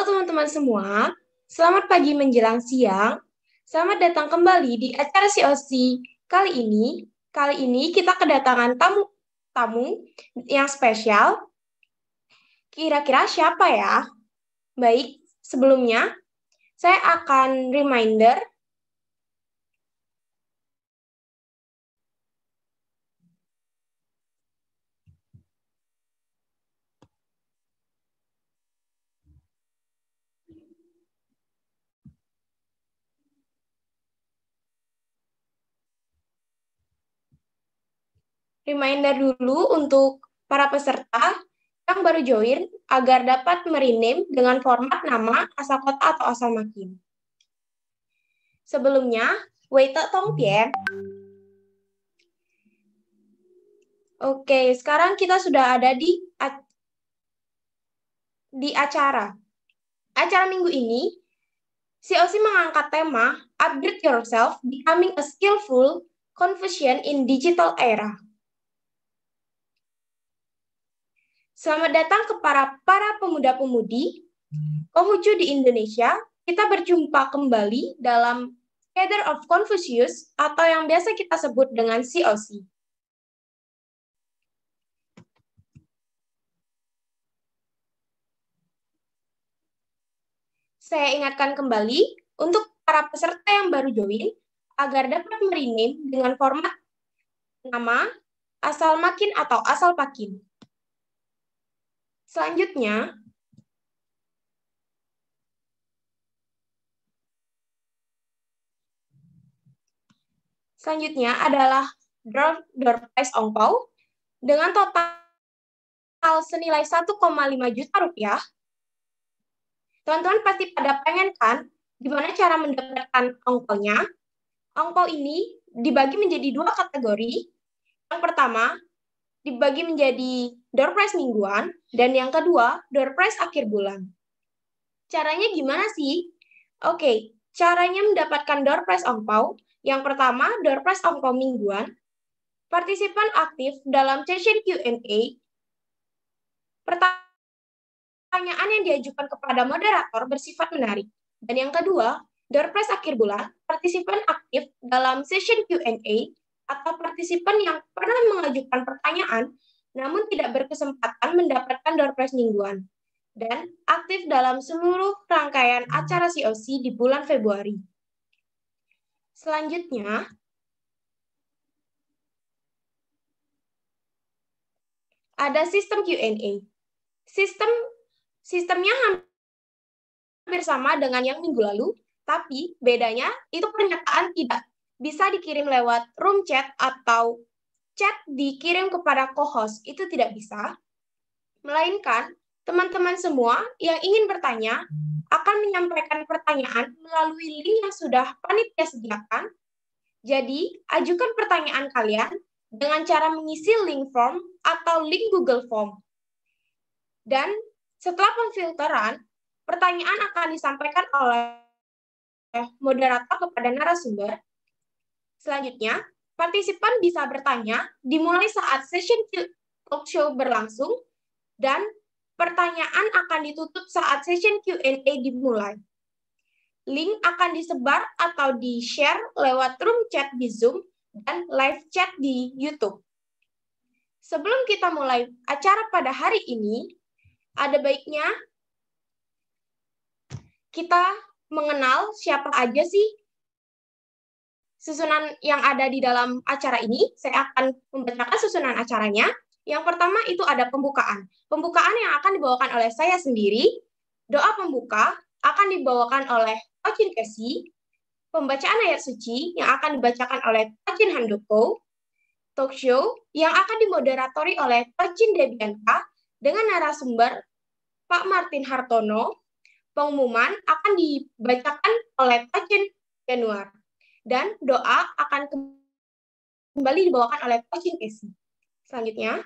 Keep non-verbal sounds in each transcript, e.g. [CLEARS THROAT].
Halo teman-teman semua, selamat pagi menjelang siang. Selamat datang kembali di acara COC. Kali ini, kali ini kita kedatangan tamu tamu yang spesial. Kira-kira siapa ya? Baik, sebelumnya saya akan reminder reminder dulu untuk para peserta yang baru join agar dapat merename dengan format nama, asal kota, atau asal makin. Sebelumnya, wait Tong Pian. Oke, sekarang kita sudah ada di di acara. Acara minggu ini, si osi mengangkat tema Upgrade Yourself Becoming a Skillful Confucian in Digital Era. Selamat datang kepada para pemuda-pemudi Konghucu di Indonesia. Kita berjumpa kembali dalam Gather of Confucius atau yang biasa kita sebut dengan COC. Saya ingatkan kembali untuk para peserta yang baru join agar dapat merename dengan format nama, asal makin atau asal pakin. Selanjutnya, selanjutnya adalah door, door price ongpau dengan total senilai 1,5 juta rupiah. Teman-teman pasti pada pengen kan gimana cara mendapatkan ongkonya. Ongko ini dibagi menjadi dua kategori. Yang pertama, dibagi menjadi door prize mingguan dan yang kedua door prize akhir bulan. Caranya gimana sih? Oke, caranya mendapatkan door prize pau. Yang pertama, door prize ongpau mingguan. Partisipan aktif dalam session Q&A. Pertanyaan yang diajukan kepada moderator bersifat menarik. Dan yang kedua, door prize akhir bulan. Partisipan aktif dalam session Q&A atau partisipan yang pernah mengajukan pertanyaan namun tidak berkesempatan mendapatkan door prize mingguan dan aktif dalam seluruh rangkaian acara COC di bulan Februari. Selanjutnya, ada sistem Q&A. Sistem sistemnya hampir sama dengan yang minggu lalu, tapi bedanya itu pernyataan tidak bisa dikirim lewat room chat atau chat dikirim kepada co-host. Itu tidak bisa. Melainkan, teman-teman semua yang ingin bertanya akan menyampaikan pertanyaan melalui link yang sudah panitia sediakan. Jadi, ajukan pertanyaan kalian dengan cara mengisi link form atau link Google Form. Dan setelah pemfilteran, pertanyaan akan disampaikan oleh moderator kepada narasumber Selanjutnya, partisipan bisa bertanya dimulai saat session talk show berlangsung dan pertanyaan akan ditutup saat session Q&A dimulai. Link akan disebar atau di-share lewat room chat di Zoom dan live chat di YouTube. Sebelum kita mulai acara pada hari ini, ada baiknya kita mengenal siapa aja sih susunan yang ada di dalam acara ini, saya akan membacakan susunan acaranya. Yang pertama itu ada pembukaan. Pembukaan yang akan dibawakan oleh saya sendiri, doa pembuka akan dibawakan oleh Kocin Kesi, pembacaan ayat suci yang akan dibacakan oleh Kocin Handoko, talk show yang akan dimoderatori oleh Kocin Debianka dengan narasumber Pak Martin Hartono, pengumuman akan dibacakan oleh Kocin Januar dan doa akan kembali dibawakan oleh coaching is. Selanjutnya,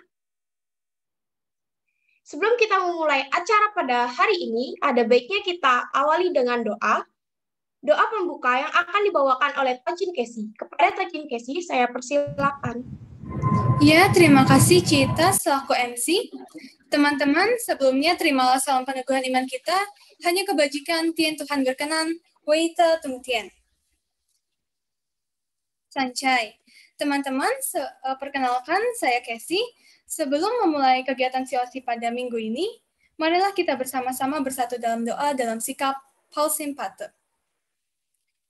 sebelum kita memulai acara pada hari ini, ada baiknya kita awali dengan doa. Doa pembuka yang akan dibawakan oleh Tocin Kesi. Kepada Tocin Kesi, saya persilakan. Ya, terima kasih Cita selaku MC. Teman-teman, sebelumnya terimalah salam peneguhan iman kita, hanya kebajikan Tien Tuhan berkenan, Waita Tung Tien. Sancai. Teman-teman, se e, perkenalkan saya Kesi Sebelum memulai kegiatan COC pada minggu ini, marilah kita bersama-sama bersatu dalam doa dalam sikap Paul Simpate.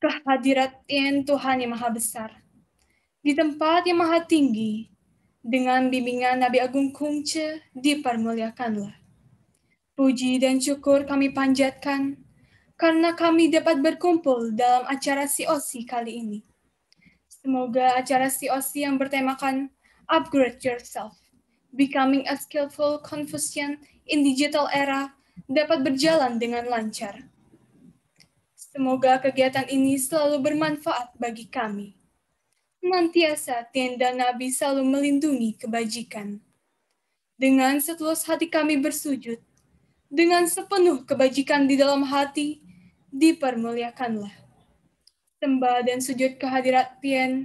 Kehadirat yang Tuhan yang Maha Besar, di tempat yang Maha Tinggi, dengan bimbingan Nabi Agung Kungce, dipermuliakanlah. Puji dan syukur kami panjatkan karena kami dapat berkumpul dalam acara COC kali ini. Semoga acara COC yang bertemakan Upgrade Yourself, Becoming a Skillful Confucian in Digital Era dapat berjalan dengan lancar. Semoga kegiatan ini selalu bermanfaat bagi kami. Senantiasa tenda Nabi selalu melindungi kebajikan. Dengan setulus hati kami bersujud, dengan sepenuh kebajikan di dalam hati, dipermuliakanlah sembah dan sujud kehadirat Tien.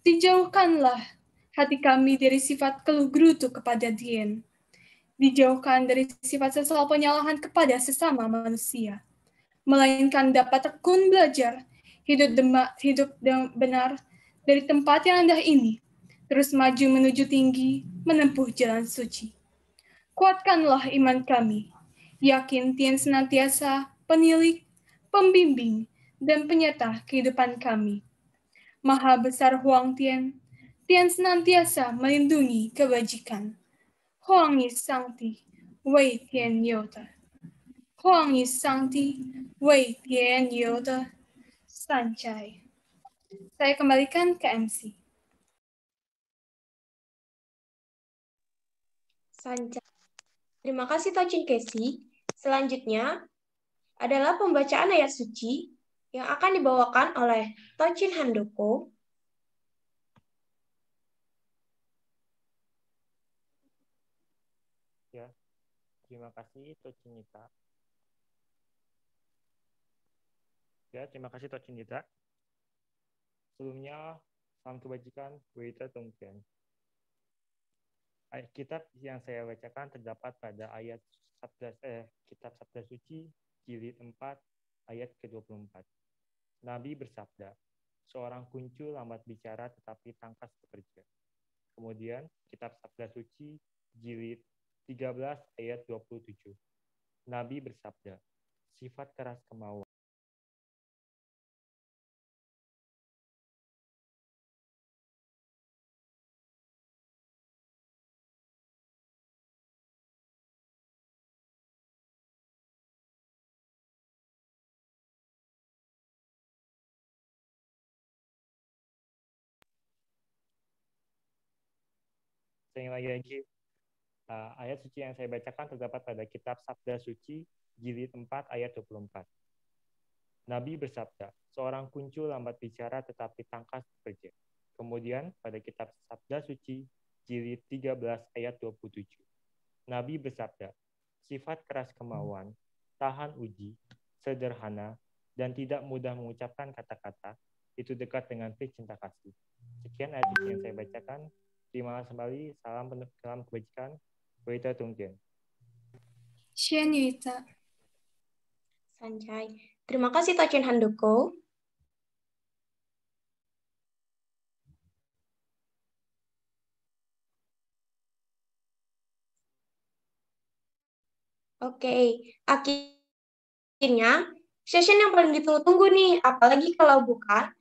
Dijauhkanlah hati kami dari sifat keluh gerutu kepada Tien. Dijauhkan dari sifat sesal penyalahan kepada sesama manusia. Melainkan dapat tekun belajar hidup, demak, hidup benar dari tempat yang indah ini, terus maju menuju tinggi, menempuh jalan suci. Kuatkanlah iman kami, yakin Tien senantiasa penilik, pembimbing, dan penyata kehidupan kami. Maha Besar Huang Tian, Tian senantiasa melindungi kebajikan. Huang Yi Ti, Wei Tian Yu Huang Yi Ti, Wei Tian Yu De. Saya kembalikan ke MC. Sanjai. Terima kasih Tocin Kesi. Selanjutnya adalah pembacaan ayat suci yang akan dibawakan oleh Tochin Handoko. Ya, terima kasih Tochin Nita. Ya, terima kasih Tochin Nita. Sebelumnya, salam kebajikan, Wita Tungken. Kitab yang saya bacakan terdapat pada ayat eh, kitab Sabda Suci, jilid 4, ayat ke-24. Nabi bersabda, seorang kuncu lambat bicara tetapi tangkas bekerja. Kemudian kitab Sabda Suci jilid 13 ayat 27. Nabi bersabda, sifat keras kemauan sering lagi, uh, ayat suci yang saya bacakan terdapat pada kitab Sabda Suci, jilid 4, ayat 24. Nabi bersabda, seorang kuncu lambat bicara tetapi tangkas bekerja. Kemudian pada kitab Sabda Suci, jilid 13, ayat 27. Nabi bersabda, sifat keras kemauan, tahan uji, sederhana, dan tidak mudah mengucapkan kata-kata, itu dekat dengan cinta kasih. Sekian ayat yang saya bacakan. Terima kasih kembali salam penuh salam kebajikan. Berita Tungjen. Shen Wita. Sanjay. Terima kasih Tachin Handoko. Oke, okay. akhirnya session yang paling ditunggu-tunggu nih, apalagi kalau bukan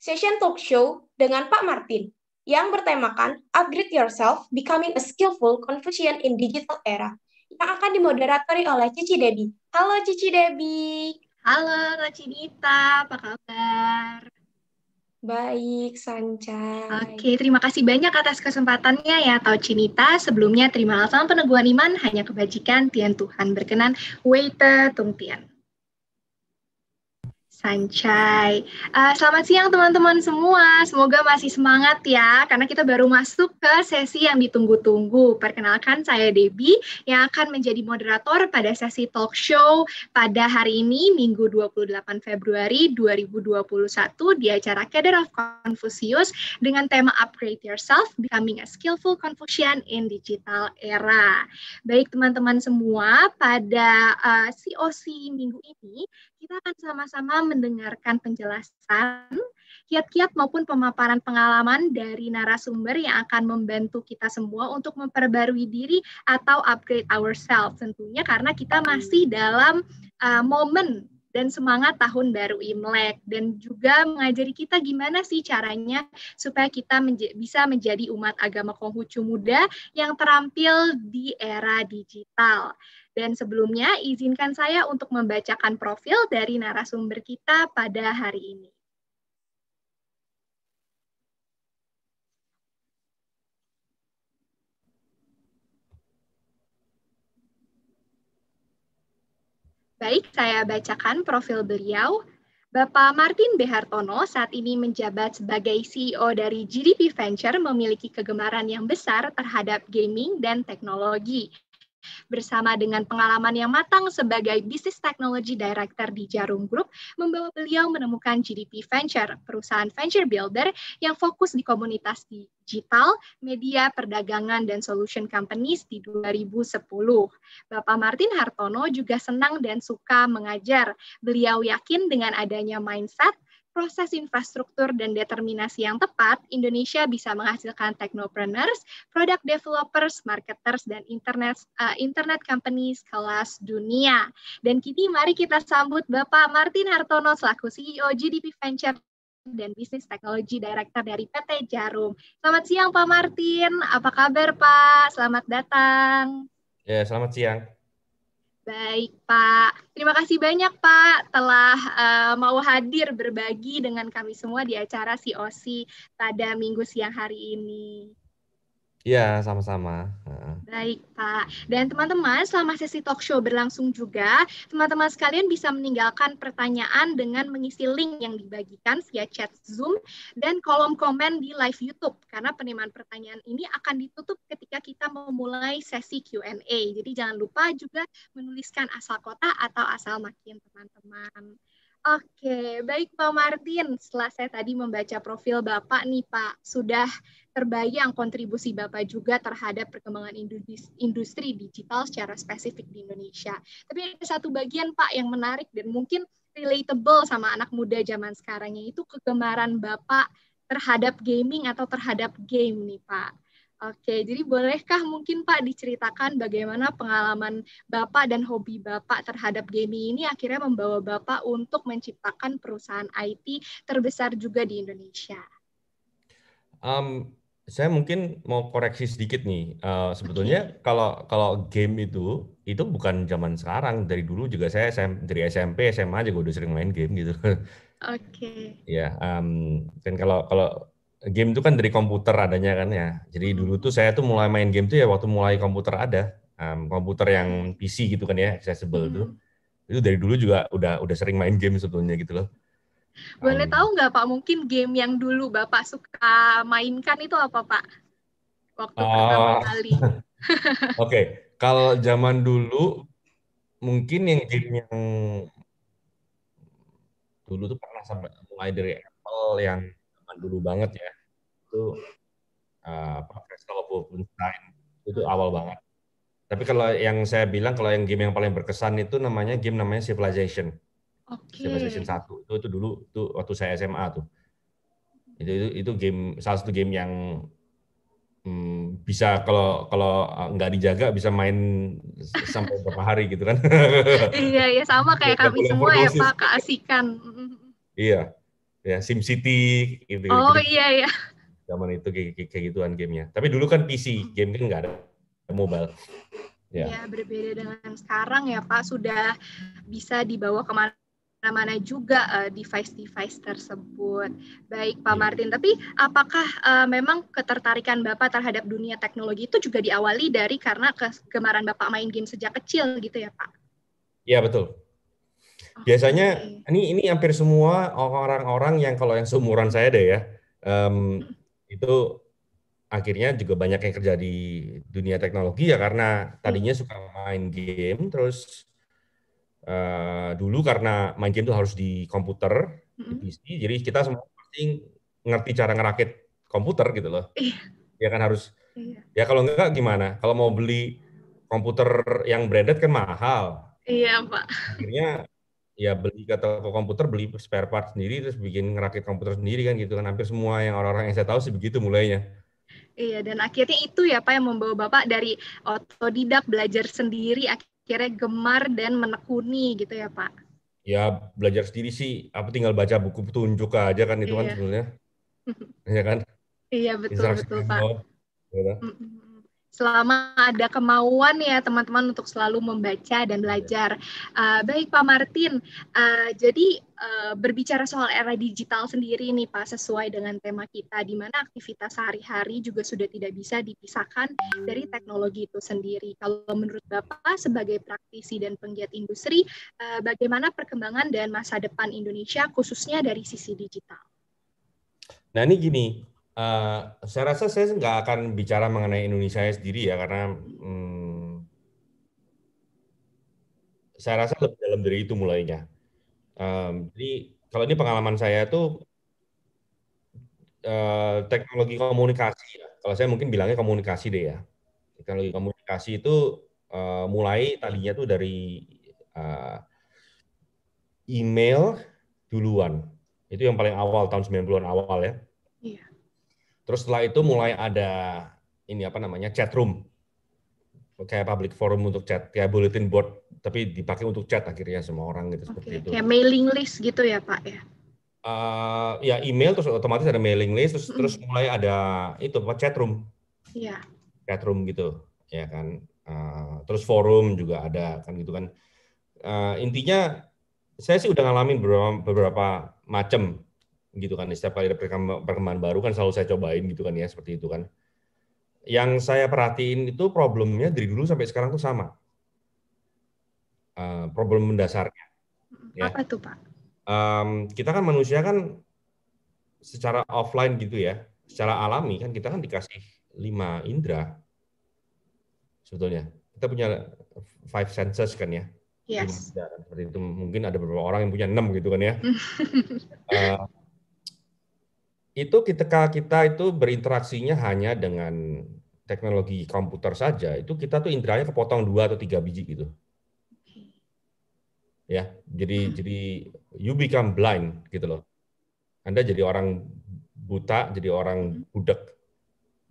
session talk show dengan Pak Martin yang bertemakan Upgrade Yourself, Becoming a Skillful Confucian in Digital Era, yang akan dimoderatori oleh Cici Debi. Halo Cici Debi. Halo Racinita, apa kabar? Baik, Sanca. Oke, terima kasih banyak atas kesempatannya ya, Tau Cinita. Sebelumnya, terima alasan peneguhan iman hanya kebajikan, Tian Tuhan berkenan, Waiter Tung Tian. Sancai. Uh, selamat siang teman-teman semua. Semoga masih semangat ya, karena kita baru masuk ke sesi yang ditunggu-tunggu. Perkenalkan saya Debi yang akan menjadi moderator pada sesi talk show pada hari ini, Minggu 28 Februari 2021 di acara Cadre of Confucius dengan tema Upgrade Yourself, Becoming a Skillful Confucian in Digital Era. Baik teman-teman semua, pada uh, eh, COC minggu ini kita akan sama-sama mendengarkan penjelasan, kiat-kiat maupun pemaparan pengalaman dari narasumber yang akan membantu kita semua untuk memperbarui diri atau upgrade ourselves tentunya karena kita masih dalam uh, momen dan semangat tahun baru Imlek dan juga mengajari kita gimana sih caranya supaya kita bisa menjadi umat agama Konghucu muda yang terampil di era digital. Dan sebelumnya, izinkan saya untuk membacakan profil dari narasumber kita pada hari ini. Baik, saya bacakan profil beliau. Bapak Martin Behartono saat ini menjabat sebagai CEO dari GDP Venture memiliki kegemaran yang besar terhadap gaming dan teknologi. Bersama dengan pengalaman yang matang sebagai Business Technology Director di Jarum Group, membawa beliau menemukan GDP Venture, perusahaan venture builder yang fokus di komunitas digital, media, perdagangan, dan solution companies di 2010. Bapak Martin Hartono juga senang dan suka mengajar. Beliau yakin dengan adanya mindset, proses infrastruktur dan determinasi yang tepat, Indonesia bisa menghasilkan technopreneurs, product developers, marketers, dan internet uh, internet companies kelas dunia. Dan kini mari kita sambut Bapak Martin Hartono selaku CEO GDP Venture dan Business Technology Director dari PT Jarum. Selamat siang Pak Martin, apa kabar Pak? Selamat datang. Ya, selamat siang. Baik, Pak. Terima kasih banyak, Pak, telah uh, mau hadir berbagi dengan kami semua di acara COC pada minggu siang hari ini. Ya, sama-sama. Baik, Pak. Dan teman-teman, selama sesi talk show berlangsung juga, teman-teman sekalian bisa meninggalkan pertanyaan dengan mengisi link yang dibagikan via chat Zoom dan kolom komen di live YouTube, karena penerimaan pertanyaan ini akan ditutup ketika kita memulai sesi Q&A. Jadi jangan lupa juga menuliskan asal kota atau asal makin teman-teman. Oke, baik Pak Martin. Setelah saya tadi membaca profil Bapak nih Pak, sudah terbayang kontribusi Bapak juga terhadap perkembangan industri, digital secara spesifik di Indonesia. Tapi ada satu bagian Pak yang menarik dan mungkin relatable sama anak muda zaman sekarang yaitu kegemaran Bapak terhadap gaming atau terhadap game nih Pak. Oke, jadi bolehkah mungkin Pak diceritakan bagaimana pengalaman Bapak dan hobi Bapak terhadap game ini akhirnya membawa Bapak untuk menciptakan perusahaan IT terbesar juga di Indonesia? Um, saya mungkin mau koreksi sedikit nih. Uh, sebetulnya okay. kalau kalau game itu itu bukan zaman sekarang. Dari dulu juga saya SM, dari SMP SMA juga udah sering main game gitu. [LAUGHS] Oke. Okay. ya. Um, dan kalau kalau game itu kan dari komputer adanya kan ya. Jadi dulu tuh saya tuh mulai main game tuh ya waktu mulai komputer ada, um, komputer yang PC gitu kan ya, accessible hmm. tuh. Itu dari dulu juga udah udah sering main game sebetulnya gitu loh. Boleh um, tahu nggak Pak mungkin game yang dulu Bapak suka mainkan itu apa Pak? Waktu uh, pertama kali. [LAUGHS] Oke, okay. kalau zaman dulu mungkin yang game yang dulu tuh pernah sampai mulai dari Apple yang zaman dulu banget ya itu uh, eh, Pak Fresno maupun Stein itu awal banget. Tapi kalau yang saya bilang kalau yang game yang paling berkesan itu namanya game namanya Civilization. Okay. Civilization satu Itu itu dulu itu waktu saya SMA tuh. Itu itu, itu game salah satu game yang hmm, bisa kalau kalau eh, nggak dijaga bisa main [LAUGHS] sampai beberapa hari gitu kan. iya, ya sama kayak kami semua ya Pak, keasikan. iya ya Sim City gitu, gitu. Oh iya iya. Zaman itu kayak, kayak, gituan gamenya. Tapi dulu kan PC, game kan nggak ada mobile. Ya. ya berbeda dengan sekarang ya Pak sudah bisa dibawa kemana mana-mana juga device eh, device-device tersebut. Baik Pak iya. Martin, tapi apakah uh, memang ketertarikan Bapak terhadap dunia teknologi itu juga diawali dari karena kegemaran Bapak main game sejak kecil gitu ya Pak? Iya betul. Biasanya ini ini hampir semua orang-orang yang kalau yang seumuran saya deh ya, um, itu akhirnya juga banyak yang kerja di dunia teknologi ya karena tadinya suka main game, terus uh, dulu karena main game itu harus di komputer, di PC, jadi kita semua pasti ngerti cara ngerakit komputer gitu loh. Iya. Ya kan harus. Iya. Ya kalau enggak gimana? Kalau mau beli komputer yang branded kan mahal. Iya, Pak. Akhirnya ya beli ke komputer beli spare part sendiri terus bikin ngerakit komputer sendiri kan gitu kan hampir semua yang orang-orang yang saya tahu sih begitu mulainya iya dan akhirnya itu ya pak yang membawa bapak dari otodidak belajar sendiri akhirnya gemar dan menekuni gitu ya pak ya belajar sendiri sih apa tinggal baca buku petunjuk aja kan itu kan iya. [LAUGHS] iya. kan sebenarnya ya kan iya betul betul pak kan? Mm -mm selama ada kemauan ya teman-teman untuk selalu membaca dan iya. belajar. Uh, baik Pak Martin, uh, jadi uh, berbicara soal era digital sendiri nih Pak sesuai dengan tema kita di mana aktivitas sehari-hari juga sudah tidak bisa dipisahkan dari hmm. teknologi itu sendiri. Kalau menurut Bapak sebagai praktisi dan penggiat industri, uh, bagaimana perkembangan dan masa depan Indonesia khususnya dari sisi digital? Nah ini gini, Eh, saya rasa saya nggak akan bicara mengenai Indonesia sendiri ya karena hmm, saya rasa lebih dalam dari itu mulainya. Um, jadi kalau ini pengalaman saya tuh uh, teknologi komunikasi ya. Kalau saya mungkin bilangnya komunikasi deh ya. Teknologi komunikasi itu uh, mulai tadinya tuh dari uh, email duluan. Itu yang paling awal tahun 90-an awal ya. Iya Terus setelah itu mulai ada ini apa namanya chat room kayak public forum untuk chat, kayak bulletin board, tapi dipakai untuk chat akhirnya semua orang gitu okay. seperti itu. Kayak mailing list gitu ya Pak ya? Uh, ya email terus otomatis ada mailing list terus mm. terus mulai ada itu apa chat room. Iya. Yeah. Chat room gitu ya kan. Uh, terus forum juga ada kan gitu kan. Uh, intinya saya sih udah ngalamin beberapa, beberapa macam gitu kan setiap kali ada perkembangan baru kan selalu saya cobain gitu kan ya seperti itu kan yang saya perhatiin itu problemnya dari dulu sampai sekarang tuh sama uh, problem mendasarnya hmm, ya. apa tuh pak um, kita kan manusia kan secara offline gitu ya secara alami kan kita kan dikasih lima indera sebetulnya kita punya five senses kan ya yes. Kan. seperti itu mungkin ada beberapa orang yang punya enam gitu kan ya uh, [LAUGHS] itu ketika kita itu berinteraksinya hanya dengan teknologi komputer saja, itu kita tuh inderanya kepotong dua atau tiga biji gitu. Ya, jadi jadi you become blind gitu loh. Anda jadi orang buta, jadi orang hmm. budek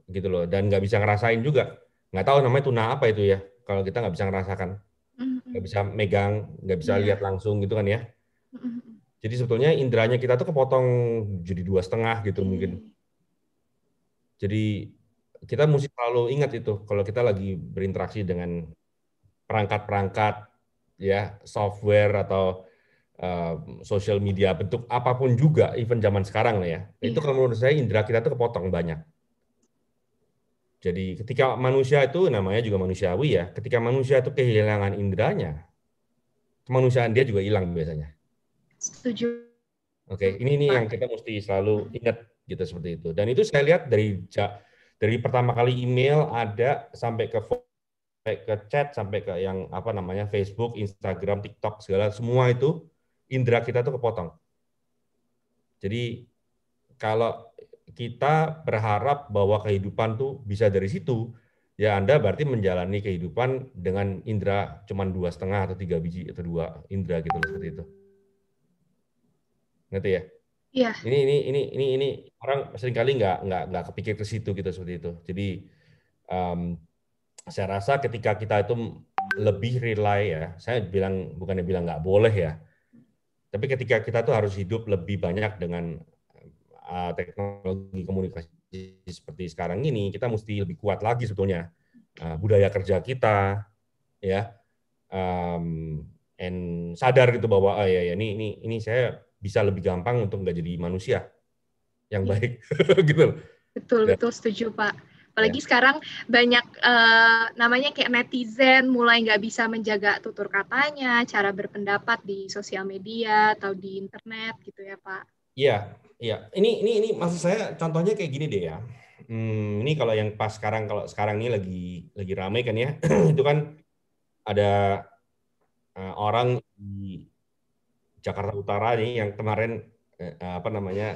gitu loh, dan nggak bisa ngerasain juga. Nggak tahu namanya tuna apa itu ya, kalau kita nggak bisa ngerasakan, hmm, hmm. nggak bisa megang, nggak bisa iya. lihat langsung gitu kan ya. Jadi sebetulnya inderanya kita tuh kepotong jadi dua setengah gitu hmm. mungkin. Jadi kita mesti selalu ingat itu kalau kita lagi berinteraksi dengan perangkat-perangkat ya software atau uh, social media bentuk apapun juga even zaman sekarang lah ya hmm. itu kalau menurut saya indera kita tuh kepotong banyak. Jadi ketika manusia itu namanya juga manusiawi ya, ketika manusia itu kehilangan inderanya, kemanusiaan dia juga hilang biasanya. Setuju. Oke, okay. ini ini yang kita mesti selalu ingat gitu seperti itu. Dan itu saya lihat dari dari pertama kali email ada sampai ke sampai ke chat sampai ke yang apa namanya Facebook, Instagram, TikTok segala semua itu indera kita tuh kepotong. Jadi kalau kita berharap bahwa kehidupan tuh bisa dari situ, ya Anda berarti menjalani kehidupan dengan indera cuman dua setengah atau tiga biji atau dua indera gitu loh seperti itu ngerti ya Iya. Ini ini ini ini ini orang seringkali nggak nggak nggak kepikir ke situ gitu seperti itu. Jadi um, saya rasa ketika kita itu lebih rely ya, saya bilang bukannya bilang nggak boleh ya, tapi ketika kita tuh harus hidup lebih banyak dengan uh, teknologi komunikasi seperti sekarang ini, kita mesti lebih kuat lagi sebetulnya uh, budaya kerja kita ya, um, and sadar gitu bahwa oh, ya ya ini ini ini saya bisa lebih gampang untuk nggak jadi manusia yang iya. baik [LAUGHS] gitu loh. Betul betul setuju Pak. Apalagi ya. sekarang banyak uh, namanya kayak netizen mulai nggak bisa menjaga tutur katanya, cara berpendapat di sosial media atau di internet gitu ya Pak. Iya, iya. Ini ini ini maksud saya contohnya kayak gini deh ya. Hmm, ini kalau yang pas sekarang kalau sekarang ini lagi lagi ramai kan ya, [CLEARS THROAT] itu kan ada uh, orang di Jakarta Utara nih yang kemarin eh, apa namanya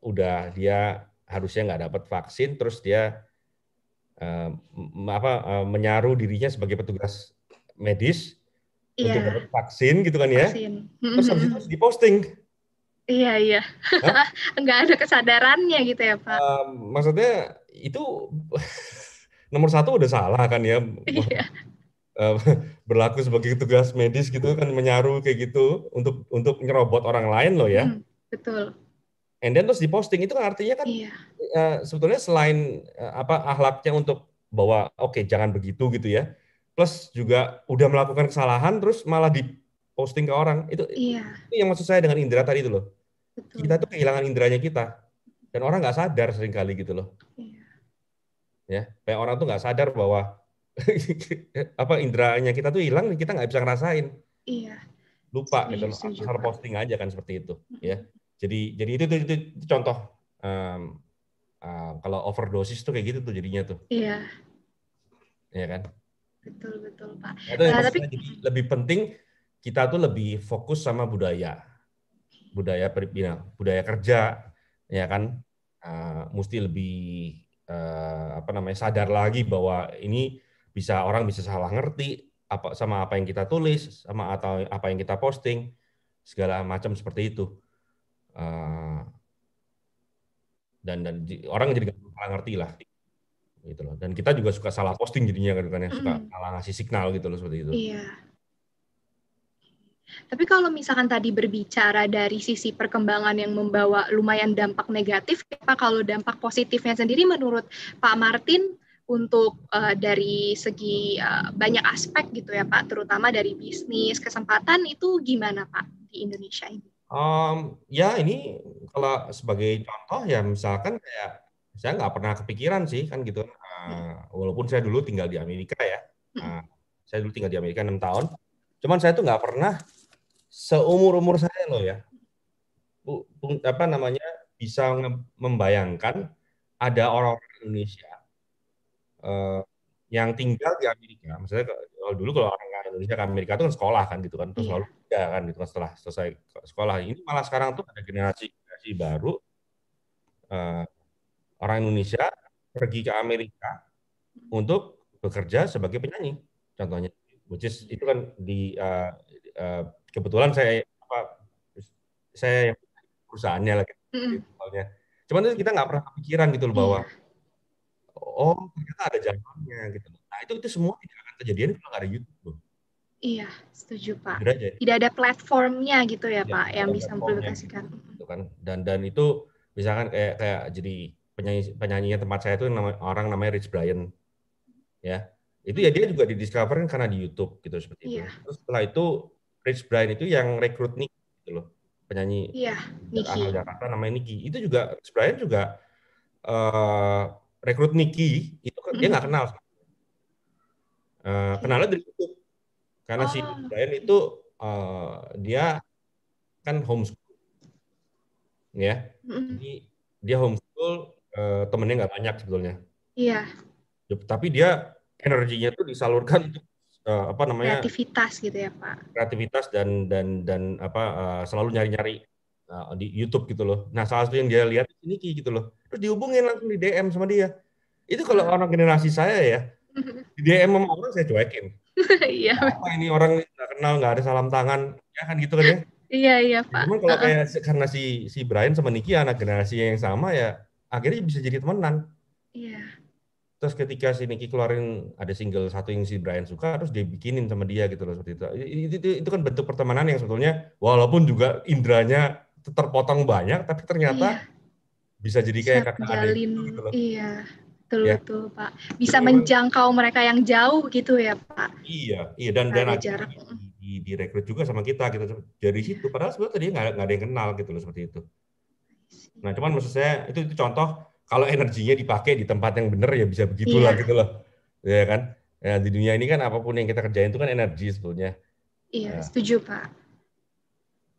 udah dia harusnya nggak dapat vaksin terus dia eh, apa eh, menyaru dirinya sebagai petugas medis yeah. untuk dapat vaksin gitu kan ya vaksin. terus habis itu posting iya iya [LAUGHS] nggak ada kesadarannya gitu ya pak eh, maksudnya itu [LAUGHS] nomor satu udah salah kan ya iya. Eh, [LAUGHS] berlaku sebagai tugas medis gitu kan menyaru kayak gitu untuk untuk nyerobot orang lain loh ya. Hmm, betul. And then terus diposting itu kan artinya kan iya. uh, sebetulnya selain uh, apa ahlaknya untuk bahwa oke okay, jangan begitu gitu ya. Plus juga udah melakukan kesalahan terus malah diposting ke orang. Itu iya. itu yang maksud saya dengan indera tadi itu loh. Betul. Kita tuh kehilangan inderanya kita. Dan orang nggak sadar seringkali gitu loh. Iya. Ya, kayak orang tuh nggak sadar bahwa apa inderanya kita tuh hilang kita nggak bisa ngerasain iya lupa gitu loh posting aja kan seperti itu ya jadi jadi itu itu, itu, itu contoh um, um, kalau overdosis tuh kayak gitu tuh jadinya tuh iya iya kan betul betul pak ya, nah, tapi... lebih penting kita tuh lebih fokus sama budaya budaya ya, budaya kerja ya kan uh, mesti lebih uh, apa namanya sadar lagi bahwa ini bisa orang bisa salah ngerti apa sama apa yang kita tulis sama atau apa yang kita posting segala macam seperti itu eh, dan dan orang jadi salah ngerti lah gitu loh dan kita juga suka salah posting jadinya gitu kan ya suka salah ngasih signal gitu loh seperti itu iya tapi kalau misalkan tadi berbicara dari sisi perkembangan yang membawa lumayan dampak negatif, apa kalau dampak positifnya sendiri menurut Pak Martin untuk uh, dari segi uh, banyak aspek gitu ya Pak, terutama dari bisnis kesempatan itu gimana Pak di Indonesia ini? Um, ya ini kalau sebagai contoh ya misalkan kayak saya nggak pernah kepikiran sih kan gitu, uh, walaupun saya dulu tinggal di Amerika ya, uh, saya dulu tinggal di Amerika enam tahun, cuman saya tuh nggak pernah seumur umur saya loh ya, apa namanya bisa membayangkan ada orang-orang Indonesia Eh, yang tinggal di Amerika, misalnya kalau dulu kalau orang Indonesia ke Amerika itu kan sekolah kan gitu kan, terus selalu iya. kerja kan gitu kan setelah selesai sekolah. Ini malah sekarang tuh ada generasi generasi baru uh, orang Indonesia pergi ke Amerika untuk bekerja sebagai penyanyi, contohnya. Which is itu kan di uh, uh, kebetulan saya apa saya yang perusahaannya lah, gitu, mm -hmm. Cuman itu kita nggak pernah kepikiran gitu loh bahwa -hmm oh ternyata ada jalannya gitu nah itu itu semua tidak akan terjadi kalau nggak ada YouTube loh iya setuju pak aja. tidak ada platformnya gitu ya, ya pak yang bisa mempublikasikan gitu, gitu kan dan dan itu misalkan kayak kayak jadi penyanyi penyanyinya tempat saya itu nama, orang namanya Rich Brian ya itu ya dia juga didiscoverin karena di YouTube gitu seperti yeah. itu. Iya. Terus setelah itu Rich Brian itu yang rekrut Nick gitu loh penyanyi yeah, Niki. Jakarta namanya Niki itu juga Rich Brian juga uh, rekrut Niki itu kan hmm. dia nggak kenal. Uh, kenalnya dari YouTube karena oh. si ah. Brian itu uh, dia kan homeschool, ya. Hmm. Jadi dia homeschool uh, temennya nggak banyak sebetulnya. Iya. Tapi dia energinya tuh disalurkan untuk uh, apa namanya? Kreativitas gitu ya Pak. Kreativitas dan dan dan apa uh, selalu nyari-nyari uh, di YouTube gitu loh. Nah salah satu yang dia lihat ini Niki gitu loh terus dihubungin langsung di DM sama dia. Itu kalau hmm. orang generasi saya ya, [LAUGHS] di DM sama orang saya cuekin. Iya. Apa ini orang nggak kenal, nggak ada salam tangan, ya kan gitu kan ya? Iya iya pak. Cuman kalau kayak uh-uh. karena si si Brian sama Niki anak generasi yang sama ya akhirnya bisa jadi temenan. Iya. Terus ketika si Niki keluarin ada single satu yang si Brian suka, terus dia bikinin sama dia gitu loh seperti itu. Itu, itu, itu kan bentuk pertemanan yang sebetulnya walaupun juga indranya terpotong banyak, tapi ternyata iya bisa jadi kayak kakak adik gitu iya betul ya. betul pak bisa jadi menjangkau memang, mereka yang jauh gitu ya pak iya iya dan dan jarak. Di, direkrut juga sama kita kita dari situ padahal sebetulnya tadi nggak ada yang kenal gitu loh seperti itu nah cuman maksud saya itu, itu contoh kalau energinya dipakai di tempat yang benar ya bisa begitulah iya. gitu loh ya kan ya, di dunia ini kan apapun yang kita kerjain itu kan energi sebetulnya iya nah. setuju pak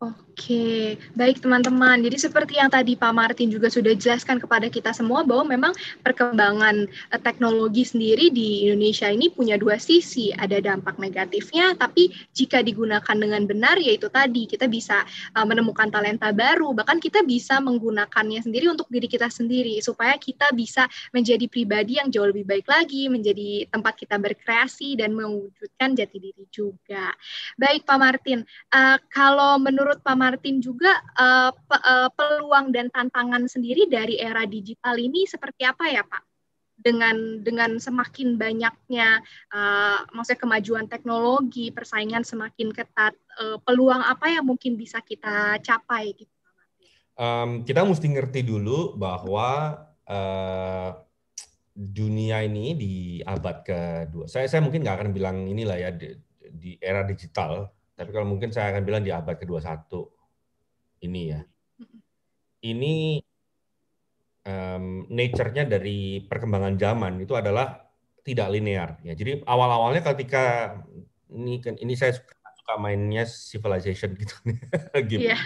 Oke, baik teman-teman. Jadi seperti yang tadi Pak Martin juga sudah jelaskan kepada kita semua bahwa memang perkembangan eh, teknologi sendiri di Indonesia ini punya dua sisi. Ada dampak negatifnya, tapi jika digunakan dengan benar, yaitu tadi kita bisa eh, menemukan talenta baru, bahkan kita bisa menggunakannya sendiri untuk diri kita sendiri supaya kita bisa menjadi pribadi yang jauh lebih baik lagi, menjadi tempat kita berkreasi dan mewujudkan jati diri juga. Baik Pak Martin, eh, kalau menurut menurut Pak Martin juga uh, pe uh, peluang dan tantangan sendiri dari era digital ini seperti apa ya Pak? Dengan dengan semakin banyaknya uh, maksudnya kemajuan teknologi, persaingan semakin ketat, uh, peluang apa yang mungkin bisa kita capai? Gitu? Um, kita mesti ngerti dulu bahwa uh, dunia ini di abad ke-2. Saya saya mungkin nggak akan bilang inilah ya di, di era digital tapi kalau mungkin saya akan bilang di abad ke-21 ini ya. Ini um, nature-nya dari perkembangan zaman itu adalah tidak linear ya. Jadi awal-awalnya ketika ini ini saya suka, suka mainnya civilization gitu. [LAUGHS] gitu. Yeah.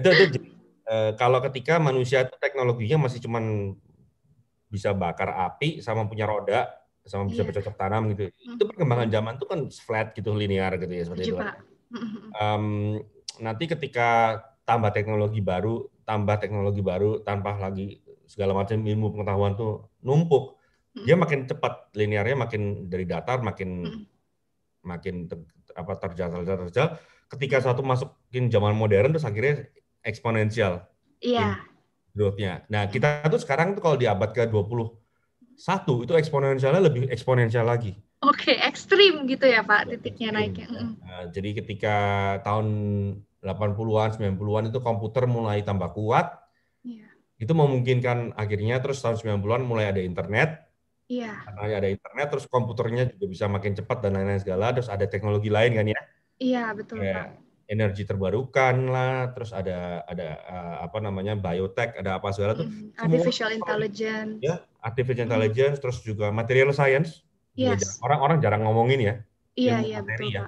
itu itu e, kalau ketika manusia itu teknologinya masih cuman bisa bakar api sama punya roda sama iya. bisa yeah. bercocok tanam gitu. Mm. Itu perkembangan zaman itu kan flat gitu linear gitu ya seperti Cipa. itu. Um, nanti ketika tambah teknologi baru, tambah teknologi baru tanpa lagi segala macam ilmu pengetahuan tuh numpuk. Dia makin cepat linearnya makin dari datar makin mm. makin ter, apa terjal terjal terjal ketika satu masukin zaman modern terus akhirnya eksponensial. Iya. Yeah. Growth-nya. Nah, kita tuh sekarang tuh kalau di abad ke-20 satu itu eksponensialnya lebih eksponensial lagi. Oke, okay, ekstrim gitu ya Pak, iya, titiknya naiknya. Nah, jadi ketika tahun 80-an, 90-an itu komputer mulai tambah kuat, yeah. itu memungkinkan akhirnya terus tahun 90-an mulai ada internet, yeah. karena ada internet terus komputernya juga bisa makin cepat dan lain-lain segala, terus ada teknologi lain kan ya? Iya yeah, betul Kayak Pak. Energi terbarukan lah, terus ada ada eh, apa namanya biotech, ada apa segala tuh. artificial intelligence. Ya, artificial hmm. intelligence, terus juga material science. orang Orang-orang jarang ngomongin ya. Iya, iya, betul, ya.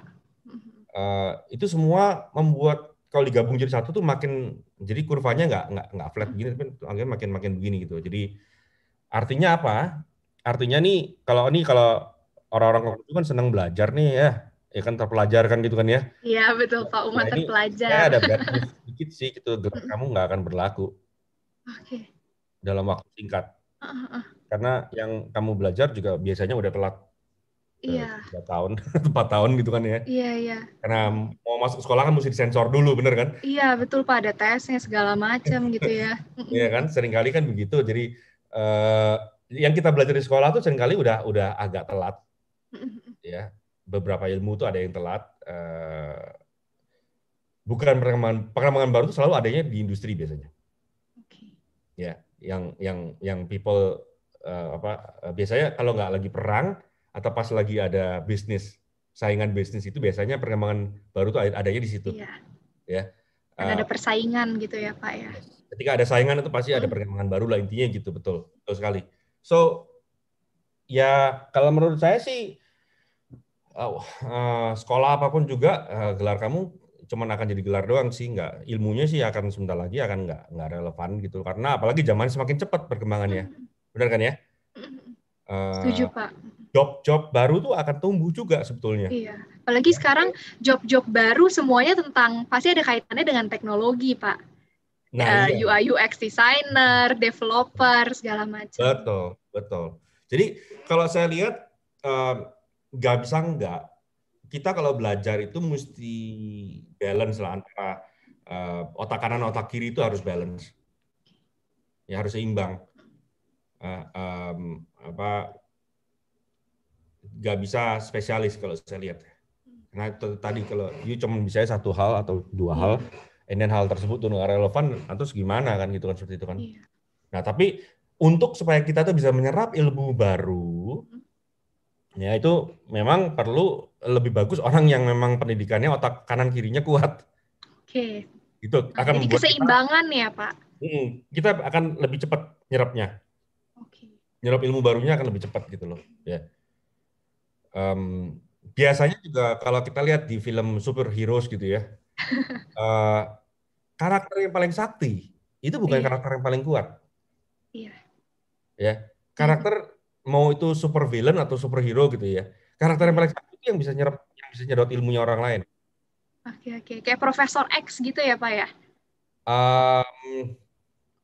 Uh, itu semua membuat kalau digabung jadi satu tuh makin jadi kurvanya nggak nggak nggak flat begini, mm-hmm. tapi makin makin begini gitu. Jadi artinya apa? Artinya nih kalau ini kalau orang-orang itu kan senang belajar nih ya, ya kan terpelajar kan gitu kan ya? Iya betul Pak Umat nah, terpelajar. Ini, ya ada bad sedikit sih gitu, mm-hmm. kamu nggak akan berlaku. Oke. Okay. Dalam waktu singkat karena yang kamu belajar juga biasanya udah telat Iya. Tiga tahun, [LAUGHS] empat tahun gitu kan ya? Iya iya. Karena mau masuk sekolah kan mesti disensor dulu, bener kan? Iya betul pak, ada tesnya segala macam gitu ya. [LAUGHS] iya kan, seringkali kan begitu. Jadi eh, yang kita belajar di sekolah tuh seringkali udah udah agak telat, [LAUGHS] ya. Beberapa ilmu tuh ada yang telat. Eh, bukan perkembangan perkembangan baru tuh selalu adanya di industri biasanya. Oke. Okay. Ya yang yang yang people uh, apa eh, biasanya kalau nggak lagi perang atau pas lagi ada bisnis saingan bisnis itu biasanya perkembangan baru tuh adanya di situ. Iya. Ya. Uh, ada eh, persaingan gitu ya Pak ya. Ketika ada saingan itu pasti hmm. ada perkembangan baru lah intinya gitu betul betul sekali. So ya kalau menurut saya sih uh, uh, sekolah apapun juga uh, gelar kamu cuman akan jadi gelar doang sih nggak ilmunya sih akan sebentar lagi akan nggak nggak relevan gitu karena apalagi zaman semakin cepat perkembangannya mm-hmm. benar kan ya uh, setuju pak job-job baru tuh akan tumbuh juga sebetulnya iya apalagi ya. sekarang job-job baru semuanya tentang pasti ada kaitannya dengan teknologi pak nah, uh, iya. UI UX designer developer segala macam betul betul jadi kalau saya lihat eh, nggak uh, bisa nggak kita kalau belajar itu mesti balance lah antara uh, otak kanan otak kiri itu harus balance ya harus seimbang uh, um, apa nggak bisa spesialis kalau saya lihat karena tadi kalau you cuma bisa satu hal atau dua yeah. hal and then hal tersebut tuh nggak relevan atau nah, gimana kan gitu kan seperti itu kan yeah. nah tapi untuk supaya kita tuh bisa menyerap ilmu baru mm ya itu memang perlu lebih bagus orang yang memang pendidikannya otak kanan kirinya kuat. Oke. Okay. Itu nah, akan jadi membuat keseimbangan kita, ya pak. Hmm, kita akan lebih cepat nyerapnya. Oke. Okay. Nyerap ilmu barunya akan lebih cepat gitu loh. Ya. Um, biasanya juga kalau kita lihat di film superhero gitu ya, uh, [LAUGHS] karakter yang paling sakti itu bukan yeah. karakter yang paling kuat. Iya. Yeah. Ya. Karakter mau itu super villain atau superhero gitu ya karakter yang paling satu yang bisa nyerap yang bisa nyedot ilmunya orang lain oke okay, oke okay. kayak Profesor X gitu ya pak ya um,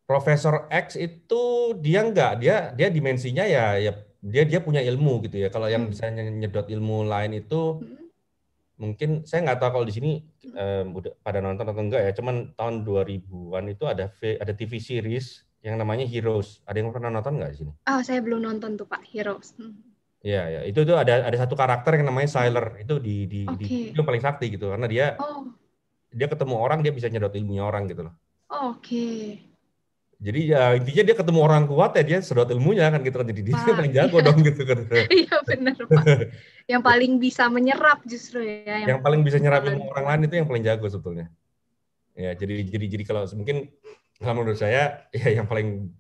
Profesor X itu dia enggak dia dia dimensinya ya ya dia dia punya ilmu gitu ya kalau yang hmm. bisa nyedot ilmu lain itu hmm mungkin saya nggak tahu kalau di sini um, pada nonton atau enggak ya cuman tahun 2000-an itu ada ada TV series yang namanya Heroes. Ada yang pernah nonton nggak di sini? Oh, saya belum nonton tuh Pak Heroes. Hmm. Iya, ya. itu tuh ada ada satu karakter yang namanya Siler itu di di, okay. di film paling sakti gitu karena dia oh. dia ketemu orang dia bisa nyedot ilmunya orang gitu loh. Oke. Okay. Jadi ya intinya dia ketemu orang kuat ya dia sedot ilmunya kan gitu kan jadi dia paling jago iya. [LAUGHS] dong gitu kan. iya benar Pak. Yang paling bisa menyerap justru ya. Yang, yang paling bisa nyerap ilmu orang lain itu yang paling jago sebetulnya. Ya jadi jadi jadi kalau mungkin kalau menurut saya ya yang paling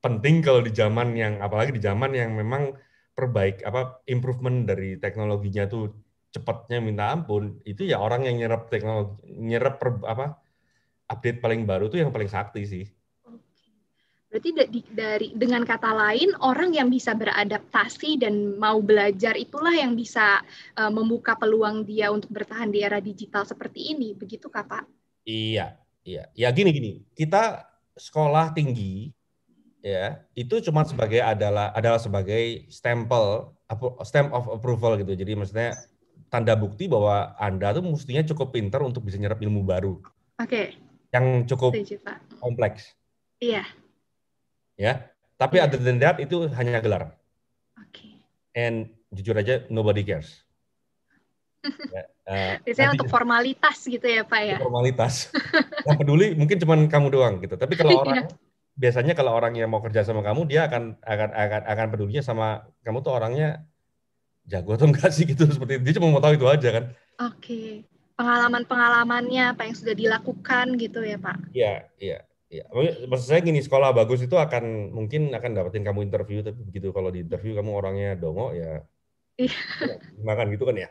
penting kalau di zaman yang apalagi di zaman yang memang perbaik apa improvement dari teknologinya tuh cepatnya minta ampun itu ya orang yang nyerap teknologi nyerap per, apa update paling baru tuh yang paling sakti sih. Berarti dari, dengan kata lain orang yang bisa beradaptasi dan mau belajar itulah yang bisa uh, membuka peluang dia untuk bertahan di era digital seperti ini, begitu Kak Pak? Iya, Iya, ya gini gini. Kita sekolah tinggi ya, itu cuma sebagai adalah adalah sebagai stempel stamp of approval gitu. Jadi maksudnya tanda bukti bahwa Anda tuh mestinya cukup pintar untuk bisa nyerap ilmu baru. Oke. Okay. Yang cukup Setuju, kompleks. Iya. Ya, tapi yeah. other than that itu hanya gelar. Oke. Okay. And jujur aja nobody cares. ya [LAUGHS] Biasanya nanti, untuk formalitas gitu ya Pak ya. Formalitas. yang peduli mungkin cuma kamu doang gitu. Tapi kalau [LAUGHS] iya. orang biasanya kalau orang yang mau kerja sama kamu dia akan akan akan akan pedulinya sama kamu tuh orangnya jago atau [LAUGHS] enggak sih gitu seperti itu. dia cuma mau tahu itu aja kan. Oke. Okay. Pengalaman-pengalamannya apa yang sudah dilakukan gitu ya Pak. Iya, iya. Ya, maksud saya gini, sekolah bagus itu akan mungkin akan dapetin kamu interview, tapi begitu kalau di interview kamu orangnya dongo ya, iya. [LAUGHS] ya makan gitu kan ya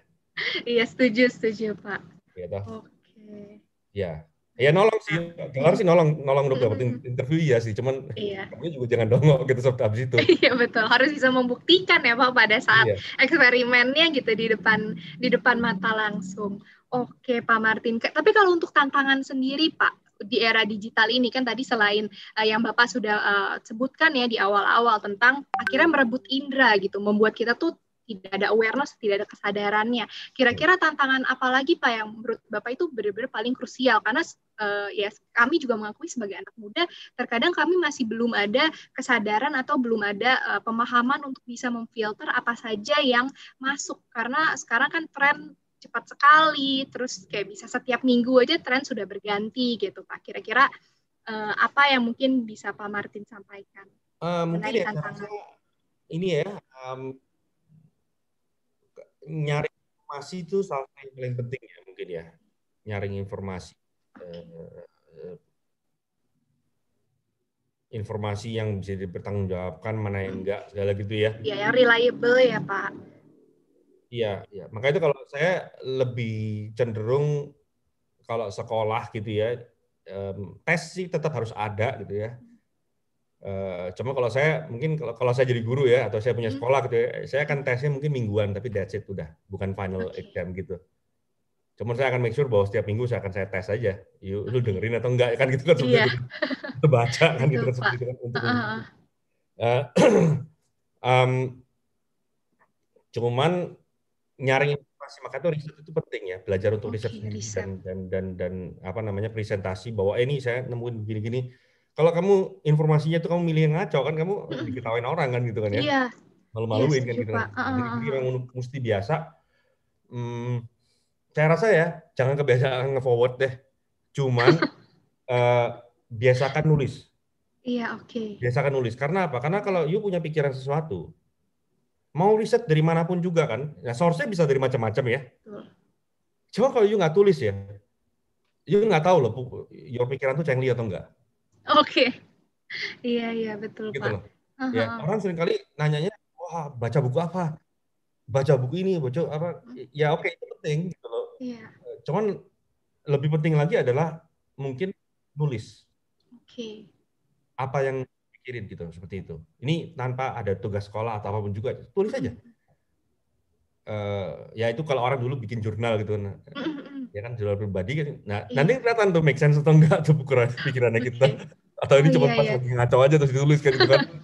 iya setuju setuju pak Iya toh oke Iya. ya nolong sih gelar sih nolong nolong untuk dapetin interview ya sih cuman iya. juga jangan dongok gitu sobat abis itu [LAUGHS] iya betul harus bisa membuktikan ya pak pada saat iya. eksperimennya gitu di depan di depan mata langsung oke pak Martin tapi kalau untuk tantangan sendiri pak di era digital ini kan tadi selain uh, yang Bapak sudah uh, sebutkan ya di awal-awal tentang akhirnya merebut indera gitu, membuat kita tuh tidak ada awareness, tidak ada kesadarannya. Kira-kira hmm. tantangan apa lagi Pak yang menurut Bapak itu benar-benar paling krusial karena uh, ya kami juga mengakui sebagai anak muda terkadang kami masih belum ada kesadaran atau belum ada uh, pemahaman untuk bisa memfilter apa saja yang masuk karena sekarang kan tren cepat sekali terus kayak bisa setiap minggu aja tren sudah berganti gitu Pak. Kira-kira uh, apa yang mungkin bisa Pak Martin sampaikan? Uh, mungkin ya, tantangan. ini ya um, nyari informasi itu salah satu yang paling penting ya mungkin ya nyaring informasi eh, informasi yang bisa dipertanggungjawabkan mana yang hmm. enggak segala gitu ya iya yang reliable ya pak iya iya maka itu kalau saya lebih cenderung kalau sekolah gitu ya tes sih tetap harus ada gitu ya Eh, cuma kalau saya mungkin kalau, saya jadi guru ya atau saya punya hmm. sekolah gitu ya, saya akan tesnya mungkin mingguan tapi that's it udah, bukan final okay. exam gitu. Cuma saya akan make sure bahwa setiap minggu saya akan saya tes aja. You, lu dengerin atau enggak kan gitu kan iya. seperti itu. Baca kan gitu kan seperti itu kan untuk uh -huh. uh, um, cuman nyaring informasi maka itu riset itu penting ya belajar untuk okay, riset, riset. Dan, dan dan dan apa namanya presentasi bahwa eh, ini saya nemuin gini-gini kalau kamu informasinya tuh kamu milih yang ngaco kan kamu diketawain orang kan gitu kan ya iya. malu-maluin yes, iya, kan gitu kan jadi memang mesti biasa hmm, saya rasa ya jangan kebiasaan nge-forward deh cuman uh, [LAUGHS] biasakan nulis iya oke okay. biasakan nulis karena apa karena kalau you punya pikiran sesuatu mau riset dari manapun juga kan ya source bisa dari macam-macam ya cuma kalau you nggak tulis ya you nggak tahu loh your pikiran tuh cengli atau enggak Oke. Okay. Iya iya betul gitu Pak. Loh. Uh -huh. Ya, orang seringkali nanyanya, "Wah, baca buku apa?" Baca buku ini, baca apa? Ya oke, okay, itu penting gitu loh. Yeah. Iya. Cuman lebih penting lagi adalah mungkin nulis. Oke. Okay. Apa yang pikirin gitu seperti itu. Ini tanpa ada tugas sekolah atau apapun juga, tulis aja. Mm -hmm. Uh, ya itu kalau orang dulu bikin jurnal gitu kan, mm -hmm. ya kan jurnal pribadi kan. Nah yeah. nanti kelihatan tuh make sense atau enggak tuh pikirannya kita atau ini oh, cuma iya, pas iya. lagi ngaco aja terus ditulis kan gitu kan [LAUGHS]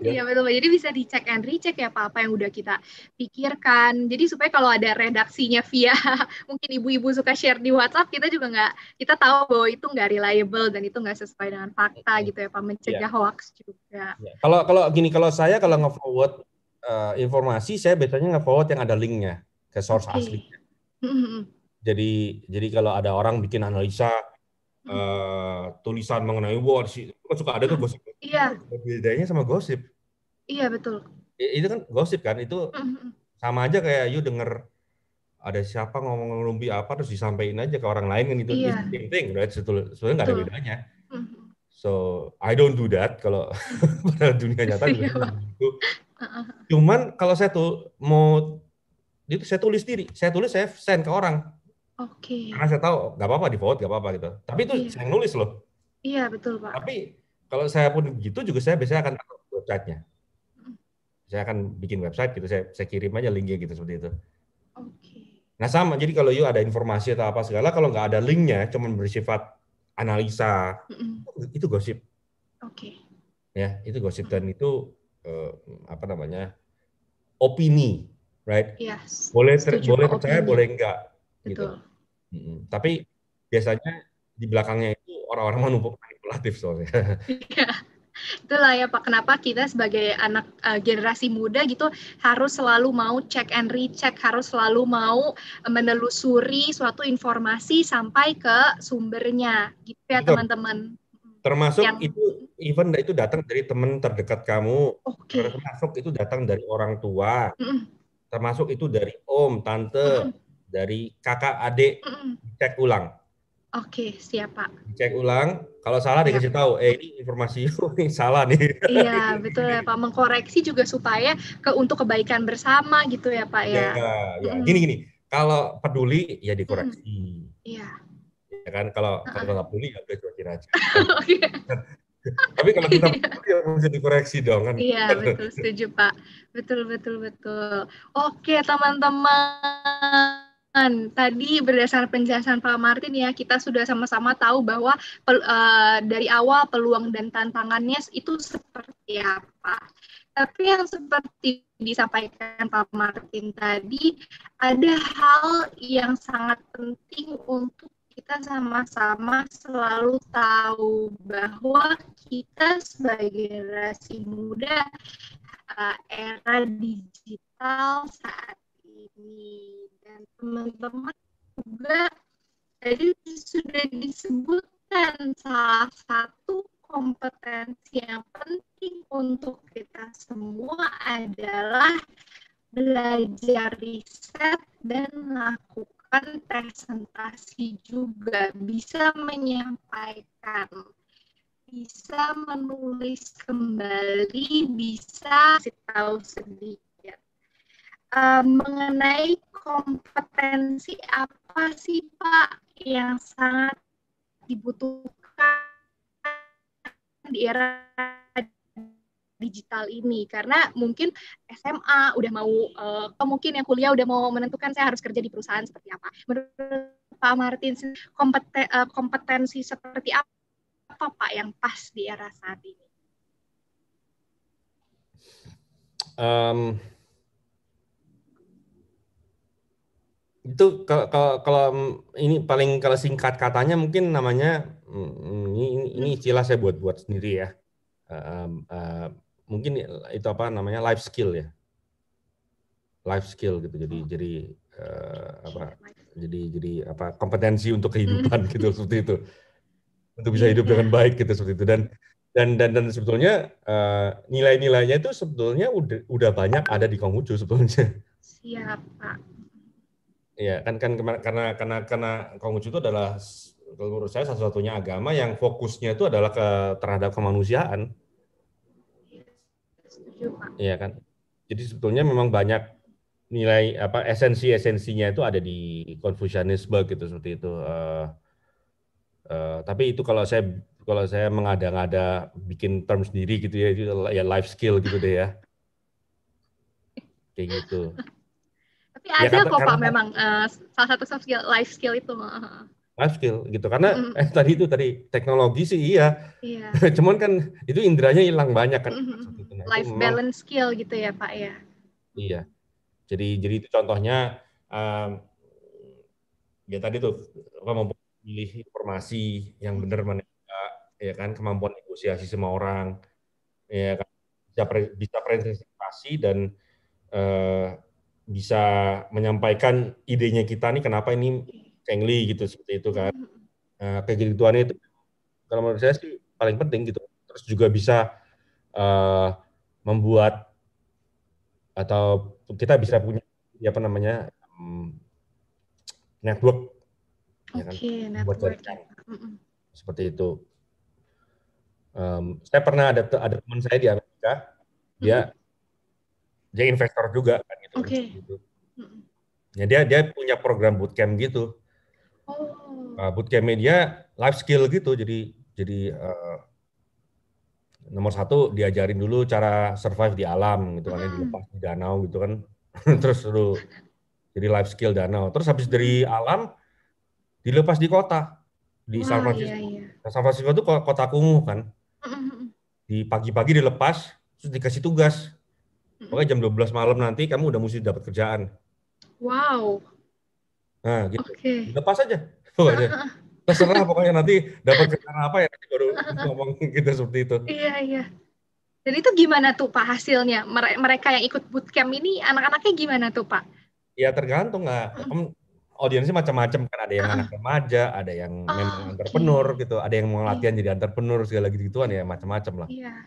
Iya betul, jadi bisa dicek and recheck ya apa-apa yang udah kita pikirkan. Jadi supaya kalau ada redaksinya via [LAUGHS] mungkin ibu-ibu suka share di WhatsApp, kita juga nggak kita tahu bahwa itu nggak reliable dan itu nggak sesuai dengan fakta gitu ya, pak mencegah ya. hoax juga. Ya. Kalau kalau gini kalau saya kalau nge-forward uh, informasi, saya biasanya nge-forward yang ada linknya ke source okay. aslinya. Mm-hmm. Jadi jadi kalau ada orang bikin analisa uh, tulisan mengenai war sih kan suka ada tuh gosip. Iya. Bedanya sama gosip. Iya betul. I, itu kan gosip kan itu mm, mm, mm. sama aja kayak you denger ada siapa ngomong lumbi apa terus disampaikan aja ke orang lain kan itu iya. same thing right sebetulnya nggak ada bedanya so I don't do that kalau [LAUGHS] pada dunia nyata iya. gitu cuman kalau saya tuh mau itu saya tulis diri saya tulis saya send ke orang Oke. Okay. Karena saya tahu nggak apa-apa di forward nggak apa-apa gitu. Tapi itu yeah. saya nulis loh. Iya betul pak. Tapi kalau saya pun gitu juga saya biasanya akan website Mm. Saya akan bikin website gitu. Saya saya kirim aja linknya gitu seperti itu. Oke. Okay. Nah sama. Jadi kalau you ada informasi atau apa segala, kalau nggak ada linknya, cuman bersifat analisa, mm -mm. itu gosip. Oke. Okay. Ya itu gosip dan itu eh, apa namanya opini, right? Yes. Boleh boleh percaya, boleh enggak Gitu. hmm Tapi biasanya di belakangnya itu orang-orang menumpuk manipulatif soalnya. [LAUGHS] Iya. Itulah ya Pak, kenapa kita sebagai anak uh, generasi muda gitu harus selalu mau check and recheck, harus selalu mau menelusuri suatu informasi sampai ke sumbernya gitu ya teman-teman termasuk yang... itu event itu datang dari teman terdekat kamu okay. termasuk itu datang dari orang tua mm. termasuk itu dari om tante mm dari kakak adik cek ulang. Oke, siapa? siap Pak. Cek ulang, kalau salah ya. dikasih tahu, eh ini informasi ini [LAUGHS] salah nih. Iya, betul ya Pak. Mengkoreksi juga supaya ke untuk kebaikan bersama gitu ya Pak ya. Ya, ya. Mm. gini gini. Kalau peduli ya dikoreksi. Iya. Mm. Ya kan kalau uh -uh. kalau nggak peduli ya udah cuekin aja. [LAUGHS] Oke. Oh, iya. [LAUGHS] Tapi kalau kita ya harus dikoreksi dong kan. Iya, betul setuju Pak. Betul betul betul. Oke, teman-teman teman-teman, tadi berdasarkan penjelasan Pak Martin ya, kita sudah sama-sama tahu bahwa pel, uh, dari awal peluang dan tantangannya itu seperti apa. Tapi yang seperti disampaikan Pak Martin tadi, ada hal yang sangat penting untuk kita sama-sama selalu tahu bahwa kita sebagai generasi muda uh, era digital saat ini dan teman-teman juga tadi sudah disebutkan salah satu kompetensi yang penting untuk kita semua adalah belajar riset dan melakukan presentasi juga bisa menyampaikan bisa menulis kembali bisa tahu sedikit Eh, mengenai kompetensi apa sih Pak yang sangat dibutuhkan di era digital ini karena mungkin SMA udah mau uh, mungkin yang kuliah udah mau menentukan saya harus kerja di perusahaan seperti apa menurut Pak Martin kompeten, uh, eh, kompetensi seperti apa, apa Pak yang pas di era saat ini um, itu kalau, kalau hmm, ini paling kalau singkat katanya mungkin namanya hmm, ini ini istilah saya buat-buat sendiri ya uh, uh, mungkin itu apa namanya life skill ya life skill gitu jadi oh. jadi uh, apa jadi jadi apa kompetensi untuk kehidupan hmm. gitu seperti itu untuk bisa iya. hidup dengan baik gitu seperti itu dan dan dan dan sebetulnya uh, nilai-nilainya itu sebetulnya udah udah banyak ada di Konghucu sebetulnya siap pak Iya kan kan karena karena karena Konghucu itu adalah kalau menurut saya salah satunya agama yang fokusnya itu adalah ke terhadap kemanusiaan. Iya kan. Jadi sebetulnya memang banyak nilai apa esensi-esensinya itu ada di Konfusianisme gitu seperti itu. Uh, uh, tapi itu kalau saya kalau saya mengada-ngada bikin term sendiri gitu ya itu ya life skill gitu deh ya. Kayak gitu tapi ada ya, karena, kok Pak memang uh, salah satu soft skill life skill itu. Life skill gitu karena mm. eh tadi itu tadi teknologi sih iya. Iya. [LAUGHS] Cuman kan itu indranya hilang banyak kan. Mm -hmm. life memang, balance skill gitu ya Pak ya. Iya. Jadi jadi itu contohnya um, ya tadi tuh kemampuan memilih informasi yang benar mana ya kan kemampuan negosiasi sama orang ya kan bisa bisa presentasi dan bisa menyampaikan idenya kita nih kenapa ini Kengli gitu seperti itu kan. Nah, kegituannya itu kalau menurut saya sih paling penting gitu. Terus juga bisa uh, membuat atau kita bisa punya ya apa namanya um, network. Ya kan? Oke, okay, network. Seperti itu. Um, saya pernah ada ada teman saya di Amerika, dia mm -hmm dia investor juga kan gitu. Oke. Okay. Ya dia dia punya program bootcamp gitu. Oh. Uh, bootcampnya dia life skill gitu. Jadi jadi uh, nomor satu diajarin dulu cara survive di alam gitu kan hmm. dilepas di danau gitu kan. [LAUGHS] Terus dulu jadi life skill danau. Terus habis dari alam dilepas di kota di Wah, San Francisco. Iya, iya. San Francisco itu kota kumuh kan. Di pagi-pagi dilepas terus dikasih tugas Pokoknya jam 12 malam nanti kamu udah mesti dapat kerjaan. Wow. Nah, gitu. Okay. Lepas aja. Pokoknya. [LAUGHS] Terserah pokoknya nanti dapat kerjaan apa ya nanti baru [LAUGHS] ngomong gitu seperti itu. Iya, iya. Jadi itu gimana tuh Pak hasilnya? Mereka yang ikut bootcamp ini anak-anaknya gimana tuh Pak? Ya tergantung nggak. Uh -huh. Audiensnya macam-macam kan ada yang uh anak remaja, ada yang oh, memang ah, entrepreneur okay. gitu, ada yang mau latihan okay. Iya. jadi entrepreneur segala gitu gituan ya macam-macam lah. Iya. Yeah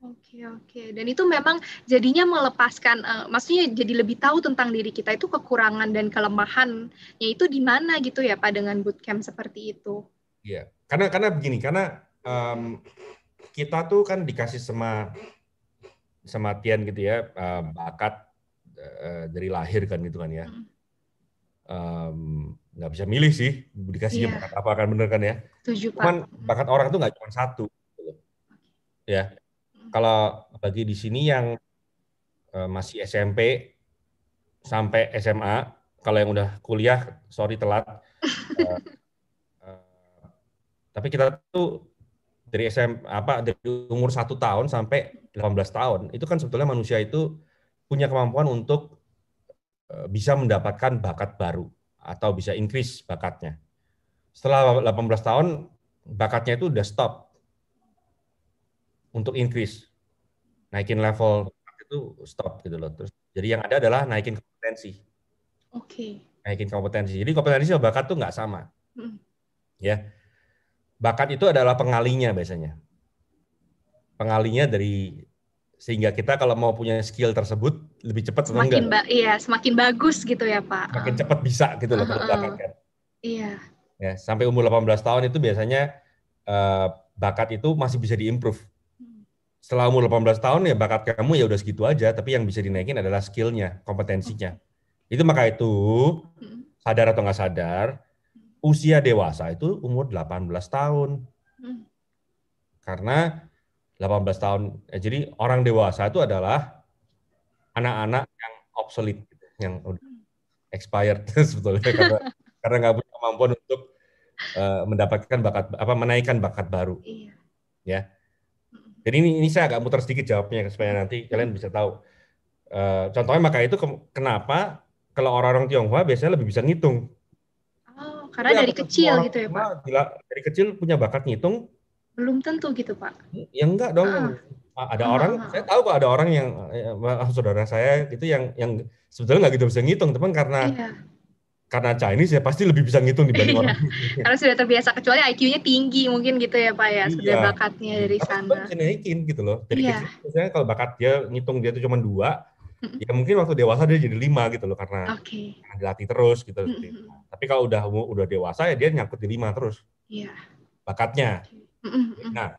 Oke okay, oke okay. dan itu memang jadinya melepaskan uh, maksudnya jadi lebih tahu tentang diri kita itu kekurangan dan kelemahannya itu di mana gitu ya Pak dengan bootcamp seperti itu. Iya. Yeah. Karena karena begini karena um, kita tuh kan dikasih sama sama gitu ya um, bakat uh, dari lahir kan gitu kan ya. Um, nggak bisa milih sih dikasihnya yeah. bakat apa kan bener kan ya. Tujuh, Pak. Cuman bakat orang tuh nggak cuma satu. Gitu ya, kalau bagi di sini yang eh, masih SMP sampai SMA, kalau yang udah kuliah, sorry telat. uh, [LAUGHS] uh, tapi kita tuh dari SM apa dari umur satu tahun sampai 18 tahun itu kan sebetulnya manusia itu punya kemampuan untuk bisa mendapatkan bakat baru atau bisa increase bakatnya. Setelah 18 tahun bakatnya itu udah stop untuk increase naikin level itu stop gitu loh terus jadi yang ada adalah naikin kompetensi oke okay. naikin kompetensi jadi kompetensi sama bakat tuh nggak sama hmm. ya bakat itu adalah pengalinya biasanya pengalinya dari sehingga kita kalau mau punya skill tersebut lebih cepat semakin ba iya semakin bagus gitu ya pak semakin cepat bisa gitu loh uh, huh bakat kan iya ya sampai umur 18 tahun itu biasanya uh, bakat itu masih bisa diimprove setelah umur 18 tahun ya bakat kamu ya udah segitu aja, tapi yang bisa dinaikin adalah skillnya, kompetensinya. Itu maka itu sadar atau nggak sadar, usia dewasa itu umur 18 tahun. Mm. Karena 18 tahun, ya jadi orang dewasa itu adalah anak-anak yang obsolete, gitu, yang mm. expired [LAUGHS] sebetulnya karena [LAUGHS] karena nggak punya kemampuan untuk uh, mendapatkan bakat apa menaikkan bakat baru. Iya. Ya jadi ini, ini saya agak muter sedikit jawabnya supaya nanti kalian hmm. bisa tahu. Uh, contohnya maka itu ke, kenapa kalau orang-orang Tionghoa biasanya lebih bisa ngitung. Oh, karena ya, dari iya, kecil gitu ya Pak? Gila, dari kecil punya bakat ngitung. Belum tentu gitu Pak? Ya enggak dong. Ah. ah ada ah. orang, saya tahu kok ada orang yang, ya, saudara saya itu yang yang sebetulnya nggak gitu bisa ngitung, tapi karena iya karena Chinese ya pasti lebih bisa ngitung dibanding iya. orang. Karena sudah terbiasa kecuali IQ-nya tinggi mungkin gitu ya Pak ya, sudah iya. bakatnya dari karena sana. Dinaikin gitu loh. Jadi iya. misalnya kalau bakat dia ngitung dia tuh cuma dua, mm ya mungkin waktu dewasa dia jadi lima gitu loh karena okay. dilatih terus gitu. mm Tapi kalau udah udah dewasa ya dia nyangkut di lima terus. Iya. Bakatnya. mm Nah,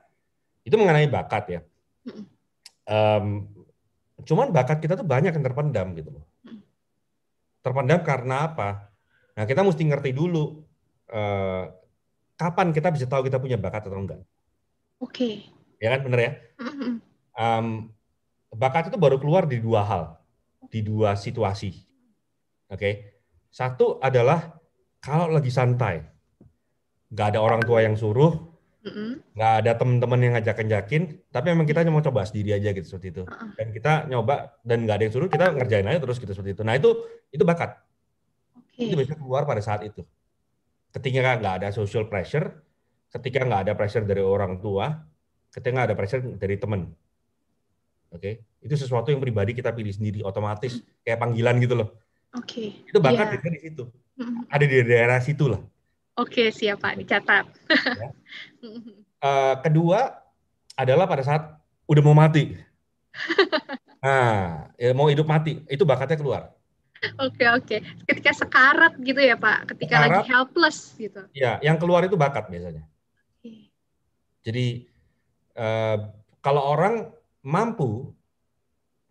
itu mengenai bakat ya. mm cuman bakat kita tuh banyak yang terpendam gitu loh. mm Terpendam karena apa? Nah, kita mesti ngerti dulu uh, kapan kita bisa tahu kita punya bakat atau enggak. Oke. Okay. Ya kan, bener ya? Um, bakat itu baru keluar di dua hal, di dua situasi. Oke. Okay? Satu adalah kalau lagi santai, nggak ada orang tua yang suruh, mm-hmm. nggak ada teman-teman yang ngajak-ngajakin, tapi memang kita cuma coba sendiri aja gitu seperti itu. Dan kita nyoba dan nggak ada yang suruh, kita ngerjain aja terus gitu seperti itu. Nah itu itu bakat itu iya. bisa keluar pada saat itu. Ketika nggak ada social pressure, ketika nggak ada pressure dari orang tua, ketika nggak ada pressure dari teman. Oke, okay? itu sesuatu yang pribadi kita pilih sendiri, otomatis kayak panggilan gitu loh. Oke. Okay. Itu bakat yeah. di situ. Ada di daerah situ lah. Oke, okay, siapa dicatat. ya. uh, kedua adalah pada saat udah mau mati. [LAUGHS] Nah, ya mau hidup mati, itu bakatnya keluar. Oke oke. Ketika sekarat gitu ya Pak, ketika sekarat, lagi helpless gitu. Iya, yang keluar itu bakat biasanya. Jadi eh, kalau orang mampu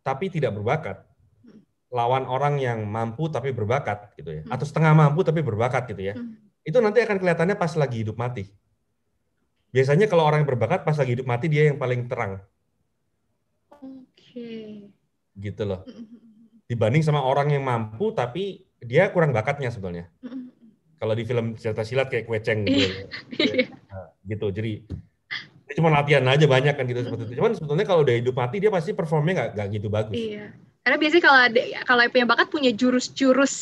tapi tidak berbakat, hmm. lawan orang yang mampu tapi berbakat gitu ya, hmm. atau setengah mampu tapi berbakat gitu ya, hmm. itu nanti akan kelihatannya pas lagi hidup mati. Biasanya kalau orang yang berbakat pas lagi hidup mati dia yang paling terang. Oke. Okay. Gitu loh. Hmm, hmm, dibanding sama orang yang mampu tapi dia kurang bakatnya sebenarnya. Kalau di film cerita silat kayak Kweceng gitu. Iya. Iya. Iya. Nah, gitu. Jadi dia cuma latihan aja banyak kan gitu seperti itu. Cuman sebetulnya kalau udah hidup mati dia pasti performnya nggak gitu bagus. Iya. Karena biasanya kalau ada, kalau punya bakat punya jurus-jurus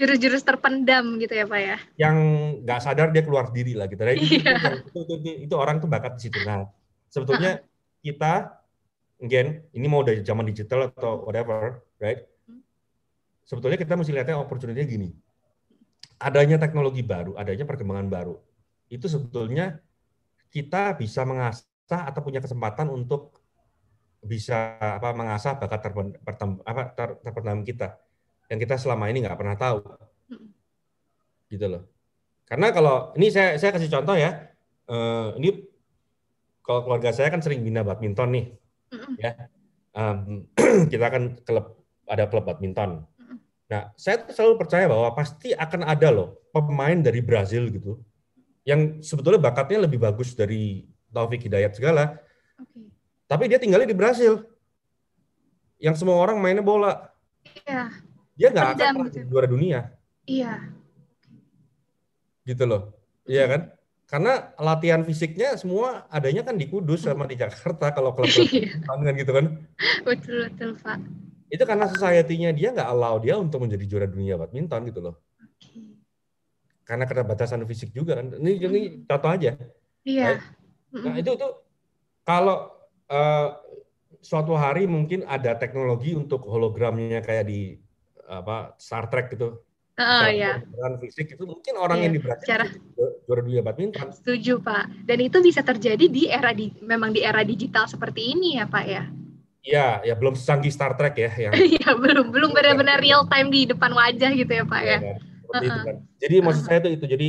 jurus-jurus terpendam gitu ya pak ya. Yang nggak sadar dia keluar diri lah gitu. Jadi, itu, itu, itu, itu orang tuh bakat di situ. Nah sebetulnya kita again ini mau dari zaman digital atau whatever right sebetulnya kita mesti lihatnya opportunity gini. Adanya teknologi baru, adanya perkembangan baru, itu sebetulnya kita bisa mengasah atau punya kesempatan untuk bisa apa mengasah bakat terpendam, kita yang kita selama ini nggak pernah tahu, gitu loh. Karena kalau ini saya saya kasih contoh ya, uh, ini kalau keluarga saya kan sering bina badminton nih, ya um, [CLEARS THROAT] kita kan klub ada klub badminton. Nah, saya tuh selalu percaya bahwa pasti akan ada loh pemain dari Brazil gitu yang sebetulnya bakatnya lebih bagus dari Taufik Hidayat segala. Okay. Tapi dia tinggalnya di Brazil. Yang semua orang mainnya bola. Iya. Dia nggak akan gitu. juara dunia. Iya. Gitu loh. Iya kan? Karena latihan fisiknya semua adanya kan di Kudus sama di Jakarta kalau klub-klub kan [LAUGHS] gitu kan. Betul betul Pak itu karena society-nya dia nggak allow dia untuk menjadi juara dunia badminton gitu loh. Karena keterbatasan fisik juga kan. Ini, ini contoh aja. Iya. Yeah. Nah, itu tuh kalau uh, suatu hari mungkin ada teknologi untuk hologramnya kayak di apa Star Trek gitu. Oh iya. ya. fisik itu mungkin orang yeah. yang diberikan juara dunia badminton. Setuju Pak. Dan itu bisa terjadi di era di memang di era digital seperti ini ya Pak ya. Iya, ya belum sanggih Star Trek ya yang. [LAUGHS] Iya, belum belum iya, benar-benar iya. real time di depan wajah gitu ya, Pak ya. ya. uh -huh. itu kan. Jadi maksud saya itu itu. Jadi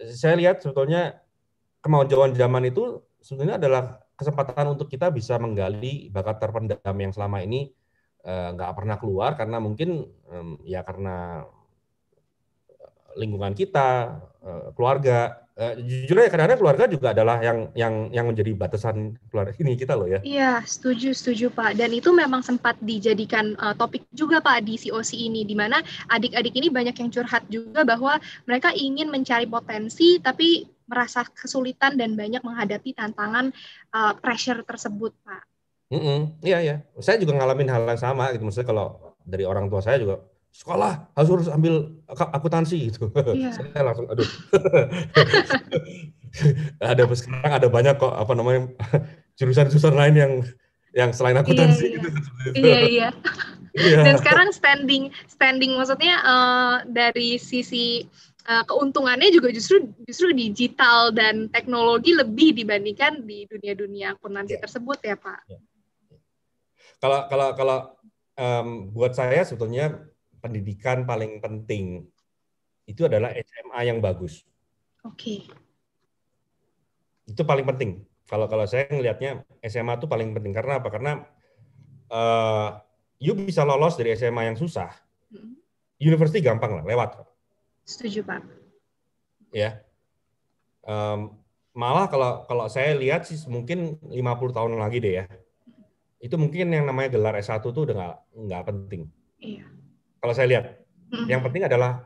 eh, saya lihat sebetulnya kemajuan zaman itu sebetulnya adalah kesempatan untuk kita bisa menggali bakat terpendam yang selama ini eh, nggak uh, pernah keluar karena mungkin um, ya karena eh, lingkungan kita, uh, keluarga, uh, jujur ya kadang-kadang keluarga juga adalah yang yang yang menjadi batasan keluarga ini kita loh ya. Iya, setuju setuju Pak. Dan itu memang sempat dijadikan uh, topik juga Pak di COC ini di mana adik-adik ini banyak yang curhat juga bahwa mereka ingin mencari potensi tapi merasa kesulitan dan banyak menghadapi tantangan uh, pressure tersebut, Pak. Mm -mm, iya Saya juga ngalamin hal yang sama gitu. Maksudnya kalau dari orang tua saya juga sekolah harus ambil akuntansi gitu. Iya. [LAUGHS] Saya langsung aduh. [LAUGHS] ada sekarang ada banyak kok apa namanya [LAUGHS] jurusan-jurusan lain yang yang selain akuntansi iya, iya. gitu. Iya, iya. Yeah. Dan sekarang standing standing maksudnya uh, dari sisi eh, keuntungannya juga justru justru digital dan teknologi lebih dibandingkan di dunia-dunia akuntansi yeah. tersebut ya, Pak. Iya. Iya. Kalau kalau kalau buat saya sebetulnya pendidikan paling penting itu adalah SMA yang bagus. Oke. Okay. Itu paling penting. Kalau kalau saya melihatnya SMA itu paling penting karena apa? Karena uh, you bisa lolos dari SMA yang susah. Mm-hmm. University gampang lah, lewat. Setuju pak. Ya. Um, malah kalau kalau saya lihat sih mungkin 50 tahun lagi deh ya. Itu mungkin yang namanya gelar S1 tuh udah nggak penting. Iya kalau saya lihat. Yang penting adalah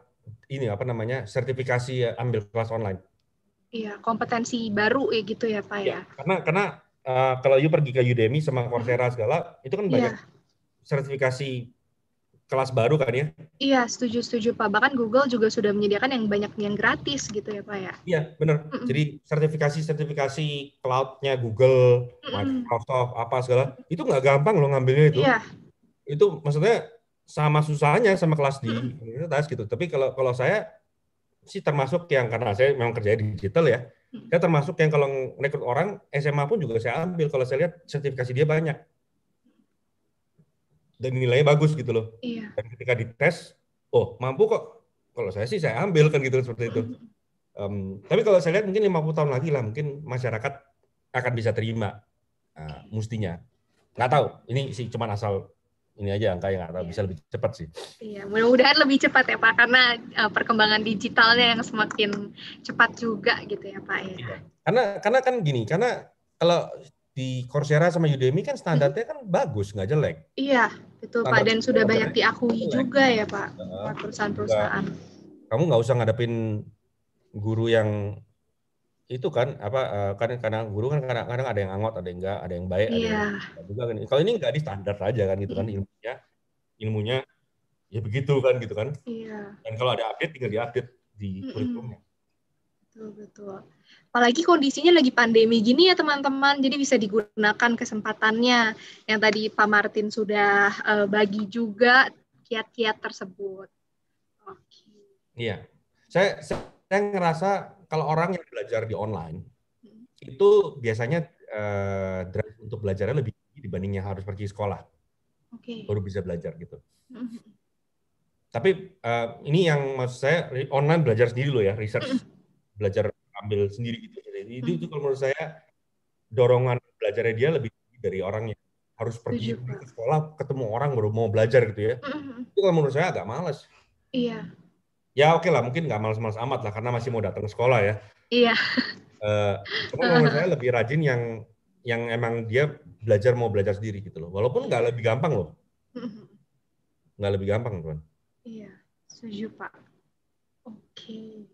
ini apa namanya sertifikasi ambil kelas online. Iya, kompetensi baru ya gitu ya Pak ya. ya karena karena uh, kalau you pergi ke Udemy sama Coursera segala, itu kan iya. banyak ya. sertifikasi kelas baru kan ya? Iya, setuju setuju Pak. Bahkan Google juga sudah menyediakan yang banyak yang gratis gitu ya Pak ya. Iya, benar. Mm -mm. Jadi sertifikasi-sertifikasi cloudnya Google, mm -mm. Microsoft apa segala, itu nggak gampang loh ngambilnya itu. Iya. Itu maksudnya sama susahnya sama kelas di hmm. universitas gitu. Tapi kalau kalau saya sih termasuk yang karena saya memang kerja di digital ya. Hmm. Saya termasuk yang kalau rekrut orang SMA pun juga saya ambil kalau saya lihat sertifikasi dia banyak dan nilainya bagus gitu loh. Iya. Dan ketika dites, oh mampu kok. Kalau saya sih saya ambil kan gitu seperti itu. Um, tapi kalau saya lihat mungkin 50 tahun lagi lah mungkin masyarakat akan bisa terima uh, eh, mestinya. Nggak tahu. Ini sih cuma asal ini aja angka yang atau iya. bisa lebih cepat sih. Iya, mudah-mudahan lebih cepat ya Pak karena eh, perkembangan digitalnya yang semakin cepat juga gitu ya Pak ya. Iya. Karena karena kan gini, karena kalau di Coursera sama Udemy kan standarnya kan bagus, nggak jelek. Iya, itu Standar Pak dan sudah banyak diakui jelek. juga ya Pak perusahaan-perusahaan. Kamu nggak usah ngadepin guru yang itu kan apa kan karena guru kan kadang-kadang ada yang angot ada yang enggak ada yang baik yeah. ada yang iya. juga kan kalau ini enggak di standar aja kan gitu kan hmm. ilmunya ilmunya ya begitu kan gitu kan yeah. dan kalau ada update tinggal di update di kurikulumnya betul betul apalagi kondisinya lagi pandemi gini ya teman-teman jadi bisa digunakan kesempatannya yang tadi Pak Martin sudah bagi juga kiat-kiat tersebut oke okay. iya saya, saya saya ngerasa kalau orang yang belajar di online hmm. itu biasanya uh, drive untuk belajarnya lebih tinggi dibanding yang harus pergi sekolah okay. baru bisa belajar gitu. Hmm. Tapi uh, ini yang maksud saya online belajar sendiri loh ya research hmm. belajar ambil sendiri gitu. Jadi mm-hmm. itu, itu kalau menurut saya dorongan belajarnya dia lebih tinggi dari orang yang harus pergi ke sekolah ketemu orang baru mau belajar gitu ya. Itu kalau menurut saya agak males. Iya ya oke okay lah mungkin nggak malas-malas amat lah karena masih mau datang sekolah ya. Iya. Uh, cuma menurut saya lebih rajin yang yang emang dia belajar mau belajar sendiri gitu loh. Walaupun nggak lebih gampang loh. Mm-hmm. Nggak lebih gampang tuan. Iya, setuju Pak. Oke.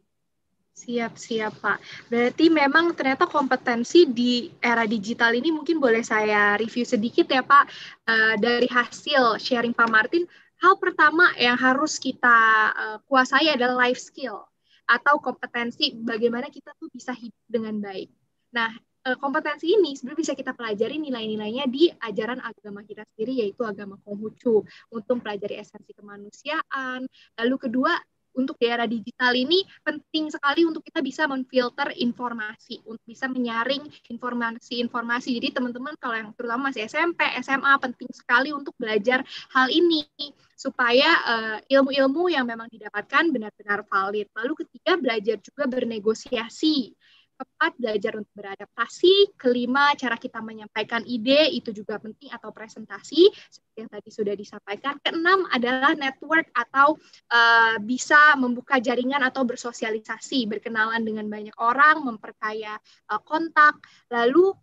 Siap, siap Pak. Berarti memang ternyata kompetensi di era digital ini mungkin boleh saya review sedikit ya Pak. Uh, dari hasil sharing Pak Martin, Hal pertama yang harus kita uh, kuasai adalah life skill atau kompetensi bagaimana kita tuh bisa hidup dengan baik. Nah, eh, kompetensi ini sebenarnya bisa kita pelajari nilai-nilainya di ajaran agama kita sendiri yaitu agama Konghucu untuk pelajari esensi kemanusiaan. Lalu kedua untuk di era digital ini penting sekali untuk kita bisa memfilter informasi, untuk bisa menyaring informasi-informasi. Jadi teman-teman kalau yang terutama masih SMP, SMA penting sekali untuk belajar hal ini supaya uh, ilmu-ilmu yang memang didapatkan benar-benar valid. Lalu ketiga belajar juga bernegosiasi. Keempat, belajar untuk beradaptasi. Kelima, cara kita menyampaikan ide, itu juga penting, atau presentasi, seperti yang tadi sudah disampaikan. Keenam adalah network atau uh, bisa membuka jaringan atau bersosialisasi, berkenalan dengan banyak orang, memperkaya uh, kontak. Lalu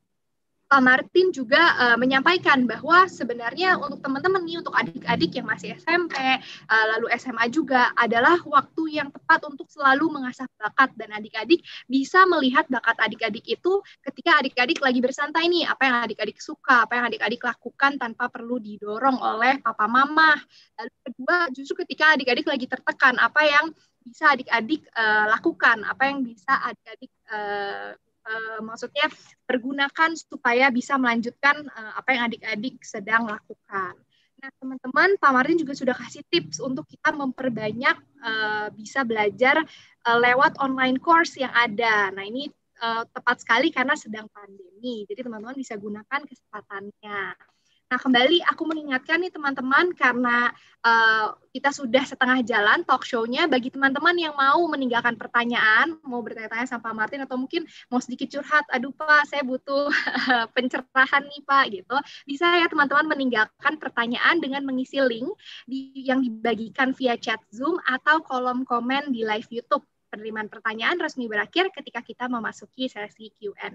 Pak Martin juga uh, menyampaikan bahwa sebenarnya untuk teman-teman nih untuk adik-adik yang masih SMP uh, eh, lalu SMA juga adalah waktu yang tepat untuk selalu mengasah bakat dan adik-adik bisa melihat bakat adik-adik itu ketika adik-adik lagi bersantai nih apa yang adik-adik suka apa yang adik-adik lakukan tanpa perlu didorong oleh papa mama lalu kedua justru ketika adik-adik lagi tertekan apa yang bisa adik-adik uh, lakukan apa yang bisa adik-adik Eh, maksudnya pergunakan supaya bisa melanjutkan uh, apa yang adik-adik sedang lakukan. Nah, teman-teman, Pak Martin juga sudah kasih tips untuk kita memperbanyak uh, bisa belajar uh, lewat online course yang ada. Nah, ini uh, tepat sekali karena sedang pandemi. Jadi, teman-teman bisa gunakan kesempatannya. Nah, kembali aku mengingatkan nih teman-teman karena uh, kita sudah setengah jalan talk show-nya bagi teman-teman yang mau meninggalkan pertanyaan, mau bertanya-tanya sama Pak Martin atau mungkin mau sedikit curhat, aduh Pak, saya butuh [LAUGHS] pencerahan nih Pak gitu. Bisa ya teman-teman meninggalkan pertanyaan dengan mengisi link di, yang dibagikan via chat Zoom atau kolom komen di live YouTube penerimaan pertanyaan resmi berakhir ketika kita memasuki sesi Q&A.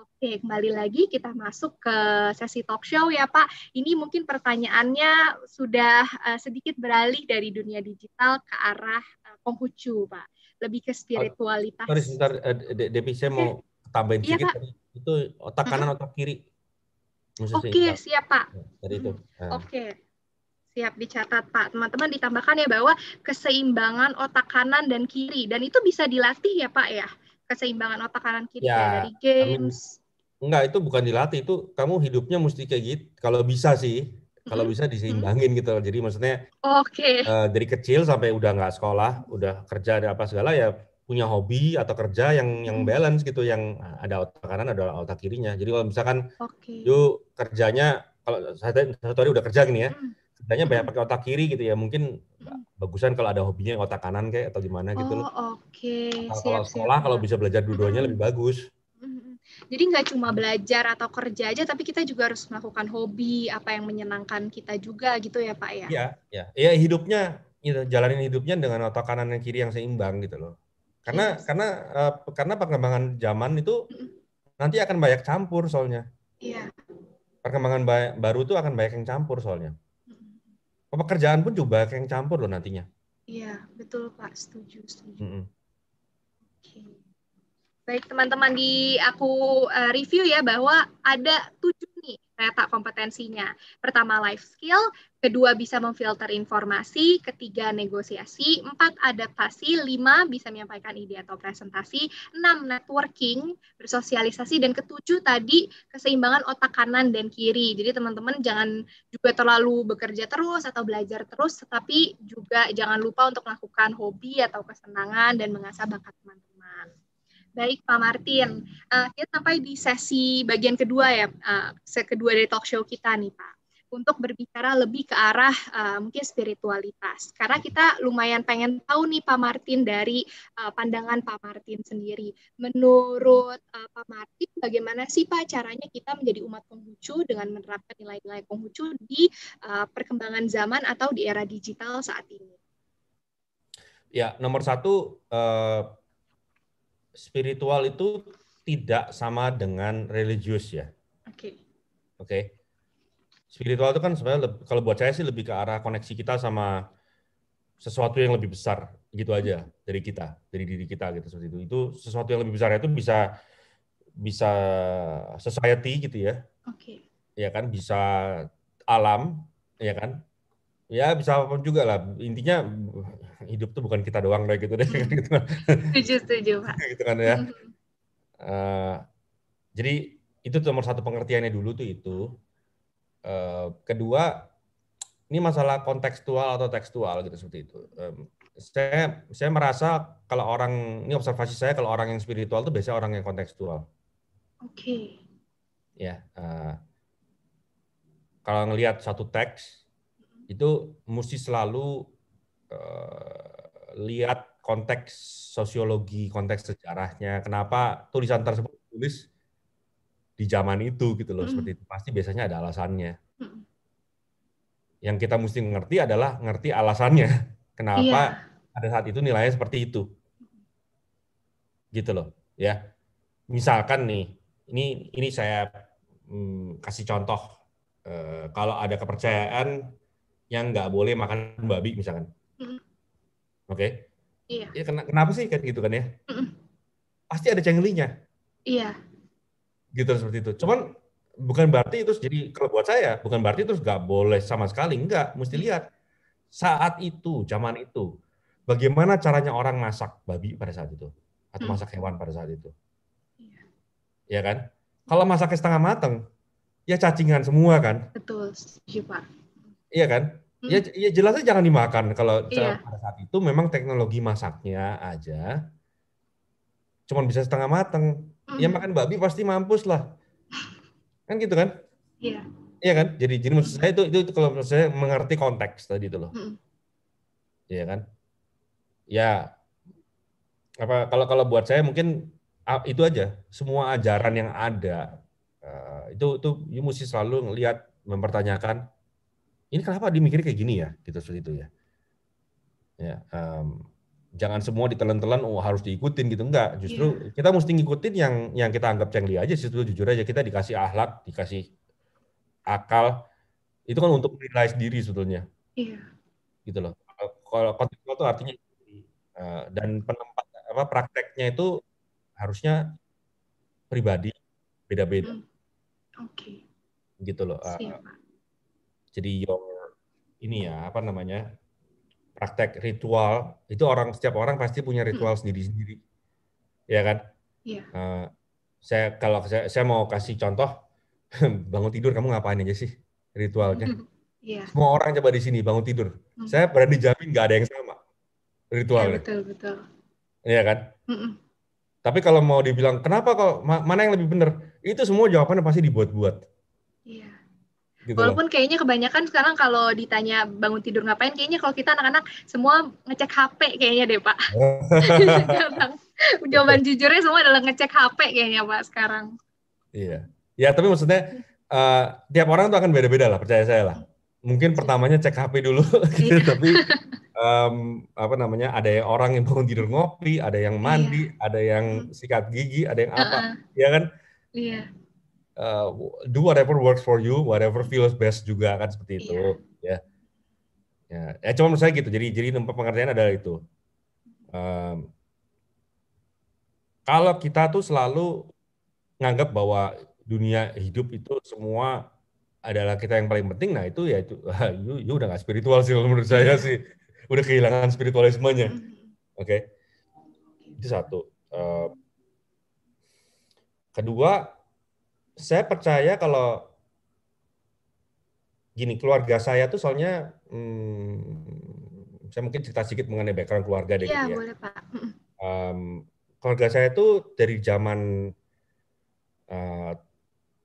Oke, kembali lagi kita masuk ke sesi talk show ya Pak. Ini mungkin pertanyaannya sudah uh, sedikit beralih dari dunia digital ke arah uh, Pak. Lebih ke spiritualitas. Sorry, sebentar, eh, Depi, saya mau okay. tambahin iya, sedikit. Pak. Itu otak kanan, otak kiri. Oke, okay, siap Pak. Hmm. Oke. Okay. Siap dicatat Pak. Teman-teman ditambahkan ya bahwa keseimbangan otak kanan dan kiri dan itu bisa dilatih ya Pak ya. Keseimbangan otak kanan kiri ya, ya dari games. enggak, itu bukan dilatih, itu kamu hidupnya mesti kayak gitu. Kalau bisa sih, kalau mm-hmm. bisa diseimbangin hmm. gitu jadi maksudnya oke okay. uh, eh, dari kecil sampai udah nggak sekolah udah kerja ada apa segala ya punya hobi atau kerja yang yang mm-hmm. balance gitu yang ada otak kanan ada otak kirinya jadi kalau misalkan okay. yuk kerjanya kalau saya tadi udah kerja gini ya hmm. Sebenarnya banyak pakai otak kiri gitu ya. Mungkin hmm. bagusan kalau ada hobinya yang otak kanan kayak atau gimana oh, gitu loh. Oh, oke. Okay. kalau sekolah kalau bisa belajar dua-duanya hmm. lebih bagus. Hmm, Jadi nggak cuma belajar atau kerja aja, tapi kita juga harus melakukan hobi apa yang menyenangkan kita juga gitu ya Pak ya. Iya, iya. Iya hidupnya gitu, jalanin hidupnya dengan otak kanan dan kiri yang seimbang gitu loh. Karena yes. Iya. karena uh, karena perkembangan zaman itu mm. nanti akan banyak campur soalnya. Iya. Yeah. Perkembangan baru itu akan banyak yang campur soalnya pekerjaan pun juga kayak yang campur loh nantinya. Iya, betul Pak, setuju, setuju. Mm -hmm. Oke. Baik teman-teman di aku eh, review ya bahwa ada tujuh nih peta kompetensinya. Pertama life skill, kedua bisa memfilter informasi, ketiga negosiasi, empat adaptasi, lima bisa menyampaikan ide atau presentasi, enam networking, bersosialisasi, dan ketujuh tadi keseimbangan otak kanan dan kiri. Jadi teman-teman jangan juga terlalu bekerja terus atau belajar terus, tetapi juga jangan lupa untuk melakukan hobi atau kesenangan dan mengasah bakat teman-teman. Baik Pak Martin, uh, kita sampai di sesi bagian kedua ya, uh, eh, sesi kedua dari talk show kita nih Pak. Untuk berbicara lebih ke arah uh, mungkin spiritualitas, karena kita lumayan pengen tahu nih Pak Martin dari uh, pandangan Pak Martin sendiri. Menurut uh, Pak Martin, bagaimana sih Pak caranya kita menjadi umat penghucu dengan menerapkan nilai-nilai penghucu di uh, perkembangan zaman atau di era digital saat ini? Ya, nomor satu. Uh spiritual itu tidak sama dengan religius ya. Oke. Okay. Oke. Okay. Spiritual itu kan sebenarnya lebih, kalau buat saya sih lebih ke arah koneksi kita sama sesuatu yang lebih besar gitu aja dari kita, dari diri kita gitu seperti itu. Itu sesuatu yang lebih besar itu bisa bisa society gitu ya. Oke. Okay. Ya kan bisa alam, ya kan? Ya bisa apapun juga lah. Intinya hidup tuh bukan kita doang deh gitu deh kan, gitu kan. tujuh tujuh Pak. [LAUGHS] gitu kan ya. Uh, jadi itu tuh nomor satu pengertiannya dulu tuh itu. Uh, kedua, ini masalah kontekstual atau tekstual gitu seperti itu. Um, saya saya merasa kalau orang ini observasi saya kalau orang yang spiritual tuh biasanya orang yang kontekstual. Oke. Okay. Ya. Uh, kalau ngelihat satu teks mm-hmm. itu mesti selalu Eh, lihat konteks sosiologi, konteks sejarahnya, kenapa tulisan tersebut tulis di zaman itu gitu loh, mm. seperti itu. Pasti biasanya ada alasannya. Mm. Yang kita mesti ngerti adalah ngerti alasannya. [LAUGHS] Kenapa yeah. pada saat itu nilainya seperti itu. Gitu loh, ya. Misalkan nih, ini ini saya hmm, kasih contoh e, kalau ada kepercayaan yang nggak boleh makan babi misalkan Oke. Okay? Iya. Ya, kenapa sih kayak gitu kan ya? Mm -mm. Pasti ada cenglinya. Iya. Gitu seperti itu. Cuman bukan berarti itu jadi kalau buat saya bukan berarti terus nggak boleh sama sekali nggak mesti iya. lihat saat itu zaman itu bagaimana caranya orang masak babi pada saat itu atau hmm. masak hewan pada saat itu Iya ya kan kalau masaknya setengah matang ya cacingan semua kan betul setuju iya kan Ya, ya jelasnya jangan dimakan kalau iya. pada saat itu memang teknologi masaknya aja cuman bisa setengah matang. Mm. Ya makan babi pasti mampus lah. Kan gitu kan? Iya. Iya kan? Jadi jadi maksud saya itu itu, itu kalau maksud saya mengerti konteks tadi itu loh. Mm. Iya kan? Ya apa kalau kalau buat saya mungkin itu aja semua ajaran yang ada eh, itu itu you ya mesti selalu melihat mempertanyakan ini kenapa dimikir kayak gini ya gitu seperti itu ya ya um, jangan semua ditelan-telan oh harus diikutin gitu enggak justru yeah. kita mesti ngikutin yang yang kita anggap cengli aja sih jujur aja kita dikasih akhlak dikasih akal itu kan untuk menilai diri sebetulnya yeah. gitu loh kalau kontekstual itu artinya uh, dan penempat apa prakteknya itu harusnya pribadi beda-beda mm. oke okay. gitu loh eh, Siap, uh, jadi your ini ya apa namanya praktek ritual itu orang setiap orang pasti punya ritual sendiri-sendiri, hmm. ya kan? Yeah. Iya. Uh, saya kalau saya, saya mau kasih contoh [LAUGHS] bangun tidur kamu ngapain aja sih ritualnya? Iya. -hmm. yeah. Semua orang coba di sini bangun tidur. -hmm. Saya berani jamin nggak ada yang sama ritualnya. Yeah, betul betul. Iya kan? hmm. Tapi kalau mau dibilang kenapa kok mana yang lebih benar? Itu semua jawabannya pasti dibuat-buat. Iya. Yeah. Gitu Walaupun loh. kayaknya kebanyakan sekarang kalau ditanya bangun tidur ngapain, kayaknya kalau kita anak-anak semua ngecek HP kayaknya deh Pak. [LAUGHS] Jawaban jujurnya semua adalah ngecek HP kayaknya Pak sekarang. Iya, ya tapi maksudnya uh, tiap orang tuh akan beda-beda lah, percaya saya lah. Mungkin iya. pertamanya cek HP dulu, [LAUGHS] gitu, iya. tapi um, apa namanya ada yang orang yang bangun tidur ngopi, ada yang mandi, iya. ada yang hmm. sikat gigi, ada yang apa, uh -uh. ya kan? Iya uh, do whatever works for you, whatever feels best juga kan seperti itu. Yeah. Ya. ya, ya. cuma menurut saya gitu. Jadi jadi tempat pengertian adalah itu. Um, kalau kita tuh selalu nganggap bahwa dunia hidup itu semua adalah kita yang paling penting, nah itu ya itu, you, you udah nggak spiritual sih menurut saya sih, udah kehilangan spiritualismenya. Mm-hmm. Oke, okay? itu satu. Uh, kedua, saya percaya kalau gini keluarga saya tuh soalnya hmm, saya mungkin cerita sedikit mengenai background keluarga deh. Iya gitu ya. boleh pak. Um, keluarga saya itu dari zaman uh,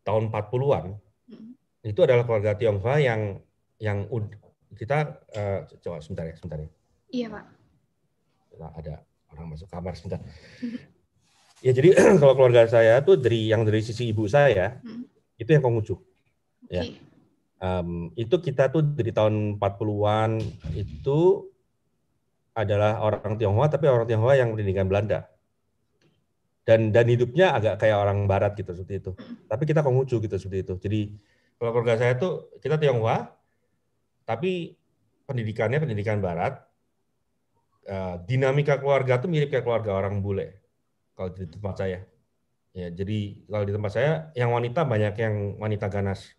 tahun 40-an hmm. itu adalah keluarga Tionghoa yang yang kita uh, coba sebentar ya sebentar ya. Iya pak. Nah, ada orang masuk kamar sebentar. [LAUGHS] Ya jadi [CLEARS THROAT] kalau keluarga saya tuh dari yang dari sisi ibu saya hmm. itu yang Konghucu. Okay. Ya. Um, itu kita tuh dari tahun 40-an itu adalah orang Tionghoa tapi orang Tionghoa yang pendidikan Belanda. Dan dan hidupnya agak kayak orang barat gitu seperti itu. Hmm. Tapi kita Konghucu gitu seperti itu. Jadi kalau keluarga saya tuh kita Tionghoa tapi pendidikannya pendidikan barat. Uh, dinamika keluarga tuh mirip kayak keluarga orang bule kalau di tempat saya. Ya, jadi kalau di tempat saya yang wanita banyak yang wanita ganas.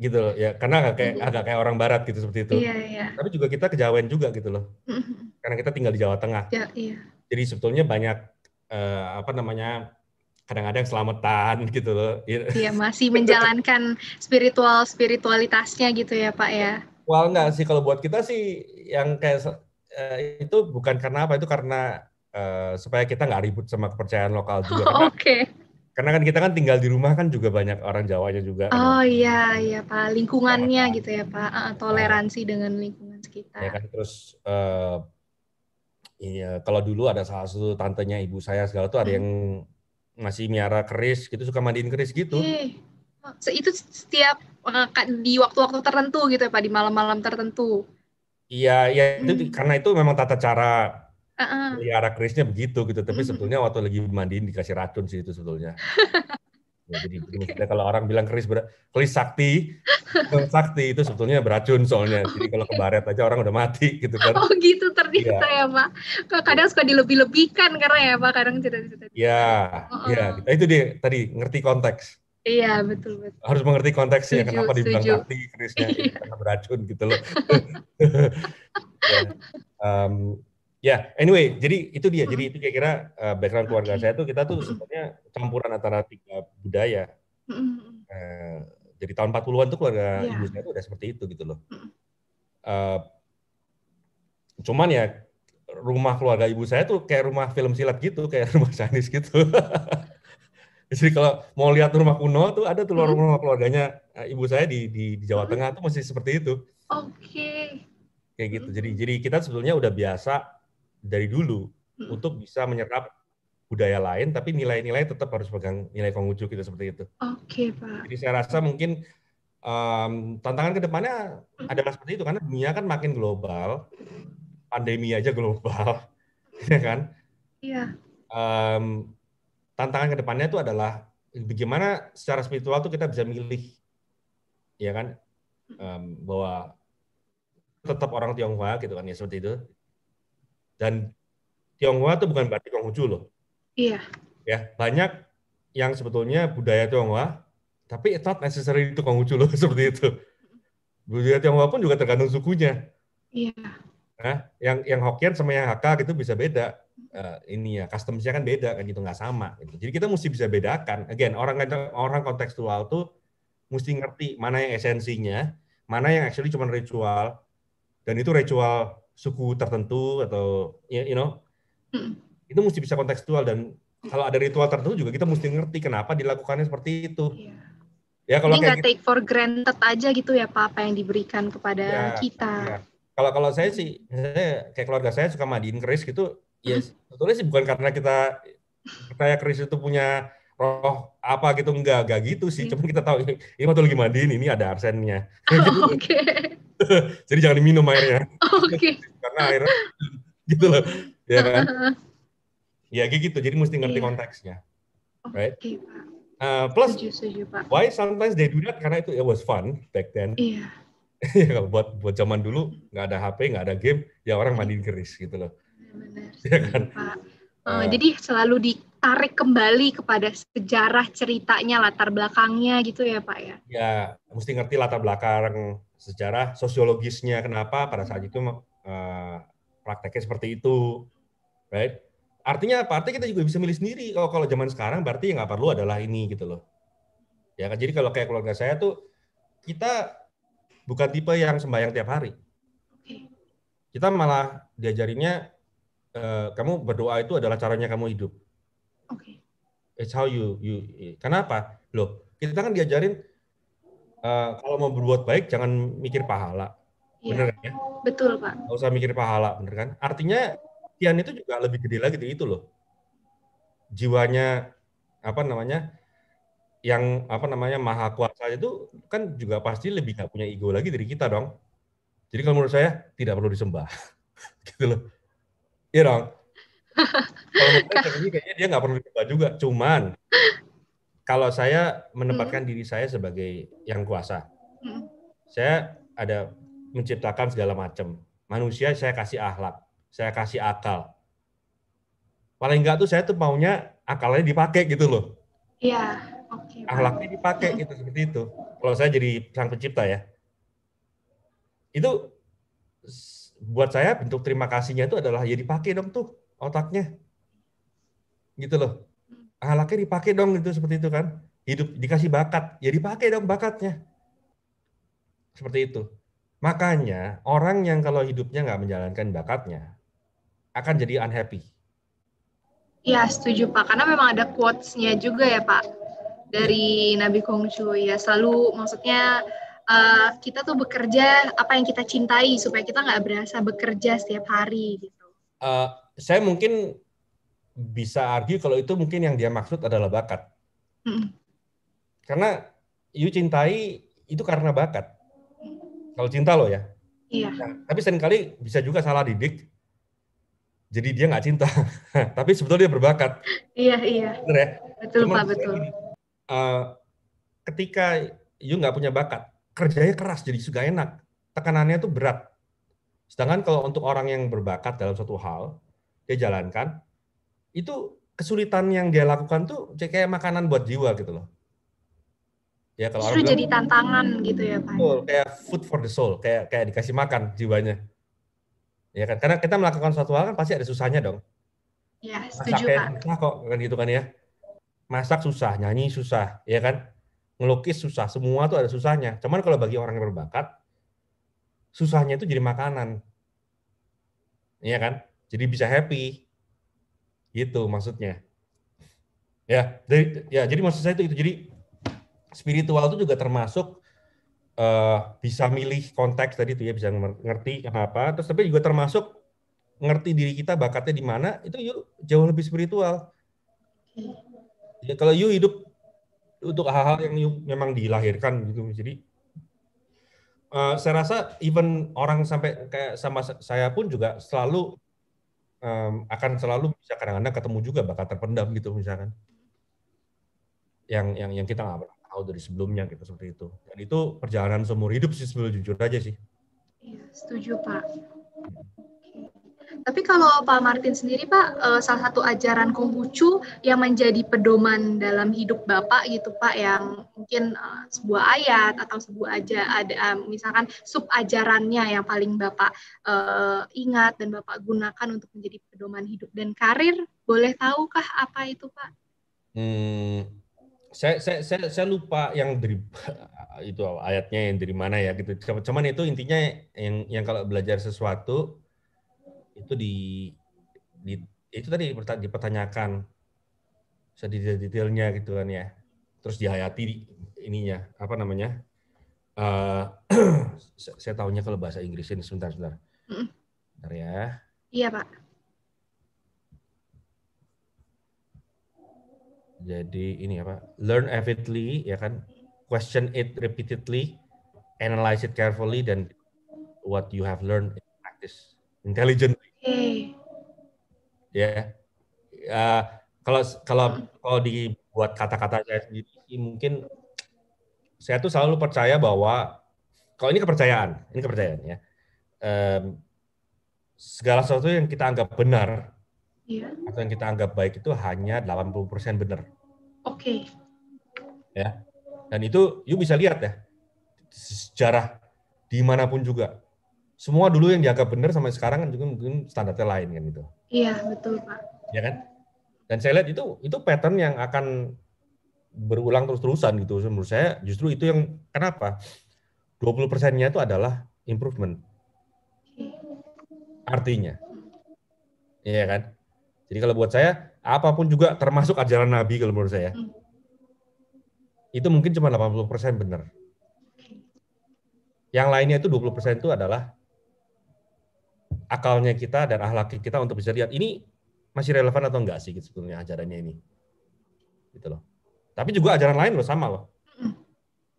Gitu loh, ya karena agak kayak agak mm-hmm. kayak orang barat gitu seperti itu. Iya, iya. Tapi juga kita kejawen juga gitu loh. Mm-hmm. karena kita tinggal di Jawa Tengah. Iya, iya. Jadi sebetulnya banyak eh, apa namanya kadang-kadang selamatan [LAUGHS] gitu loh. Iya, iya [LAUGHS] masih menjalankan spiritual spiritualitasnya gitu ya, Pak ya. Well, enggak sih kalau buat kita sih yang kayak eh, itu bukan karena apa itu karena Eh, supaya kita nggak ribut sama kepercayaan lokal [LAUGHS] juga. Oh, Oke. Okay. Karena kan kita kan tinggal di rumah kan juga banyak orang Jawanya juga. Oh kan. iya iya pak, lingkungannya Sama. gitu ya pak, toleransi uh, dengan lingkungan sekitar. Ya kan terus uh, iya kalau dulu ada salah satu tantenya ibu saya segala tuh hmm. ada yang masih miara keris gitu suka mandiin keris gitu. Okay. Oh, itu setiap eh, di waktu-waktu tertentu gitu ya pak, di malam-malam tertentu. Iya iya hmm. itu karena itu memang tata cara Uh-uh. Pelihara kerisnya begitu gitu, tapi hmm. sebetulnya waktu lagi mandiin dikasih racun sih itu sebetulnya. [LAUGHS] ya, jadi okay. kalau orang bilang keris ber- keris sakti, keris sakti itu sebetulnya beracun soalnya. Okay. Oh, jadi kalau iya. kebaret aja orang udah mati gitu kan. Oh gitu ternyata ya, ya Pak. Kadang suka dilebih-lebihkan karena ya Pak kadang cerita-cerita. Ya, oh, ya. itu dia tadi ngerti konteks. Iya betul betul. Harus mengerti konteksnya suju, kenapa dibilang suju. sakti kerisnya gitu, iya. karena beracun gitu loh. [LAUGHS] [LAUGHS] ya. um, Ya, yeah, anyway, jadi itu dia. Jadi hmm. itu kira-kira uh, background keluarga saya itu kita tuh sebenarnya campuran antara tiga budaya. Uh, jadi tahun 40-an tuh keluarga yeah. ibu saya tuh udah seperti itu gitu loh. Uh, cuman ya rumah keluarga ibu saya tuh kayak rumah film silat gitu, kayak [LAUGHS] rumah Chinese gitu. [LAUGHS] jadi kalau mau lihat rumah kuno tuh ada tuh rumah keluarganya uh, ibu saya di, di di Jawa Tengah tuh masih seperti itu. Oke. Okay. Kayak gitu. Jadi jadi kita sebetulnya udah biasa dari dulu hmm. untuk bisa menyerap budaya lain, tapi nilai-nilai tetap harus pegang nilai Konghucu kita seperti itu. Oke okay, pak. Jadi saya rasa mungkin um, tantangan kedepannya hmm. adalah seperti itu karena dunia kan makin global, pandemi aja global, [LAUGHS] ya kan? Iya. Yeah. Um, tantangan kedepannya itu adalah bagaimana secara spiritual tuh kita bisa milih, ya kan? Um, bahwa tetap orang Tionghoa gitu kan ya seperti itu dan Tionghoa itu bukan berarti Konghucu loh. Iya. Ya, banyak yang sebetulnya budaya Tionghoa, tapi it's not necessary itu Konghucu loh, [LAUGHS] seperti itu. Budaya Tionghoa pun juga tergantung sukunya. Iya. Nah, yang yang Hokkien sama yang Hakka itu bisa beda. Uh, ini ya customsnya kan beda kan gitu nggak sama gitu. Jadi kita mesti bisa bedakan. Again orang orang kontekstual tuh mesti ngerti mana yang esensinya, mana yang actually cuma ritual dan itu ritual suku tertentu atau ya, you know hmm. itu mesti bisa kontekstual dan kalau ada ritual tertentu juga kita mesti ngerti kenapa dilakukannya seperti itu. Yeah. Ya kalau kayak gitu, take for granted aja gitu ya Pak apa yang diberikan kepada ya, kita. Ya. Kalau kalau saya sih saya, kayak keluarga saya suka mandiin keris gitu. Ya hmm. sebetulnya sih bukan karena kita percaya keris itu punya roh apa gitu enggak enggak gitu sih. Hmm. Iya. Cuma kita tahu ini, ini waktu lagi mandiin ini ada arsennya. Oh, [LAUGHS] gitu ya. Oke. Okay. [LAUGHS] Jadi jangan diminum airnya. Oke. Okay. [LAUGHS] Karena airnya [LAUGHS] gitu loh. Ya kan? ya gitu. Jadi mesti ngerti yeah. konteksnya. Right? Okay, Uh, ah, plus, suju, suju, Pak. why sometimes they do that karena itu it was fun back then. Iya. Yeah. buat buat zaman dulu nggak ada HP, nggak ada game, ya orang mandiin keris gitu loh. Benar. Ya kan? Pak. Uh, uh, jadi selalu ditarik kembali kepada sejarah ceritanya, latar belakangnya gitu ya Pak ya? Ya, mesti ngerti latar belakang secara sosiologisnya kenapa pada saat itu uh, prakteknya seperti itu, right? Artinya apa? Artinya kita juga bisa milih sendiri. Kalau oh, kalau zaman sekarang berarti yang nggak perlu adalah ini gitu loh. Ya kan? Jadi kalau kayak keluarga saya tuh kita bukan tipe yang sembahyang tiap hari. Kita malah diajarinnya eh, kamu berdoa itu adalah caranya kamu hidup. Oke. Okay. It's how you you. Eh, kenapa? Loh, kita kan diajarin Eh, kalau mau berbuat baik jangan mikir pahala. Iya. Bener kan ya? Betul, Pak. Gak usah mikir pahala, bener kan? Artinya Tian itu juga lebih gede lagi di itu loh. Jiwanya apa namanya? yang apa namanya maha kuasa itu kan juga pasti lebih gak punya ego lagi dari kita dong. Jadi kalau menurut saya tidak perlu disembah, [LAUGHS] gitu loh. Iya dong. [LAUGHS] kalau menurut saya kayaknya dia nggak perlu disembah juga. Cuman kalau saya menempatkan hmm. diri saya sebagai yang kuasa, hmm. saya ada menciptakan segala macam. Manusia saya kasih akhlak, saya kasih akal. Paling enggak tuh saya tuh maunya akalnya dipakai gitu loh. Iya. Okay. Akhlaknya dipakai hmm. gitu seperti itu. Kalau saya jadi sang pencipta ya, itu buat saya bentuk terima kasihnya itu adalah ya dipakai dong tuh otaknya, gitu loh ahlaknya dipakai dong gitu seperti itu kan hidup dikasih bakat ya dipakai dong bakatnya seperti itu makanya orang yang kalau hidupnya nggak menjalankan bakatnya akan jadi unhappy Iya setuju Pak, karena memang ada quotesnya juga ya Pak dari Nabi Kongcu ya selalu maksudnya uh, kita tuh bekerja apa yang kita cintai supaya kita nggak berasa bekerja setiap hari gitu. Uh, saya mungkin bisa argue kalau itu mungkin yang dia maksud adalah bakat. Hmm. Karena you cintai itu karena bakat. Kalau cinta lo ya. Iya. Nah, tapi seringkali bisa juga salah didik. Jadi dia nggak cinta. [LAUGHS] tapi sebetulnya dia berbakat. Iya, iya. Bener ya? Betul, Cuma Pak, betul. Ini, uh, eh, ketika you nggak punya bakat, kerjanya keras jadi juga enak. Tekanannya itu berat. Sedangkan kalau untuk orang yang berbakat dalam satu hal, dia jalankan, itu kesulitan yang dia lakukan tuh kayak makanan buat jiwa gitu loh. Ya kalau Justru jadi bilang, tantangan gitu ya Pak. Betul, kayak food for the soul, kayak kayak dikasih makan jiwanya. Ya kan, karena kita melakukan suatu hal kan pasti ada susahnya dong. Ya, setuju Masaknya Pak. Susah kok kan gitu kan ya. Masak susah, nyanyi susah, ya kan? Ngelukis susah, semua tuh ada susahnya. Cuman kalau bagi orang yang berbakat, susahnya itu jadi makanan. Iya kan? Jadi bisa happy, Gitu maksudnya. Ya, jadi, ya jadi maksud saya itu itu. Jadi spiritual itu juga termasuk uh, bisa milih konteks tadi itu ya, bisa ngerti apa. Terus tapi juga termasuk ngerti diri kita bakatnya di mana, itu yuk jauh lebih spiritual. Ya, kalau you hidup untuk hal-hal yang you memang dilahirkan gitu, jadi Uh, saya rasa even orang sampai kayak sama saya pun juga selalu um, akan selalu bisa kadang-kadang ketemu juga bakal terpendam gitu misalkan yang yang yang kita nggak pernah tahu dari sebelumnya gitu seperti itu dan itu perjalanan seumur hidup sih sebelum jujur aja sih Iya setuju pak hmm. Tapi kalau Pak Martin sendiri Pak, eh, salah satu ajaran Konghucu yang menjadi pedoman dalam hidup Bapak gitu Pak, yang mungkin eh, sebuah ayat atau sebuah aja ada eh, misalkan sub ajarannya yang paling Bapak uh, ingat dan Bapak gunakan untuk menjadi pedoman hidup dan karir, boleh tahukah apa itu Pak? Hmm, saya, saya, saya, saya lupa yang dari [LAUGHS] itu ayatnya yang dari mana ya gitu. Cuman itu intinya yang yang kalau belajar sesuatu itu di, di ya itu tadi dipertanyakan sedetail-detailnya gitu kan ya. Terus dihayati ininya apa namanya? Uh, [CLEARS THROAT] saya tahunya kalau bahasa Inggris ini sebentar sebentar. Mm. ya. Iya, Pak. Jadi ini apa? Learn avidly ya kan? Question it repeatedly, analyze it carefully dan what you have learned in practice intelligent. Okay. Ya. Yeah. Uh, kalau kalau kalau dibuat kata-kata saya sendiri mungkin saya tuh selalu percaya bahwa kalau ini kepercayaan, ini kepercayaan ya. Um, segala sesuatu yang kita anggap benar yeah. atau yang kita anggap baik itu hanya 80% benar. Oke. Okay. Ya. Dan itu you bisa lihat ya sejarah dimanapun juga semua dulu yang dianggap benar sampai sekarang kan juga mungkin standarnya lain kan gitu. Iya betul pak. Ya kan. Dan saya lihat itu itu pattern yang akan berulang terus-terusan gitu. Menurut saya justru itu yang kenapa 20 persennya itu adalah improvement. Artinya, iya kan? Jadi kalau buat saya apapun juga termasuk ajaran Nabi kalau menurut saya. Hmm. Itu mungkin cuma 80 persen benar. Yang lainnya itu 20 persen itu adalah akalnya kita dan akhlak kita untuk bisa lihat ini masih relevan atau enggak sih gitu, sebetulnya ajarannya ini. Gitu loh. Tapi juga ajaran lain loh sama loh. Hmm.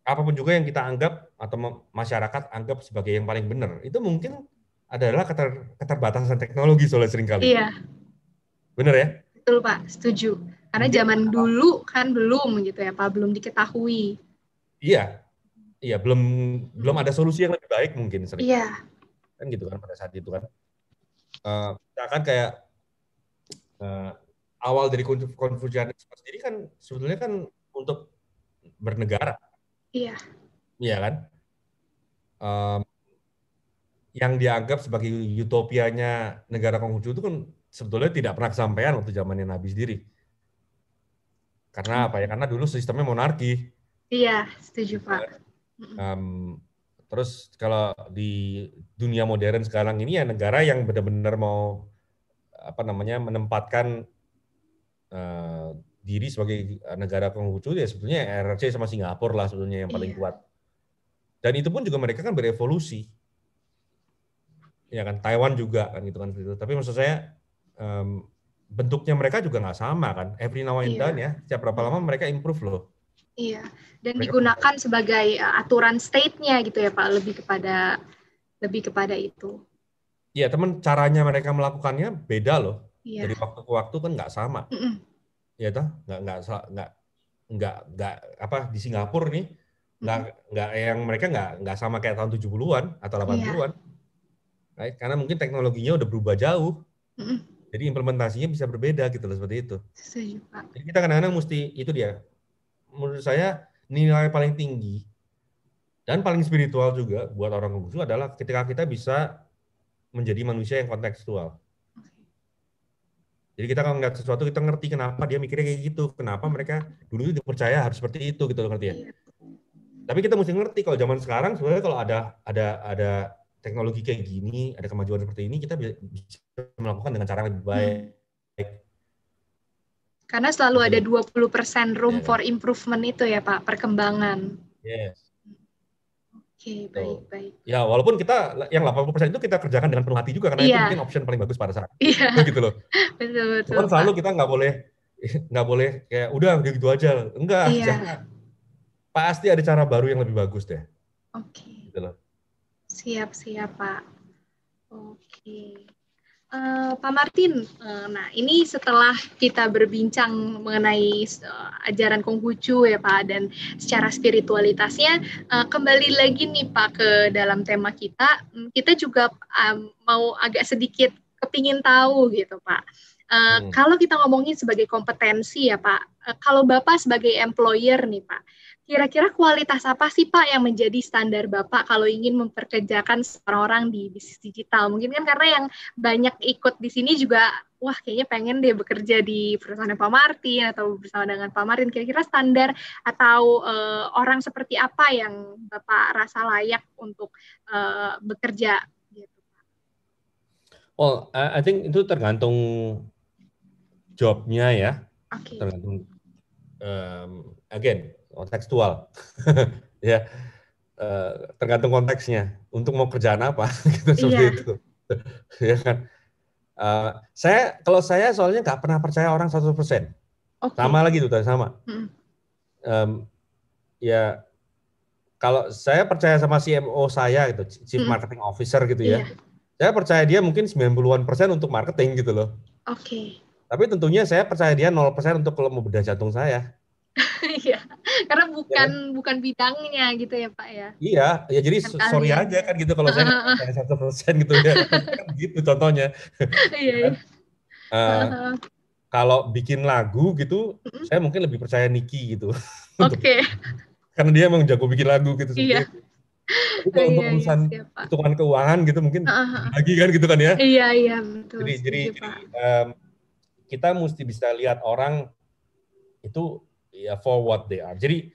Apapun juga yang kita anggap atau masyarakat anggap sebagai yang paling benar, itu mungkin adalah keter, keterbatasan teknologi soalnya seringkali. Iya. Benar ya? Betul Pak, setuju. Karena zaman dulu kan belum gitu ya Pak, belum diketahui. Iya, iya belum belum hmm. ada solusi yang lebih baik mungkin sering. Iya, kan gitu kan pada saat itu kan uh, kan kayak uh, awal dari konfusianisme sendiri kan sebetulnya kan untuk bernegara iya iya kan um, yang dianggap sebagai utopianya negara Konghucu itu kan sebetulnya tidak pernah kesampaian waktu zamannya Nabi sendiri karena apa ya karena dulu sistemnya monarki iya setuju pak um, Terus kalau di dunia modern sekarang ini ya negara yang benar-benar mau apa namanya menempatkan uh, diri sebagai eh, negara Konghucu ya sebetulnya RRC sama Singapura lah sebetulnya yang paling iya. kuat. Dan itu pun juga mereka kan berevolusi. Ya kan Taiwan juga kan gitu kan gitu. Tapi maksud saya um, bentuknya mereka juga nggak sama kan. Every now and iya. then ya, setiap berapa lama mereka improve loh. Iya, dan digunakan sebagai eh, aturan state-nya gitu ya Pak, lebih kepada lebih kepada itu. Iya, teman caranya mereka melakukannya beda loh. Iya. Dari waktu ke waktu kan nggak sama. Iya mm toh, nggak nggak nggak nggak nggak apa di Singapura nih nggak mm nggak yang mereka nggak nggak sama kayak tahun 70-an atau 80-an. Iya. Right? Karena mungkin teknologinya udah berubah jauh. -mm. Jadi implementasinya bisa berbeda gitu loh seperti itu. Setuju, Pak. Jadi kita kadang-kadang mesti itu dia menurut saya nilai paling tinggi dan paling spiritual juga buat orang khusus adalah ketika kita bisa menjadi manusia yang kontekstual. Jadi kita kalau ngeliat sesuatu kita ngerti kenapa dia mikirnya kayak gitu, kenapa mereka dulu itu dipercaya harus seperti itu gitu loh ngerti ya. Iya. Tapi kita mesti ngerti kalau zaman sekarang sebenarnya kalau ada ada ada teknologi kayak gini, ada kemajuan seperti ini kita bisa melakukan dengan cara yang lebih baik. Hmm karena selalu ada 20% iya. room iya. for improvement itu ya Pak, perkembangan. Yes. Oke, okay, baik, baik. Ya, walaupun kita yang 80% itu kita kerjakan dengan penuh hati juga karena yeah. itu iya. mungkin option paling bagus pada saat yeah. itu gitu loh. [LAUGHS] betul, betul. Cuman selalu kita nggak boleh nggak boleh kayak udah gitu aja. Enggak, yeah. jangan. Pasti ada cara baru yang lebih bagus deh. Oke. Okay. Gitu loh. Siap, siap, Pak. Oke. Okay. Eh, Pak Martin, eh, nah ini setelah kita berbincang mengenai eh, ajaran Konghucu ya Pak dan secara spiritualitasnya kembali lagi nih Pak ke dalam tema kita, mm, kita juga mau agak sedikit kepingin tahu gitu Pak. Uh, hmm. Kalau kita ngomongin sebagai kompetensi ya Pak, uh, kalau Bapak sebagai employer nih Pak, Kira-kira kualitas apa sih Pak yang menjadi standar Bapak kalau ingin memperkerjakan seorang orang di bisnis digital? Mungkin kan karena yang banyak ikut di sini juga, wah kayaknya pengen dia bekerja di perusahaan Pak Martin atau bersama dengan Pak Martin. Kira-kira standar atau uh, orang seperti apa yang Bapak rasa layak untuk uh, bekerja? Gitu, Well, I think itu tergantung jobnya ya, okay. tergantung um, again kontekstual [LAUGHS] ya eh, tergantung konteksnya untuk mau kerjaan apa [LAUGHS] gitu iya. seperti itu [LAUGHS] ya kan uh, saya kalau saya soalnya nggak pernah percaya orang 100% okay. sama lagi tuh sama hmm. um, ya kalau saya percaya sama CMO saya gitu Chief hmm. Marketing Officer gitu yeah. ya iya. saya percaya dia mungkin 90-an persen untuk marketing gitu loh oke okay. tapi tentunya saya percaya dia 0% untuk kalau mau bedah jantung saya Iya karena ya. bukan ya. bukan bidangnya gitu ya Pak ya. Iya, ya jadi sorry aja kan gitu kalau saya satu persen gitu ya, [LAUGHS] kan gitu contohnya. Iya. uh, kalau bikin lagu gitu, mm-hmm. saya mungkin lebih percaya Niki gitu. [LAUGHS] Oke. Okay. Karena dia emang jago bikin lagu gitu. Iya. Tapi iya, untuk iya, urusan iya, keuangan gitu mungkin uh-huh. lagi kan gitu kan ya. Iya iya betul. Jadi jadi, jadi um, kita mesti bisa lihat orang itu ya for what they are. Jadi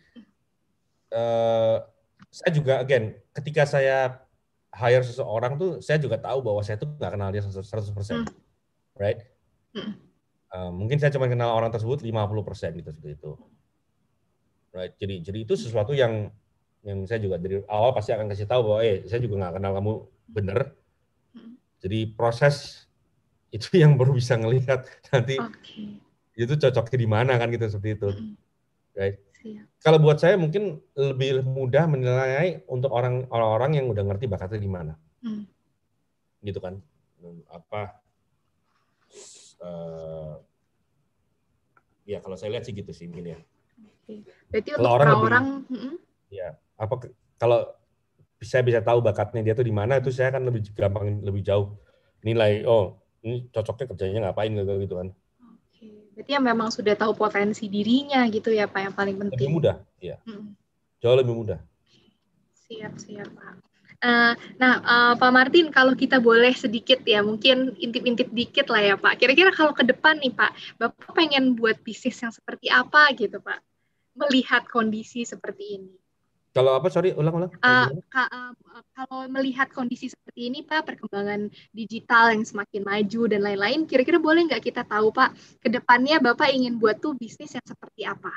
uh, saya juga again ketika saya hire seseorang tuh saya juga tahu bahwa saya tuh nggak kenal dia 100%. Hmm. Right? Uh, mungkin saya cuma kenal orang tersebut 50% gitu seperti itu. Right. Jadi jadi itu sesuatu yang yang saya juga dari awal pasti akan kasih tahu bahwa eh saya juga nggak kenal kamu bener. Hmm. Jadi proses itu [LAUGHS] yang baru bisa ngelihat nanti okay. itu cocoknya di mana kan gitu seperti itu. Hmm right? Yeah. Kalau buat saya mungkin lebih mudah menilai untuk orang-orang yang udah ngerti bakatnya di mana, mm. gitu kan? Apa? Uh, ya kalau saya lihat sih gitu sih mungkin ya. Okay. kalau untuk orang, orang lebih, hmm? ya apa kalau saya bisa tahu bakatnya dia tuh di mana itu saya akan lebih gampang lebih jauh nilai oh ini cocoknya kerjanya ngapain gitu, gitu kan. Berarti ya memang sudah tahu potensi dirinya gitu ya Pak yang paling penting. Lebih mudah, ya. Hmm. Jauh lebih mudah. Siap, siap Pak. Eh, nah, eh, Pak Martin, kalau kita boleh sedikit ya, mungkin intip-intip dikit lah ya, Pak. Kira-kira kalau ke depan nih, Pak, Bapak pengen buat bisnis yang seperti apa gitu, Pak? Melihat kondisi seperti ini. Kalau apa? Sorry, ulang-ulang. Uh, eh, eh, kalau melihat kondisi seperti ini, Pak, perkembangan digital yang semakin maju dan lain-lain, kira-kira boleh nggak kita tahu, Pak, ke depannya Bapak ingin buat tuh bisnis yang seperti apa?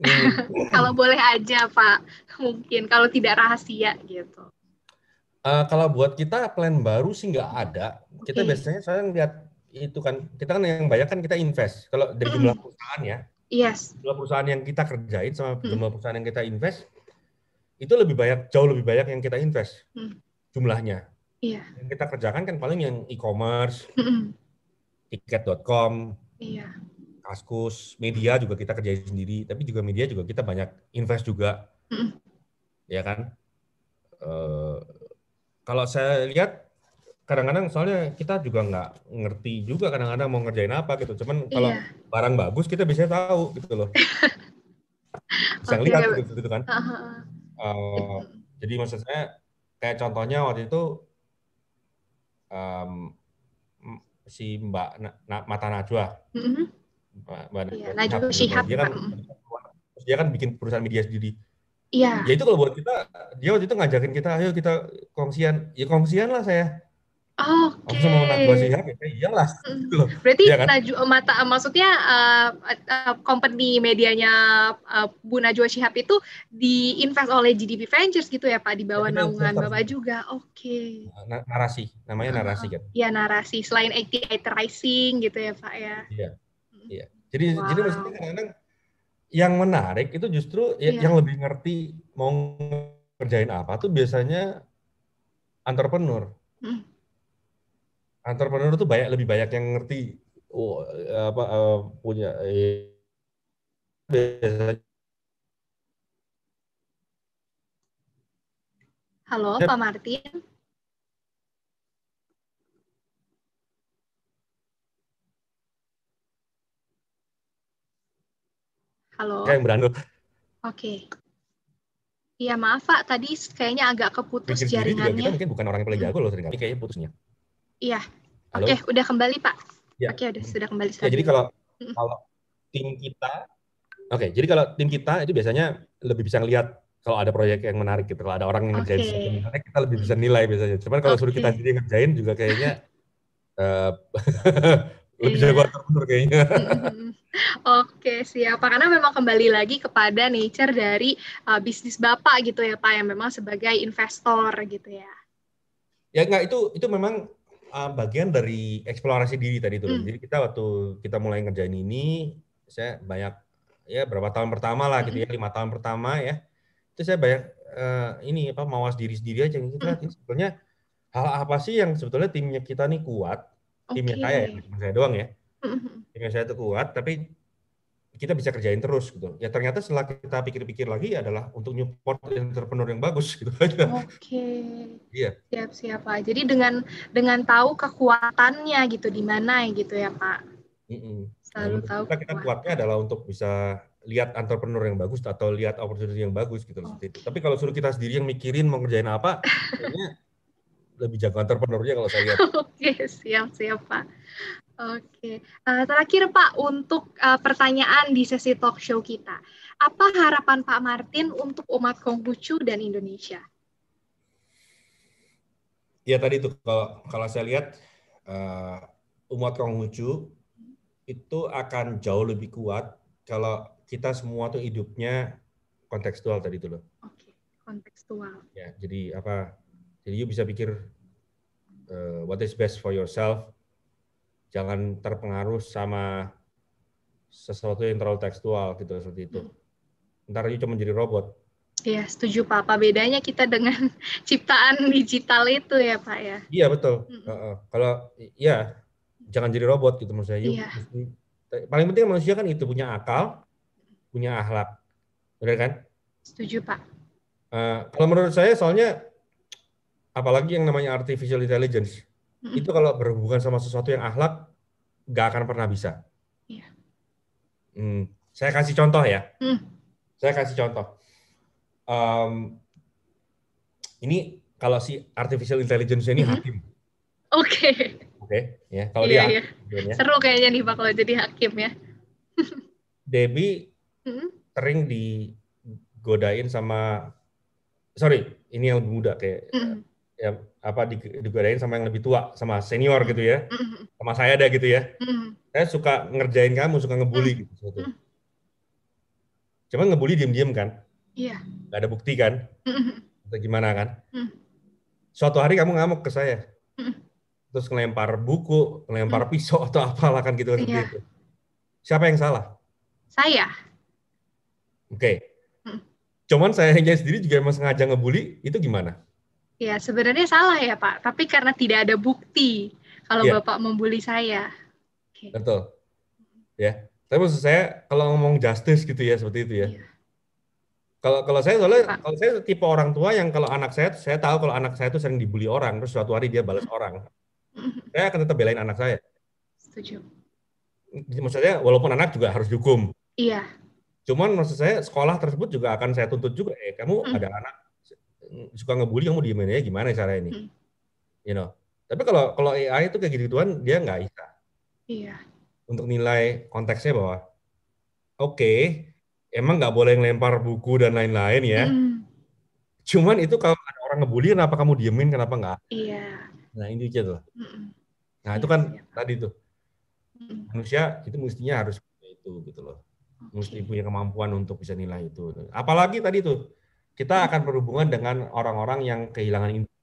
Hmm. [LAUGHS] kalau boleh aja, Pak, mungkin kalau tidak rahasia gitu. Uh, kalau buat kita plan baru sih nggak ada. Okay. Kita biasanya saya lihat itu kan kita kan yang banyak kan kita invest. Kalau dari jumlah perusahaan ya, Yes. Jumlah perusahaan yang kita kerjain sama jumlah hmm. perusahaan yang kita invest itu lebih banyak jauh lebih banyak yang kita invest hmm. jumlahnya. Yeah. Yang kita kerjakan kan paling yang e-commerce, tiket.com, askus, iya. Yeah. Kaskus, media juga kita kerjain sendiri, tapi juga media juga kita banyak invest juga. Hmm. Ya kan? Uh, kalau saya lihat kadang-kadang soalnya kita juga nggak ngerti juga kadang-kadang mau ngerjain apa gitu. Cuman kalau iya. barang bagus kita bisa tahu gitu loh. [LAUGHS] bisa okay. lihat gitu, gitu kan. Uh, jadi maksud saya kayak contohnya waktu itu um, si Mbak Na, Na, Mata Najwa. Mm-hmm. Mbak, Mbak yeah, Najwa iya, Najwa Dia kan, dia kan bikin perusahaan media sendiri. Iya. Ya itu kalau buat kita, dia waktu itu ngajakin kita, ayo kita kongsian. Ya kongsian lah saya Oh, Oke. Okay. Aku sama Najwa ya iyalah. Gitu Berarti ya kan? Najwa eh, Mata maksudnya uh, uh, company medianya uh, Bu Najwa Shihab itu diinvest oleh GDP Ventures gitu ya Pak di bawah ya, naungan Bapak juga. Oke. Okay. Nah, na narasi, namanya narasi kan. Iya, narasi selain Rising gitu ya Pak ya. Iya. Iya. Jadi wow. jadi maksudnya kadang-kadang yang menarik itu justru ya. Iya. yang lebih ngerti mau ngerjain apa tuh biasanya entrepreneur. Hmm entrepreneur tuh banyak lebih banyak yang ngerti oh, apa uh, punya eh, Halo, iya. Pak Martin. Halo. Kayak Oke. Okay. Iya maaf Pak, tadi kayaknya agak keputus Pikir jaringannya. kita mungkin bukan orang yang paling jago loh seringkali, hmm. kayaknya putusnya. Iya. Oke, okay, udah kembali Pak. Ya. Oke, okay, sudah kembali. Ya, jadi kalau kalau tim kita, oke, okay, jadi kalau tim kita itu biasanya lebih bisa ngelihat kalau ada proyek yang menarik gitu. Kalau ada orang yang ngerjain okay. kita lebih bisa nilai biasanya. Cuman kalau okay. suruh kita sendiri ngerjain juga kayaknya uh, [LAUGHS] [LAUGHS] lebih yeah. jago atur kayaknya. Oke, siap. Karena memang kembali lagi kepada nature dari uh, bisnis Bapak gitu ya, Pak, yang memang sebagai investor gitu ya. Ya enggak itu itu memang uh, bagian dari eksplorasi diri tadi tuh. Hmm. Jadi kita waktu kita mulai ngerjain ini, saya banyak ya berapa tahun pertama lah gitu ya hmm. lima tahun pertama ya itu saya banyak uh, ini apa mawas diri sendiri aja gitu hmm. sebetulnya hal apa sih yang sebetulnya timnya kita nih kuat okay. timnya saya ya, saya doang ya hmm, hmm, timnya saya itu kuat tapi kita bisa kerjain terus gitu. Ya ternyata setelah kita pikir-pikir lagi adalah untuk support entrepreneur yang bagus [LAUGHS] gitu aja. Oke. Okay. Iya. Siap-siap Pak. Jadi dengan dengan tahu kekuatannya gitu di mana gitu ya Pak. Mm -mm. Selalu nah, tahu. Kita, kita kuatnya adalah untuk bisa lihat entrepreneur yang bagus atau lihat opportunity yang bagus gitu. Okay. Seperti itu. Tapi kalau suruh kita sendiri yang mikirin mau kerjain apa, [LAUGHS] lebih jago entrepreneurnya kalau saya lihat. Oke, okay, siap-siap Pak. Oke, uh, terakhir Pak untuk uh, pertanyaan di sesi talk show kita, apa harapan Pak Martin untuk umat Konghucu dan Indonesia? Ya tadi itu kalau kalau saya lihat uh, umat Konghucu itu akan jauh lebih kuat kalau kita semua tuh hidupnya kontekstual tadi itu loh. Oke, kontekstual. Ya, jadi apa? Jadi you bisa pikir uh, what is best for yourself jangan terpengaruh sama sesuatu yang terlalu tekstual gitu seperti itu. Hmm. Ntar aja cuma jadi robot. Iya, setuju Pak. Apa bedanya kita dengan [LAUGHS] ciptaan digital itu ya Pak ya? Iya betul. Mm -hmm. uh, kalau ya jangan jadi robot gitu menurut saya. Iya. Paling penting manusia kan itu punya akal, punya akhlak, benar kan? Setuju Pak. Uh, kalau menurut saya soalnya apalagi yang namanya artificial intelligence hmm Itu kalau berhubungan sama sesuatu yang akhlak, nggak akan pernah bisa. Yeah. Hmm. Saya kasih contoh ya. Mm. Saya kasih contoh. Um, ini kalau si artificial intelligence ini mm-hmm. hakim. Oke. Okay. Oke, okay, ya. Kalau yeah, dia. Yeah. Seru kayaknya nih Pak kalau jadi hakim ya. [LAUGHS] Debbie mm-hmm. sering digodain sama sorry, ini yang muda kayak hmm ya apa digodain sama yang lebih tua sama senior gitu ya sama saya ada gitu ya saya suka ngerjain kamu suka ngebully gitu cuma ngebully diem-diem kan iya yeah. Gak ada bukti kan atau gimana kan suatu hari kamu ngamuk ke saya terus ngelempar buku ngelempar pisau atau apalah kan gitu kan yeah. gitu siapa yang salah saya oke okay. Hmm. cuman saya sendiri juga emang sengaja ngebully itu gimana Ya, sebenarnya salah ya, Pak. Tapi karena tidak ada bukti kalau ya. Bapak membuli saya. Okay. Betul. Ya. Tapi maksud saya kalau ngomong justice gitu ya, seperti itu ya. ya. Kalau kalau saya soalnya iya, Pak. kalau saya tipe orang tua yang kalau anak saya saya tahu kalau anak saya itu sering dibully orang, terus suatu hari dia balas orang. [LAUGHS] Saya akan tetap belain anak saya. Setuju. Maksudnya walaupun anak juga harus dihukum. Iya. Cuman maksud saya sekolah tersebut juga akan saya tuntut juga, eh kamu mm. ada anak suka ngebully kamu diemin ya gimana cara ini hmm. you know tapi kalau kalau AI itu kayak gitu-gituan dia nggak bisa iya untuk nilai konteksnya bahwa oke okay, emang nggak boleh ngelempar buku dan lain-lain ya hmm. cuman itu kalau ada orang ngebully kenapa kamu diemin kenapa nggak iya nah ini aja tuh hmm, hmm. nah itu kan iya, iya tadi tuh hmm. manusia itu mestinya harus itu gitu loh okay. mesti punya kemampuan untuk bisa nilai itu apalagi tadi tuh kita akan berhubungan dengan orang-orang yang kehilangan indera.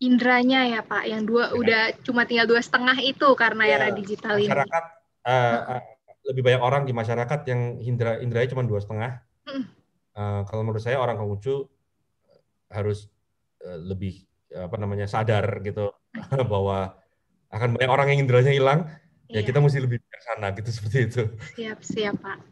Indranya ya Pak, yang dua ya. udah cuma tinggal dua setengah itu karena ya, era digital ini. Masyarakat uh, lebih banyak orang di masyarakat yang indera indranya cuma dua setengah. Hmm. Uh, kalau menurut saya orang Konghucu harus uh, lebih apa namanya sadar gitu [LAUGHS] bahwa akan banyak orang yang inderanya hilang. Ya, ya kita mesti lebih ke sana gitu [LAUGHS] seperti itu. Siap siap Pak.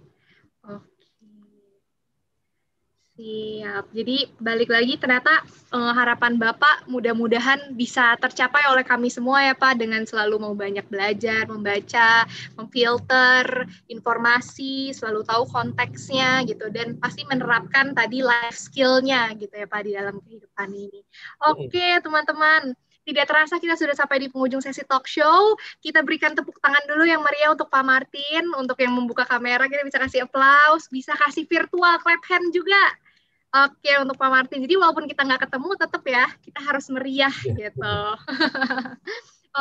Siap. Jadi balik lagi ternyata uh, harapan Bapak mudah-mudahan bisa tercapai oleh kami semua ya Pak dengan selalu mau banyak belajar, membaca, memfilter informasi, selalu tahu konteksnya gitu dan pasti menerapkan tadi life skill-nya gitu ya Pak di dalam kehidupan ini. Oke, teman-teman. Tidak terasa kita sudah sampai di penghujung sesi talk show. Kita berikan tepuk tangan dulu yang meriah untuk Pak Martin. Untuk yang membuka kamera kita bisa kasih aplaus, bisa kasih virtual clap hand juga. Oke untuk Pak Martin. Jadi walaupun kita nggak ketemu, tetap ya kita harus meriah ya, gitu. [LAUGHS]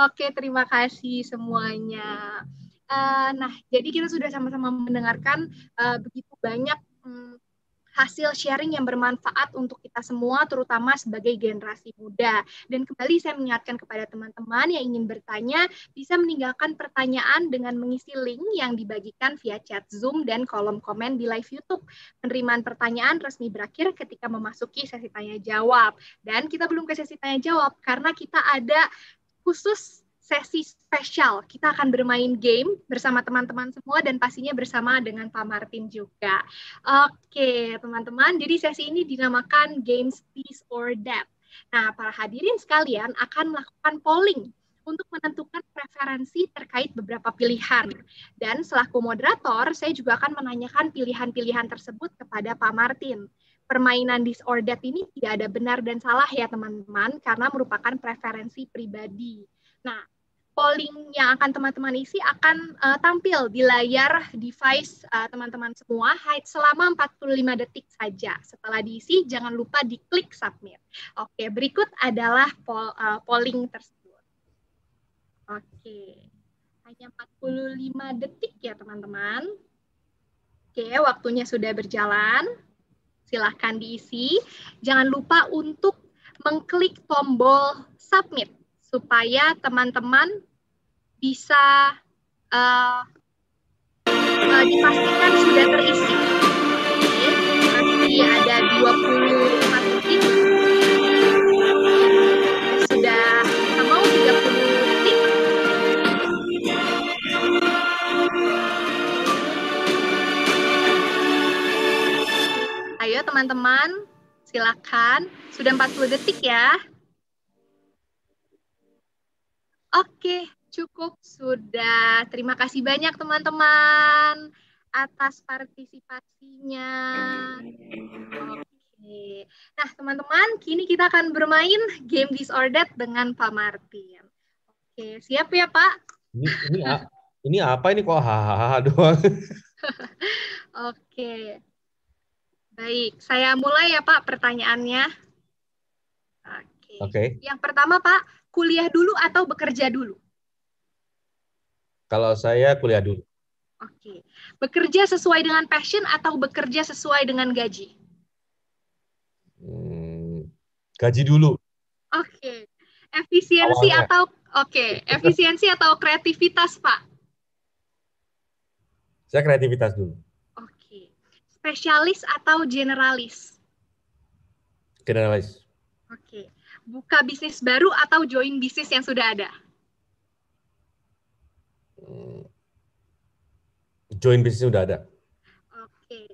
Oke terima kasih semuanya. Uh, nah jadi kita sudah sama-sama mendengarkan uh, begitu banyak hmm, hasil sharing yang bermanfaat untuk kita semua, terutama sebagai generasi muda. Dan kembali saya mengingatkan kepada teman-teman yang ingin bertanya, bisa meninggalkan pertanyaan dengan mengisi link yang dibagikan via chat Zoom dan kolom komen di live YouTube. Penerimaan pertanyaan resmi berakhir ketika memasuki sesi tanya jawab. Dan kita belum ke sesi tanya jawab karena kita ada khusus sesi spesial. Kita akan bermain game bersama teman-teman semua dan pastinya bersama dengan Pak Martin juga. Oke, teman-teman. Jadi sesi ini dinamakan Games Peace or Death. Nah, para hadirin sekalian akan melakukan polling untuk menentukan preferensi terkait beberapa pilihan. Dan selaku moderator, saya juga akan menanyakan pilihan-pilihan tersebut kepada Pak Martin permainan disordered ini tidak ada benar dan salah ya teman-teman karena merupakan preferensi pribadi. Nah, polling yang akan teman-teman isi akan uh, tampil di layar device eh, teman-teman uh, semua selama 45 detik saja. Setelah diisi, jangan lupa diklik submit. Oke, berikut adalah pol, uh, polling tersebut. Oke, hanya 45 detik ya teman-teman. Oke, waktunya sudah berjalan. Silahkan diisi. Jangan lupa untuk mengklik tombol submit supaya teman-teman bisa uh, uh, dipastikan sudah terisi. Jadi masih ada 20 detik sudah mau puluh detik. Ayo teman-teman, silakan. Sudah 40 detik ya. Oke, cukup sudah. Terima kasih banyak teman-teman atas partisipasinya. Oke. Nah, teman-teman, kini kita akan bermain game Disordered dengan Pak Martin. Oke, siap ya, Pak? Ini, ini, a, ini apa ini kok hahaha doang? [LAUGHS] Oke. Baik, saya mulai ya, Pak, pertanyaannya. Oke. Oke. Yang pertama, Pak, kuliah dulu atau bekerja dulu? Kalau saya kuliah dulu. Oke. Bekerja sesuai dengan passion atau bekerja sesuai dengan gaji? Hmm, gaji dulu. Oke. Efisiensi Awalnya. atau oke, [LAUGHS] efisiensi atau kreativitas, Pak? Saya kreativitas dulu. Oke. Spesialis atau generalis? Generalis. Oke buka bisnis baru atau join bisnis yang sudah ada? Hmm, join bisnis sudah ada. Oke.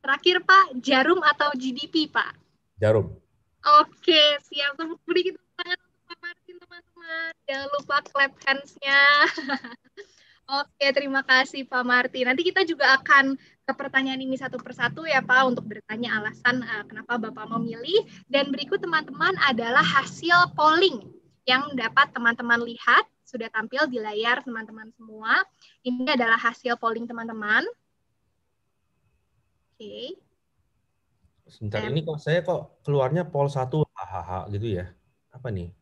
Terakhir Pak, jarum atau GDP Pak? Jarum. Oke, siap. Tepuk beri kita tangan untuk Pak teman-teman. Jangan lupa clap hands-nya. [LAUGHS] Oke, terima kasih Pak Marti. Nanti kita juga akan ke pertanyaan ini satu persatu ya Pak untuk bertanya alasan uh, kenapa Bapak memilih. Dan berikut teman-teman adalah hasil polling yang dapat teman-teman lihat sudah tampil di layar teman-teman semua. Ini adalah hasil polling teman-teman. Oke. Sebentar, ini kok saya kok keluarnya pol satu hahaha gitu ya. Apa nih?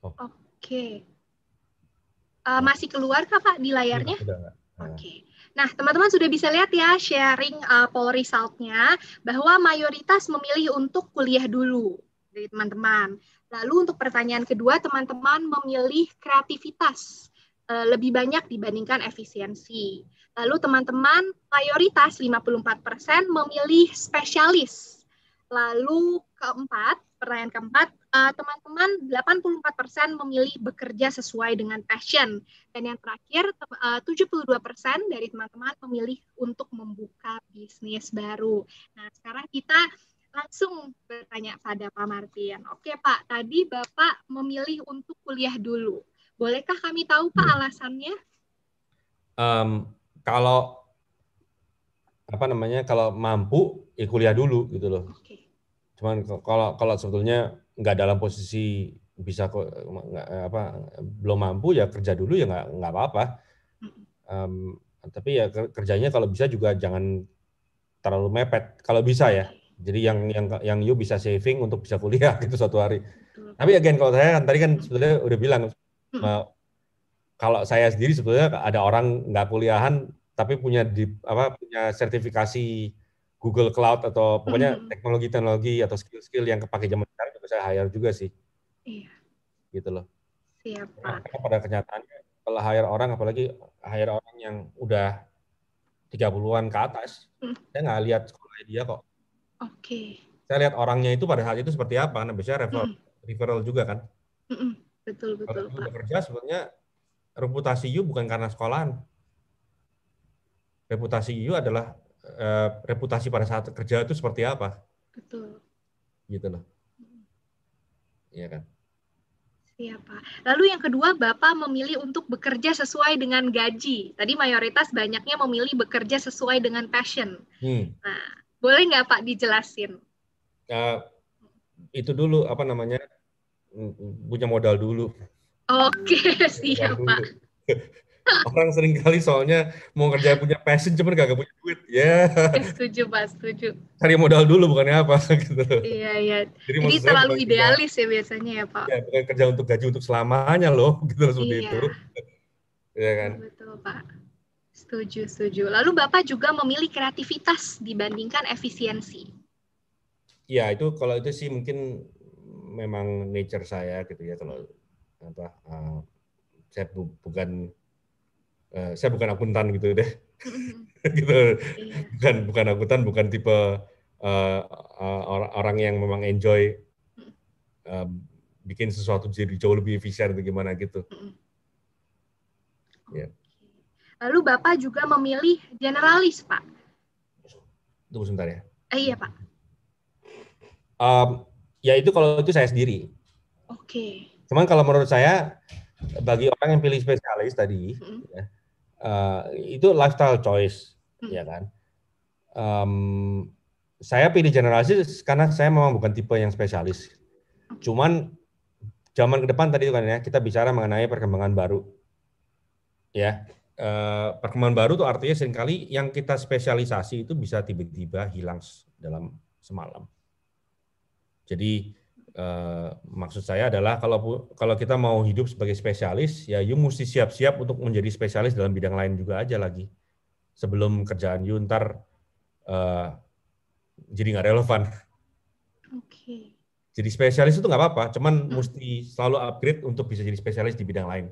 Oh. Oke. Okay. Uh, masih keluar kah Pak di layarnya? Iya, nah. Oke. Okay. Nah, teman-teman sudah bisa lihat ya sharing uh, poll result-nya bahwa mayoritas memilih untuk kuliah dulu dari teman-teman. Lalu untuk pertanyaan kedua, teman-teman memilih kreativitas uh, lebih banyak dibandingkan efisiensi. Lalu teman-teman mayoritas 54% memilih spesialis. Lalu keempat, pertanyaan keempat, Eh, teman-teman uh, 84% memilih bekerja sesuai dengan passion dan yang terakhir eh, uh, 72% dari teman-teman memilih untuk membuka bisnis baru. Nah, sekarang kita langsung bertanya pada Pak Martin. Oke, Pak, tadi Bapak memilih untuk kuliah dulu. Bolehkah kami tahu Pak hmm. alasannya? Um, kalau apa namanya kalau mampu ya kuliah dulu gitu loh. Okay. Cuman kalau kalau sebetulnya nggak dalam posisi bisa kok apa belum mampu ya kerja dulu ya nggak nggak apa-apa um, tapi ya kerjanya kalau bisa juga jangan terlalu mepet kalau bisa ya jadi yang yang yang you bisa saving untuk bisa kuliah [LAUGHS] gitu suatu hari tapi again kalau saya kan tadi kan sebetulnya udah bilang kalau saya sendiri sebetulnya ada orang nggak kuliahan tapi punya di apa punya sertifikasi Google Cloud atau pokoknya teknologi-teknologi atau skill-skill yang kepake zaman sekarang bisa hire juga sih. Iya. Gitu loh. Siapa? Nah, pada kenyataannya kalau hire orang apalagi hire orang yang udah 30-an ke atas, hmm. saya nggak lihat sekolahnya dia kok. Oke. Okay. Saya lihat orangnya itu pada saat itu seperti apa, nah biasanya referral, hmm. referral juga kan. Hmm. Betul, betul. Kalau kerja sebenarnya reputasi you bukan karena sekolahan. Reputasi you adalah uh, reputasi pada saat kerja itu seperti apa. Betul. Gitu loh. Iya kan? Iya Pak. Lalu yang kedua, Bapak memilih untuk bekerja sesuai dengan gaji. Tadi mayoritas banyaknya memilih bekerja sesuai dengan passion. Hmm. Nah, boleh nggak Pak dijelasin? Uh, itu dulu apa namanya mm, mm, punya modal dulu. Oke, okay, [LAUGHS] siap Pak. [LAUGHS] Orang sering kali soalnya mau kerja punya passion cuman gak, gak punya duit. Ya. Yeah. Setuju Pak, setuju. Cari modal dulu bukannya apa [LAUGHS] gitu. Iya, iya. Jadi, Jadi terlalu idealis ya biasanya ya Pak. Ya, bukan kerja untuk gaji untuk selamanya loh, [LAUGHS] gitu iya. seperti itu. Iya kan? Betul Pak. Setuju, setuju. Lalu Bapak juga memilih kreativitas dibandingkan efisiensi. Iya itu kalau itu sih mungkin memang nature saya gitu ya kalau apa uh, saya bu bukan Eh, saya bukan akuntan gitu deh mm-hmm. [LAUGHS] gitu iya. bukan bukan akuntan bukan tipe uh, uh, orang yang memang enjoy uh, bikin sesuatu jadi jauh lebih efisien atau gimana gitu mm-hmm. yeah. Ya. lalu bapak juga memilih generalis pak tunggu sebentar ya eh, iya pak um, ya itu kalau itu saya sendiri oke okay. cuman kalau menurut saya bagi orang yang pilih spesialis tadi mm -hmm. ya, Eh, itu lifestyle choice, hmm. ya kan. Um, saya pilih generasi karena saya memang bukan tipe yang spesialis. Cuman zaman ke depan tadi itu kan ya kita bicara mengenai perkembangan baru, ya. Uh, perkembangan baru itu artinya seringkali yang kita spesialisasi itu bisa tiba-tiba hilang dalam semalam. Jadi Eh, maksud saya adalah kalau kalau kita mau hidup sebagai spesialis ya you mesti siap-siap untuk menjadi spesialis dalam bidang lain juga aja lagi sebelum kerjaan you ntar uh, jadi nggak relevan. Oke. Okay. Jadi spesialis itu nggak apa-apa, cuman hmm. mesti selalu upgrade untuk bisa jadi spesialis di bidang lain.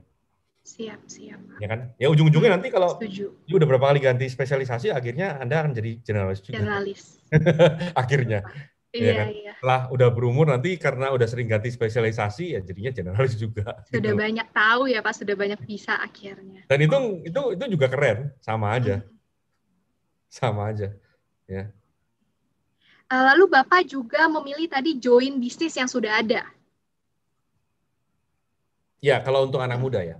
Siap, siap. Ya kan? Ya ujung-ujungnya hmm. nanti kalau Setuju. udah berapa kali ganti spesialisasi, akhirnya Anda akan jadi generalis juga. Generalis. [LAUGHS] akhirnya. Apa? Iya, iya, kan? iya. Lah udah berumur nanti karena udah sering ganti spesialisasi ya jadinya generalis [LAUGHS] juga. Sudah gitu. banyak tahu ya Pak, sudah banyak bisa akhirnya. Dan itu itu itu juga keren, sama aja. Hmm. Sama aja. Ya. Eh, lalu Bapak juga memilih tadi join bisnis yang sudah ada. Ya, kalau untuk anak muda ya.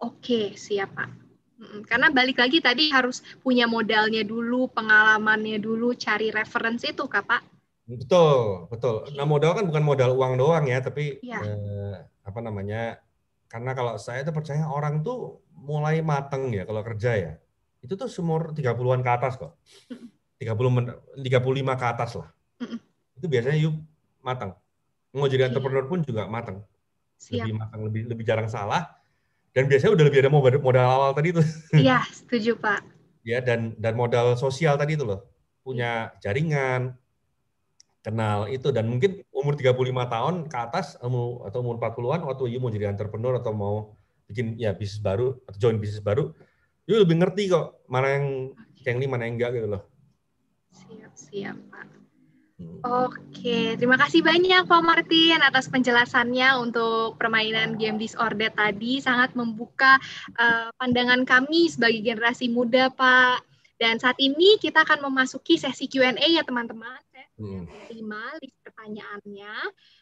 Oke, siap Pak. Hmm, karena balik lagi tadi harus punya modalnya dulu, pengalamannya dulu, cari referensi itu, Kak Pak. Betul, betul. Nah modal kan bukan modal uang doang ya, tapi ya. Eh, apa namanya? Karena kalau saya itu percaya orang tuh mulai mateng ya kalau kerja ya. Itu tuh umur 30-an ke atas kok. 30 puluh 35 ke atas lah. Itu biasanya yuk mateng. Mau jadi iya. entrepreneur pun juga mateng. Siap. Lebih mateng, lebih lebih jarang salah dan biasanya udah lebih ada modal, awal tadi tuh. [LAUGHS] Iya, setuju, Pak. ya, dan dan modal sosial tadi itu loh. Punya jaringan, kenal itu dan mungkin umur 35 tahun ke atas atau umur 40-an waktu you mau jadi entrepreneur atau mau bikin ya bisnis baru atau join bisnis baru you lebih ngerti kok mana yang cengli mana yang enggak gitu loh siap siap pak hmm. Oke, terima kasih banyak Pak Martin atas penjelasannya untuk permainan game disorder tadi sangat membuka uh, pandangan kami sebagai generasi muda Pak. Dan saat ini kita akan memasuki sesi Q&A ya teman-teman. Hmm. Lima list pertanyaannya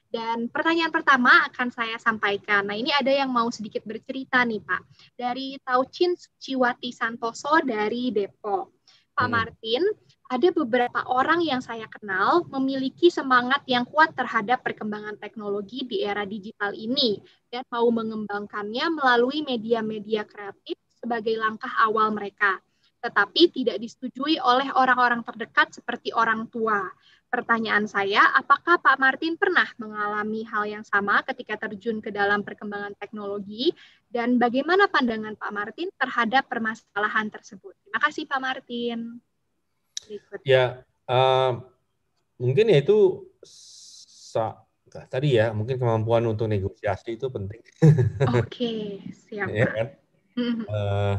dan pertanyaan pertama akan saya sampaikan. Nah ini ada yang mau sedikit bercerita nih Pak dari Taucin Ciwati Santoso dari Depok. Pak hmm. Martin, ada beberapa orang yang saya kenal memiliki semangat yang kuat terhadap perkembangan teknologi di era digital ini dan mau mengembangkannya melalui media-media kreatif sebagai langkah awal mereka tetapi tidak disetujui oleh orang-orang terdekat seperti orang tua. Pertanyaan saya, apakah Pak Martin pernah mengalami hal yang sama ketika terjun ke dalam perkembangan teknologi dan bagaimana pandangan Pak Martin terhadap permasalahan tersebut? Terima kasih Pak Martin. Berikut. Ya, uh, mungkin ya itu tadi ya, mungkin kemampuan untuk negosiasi itu penting. Oke, okay, siap. [LAUGHS] ya kan? uh,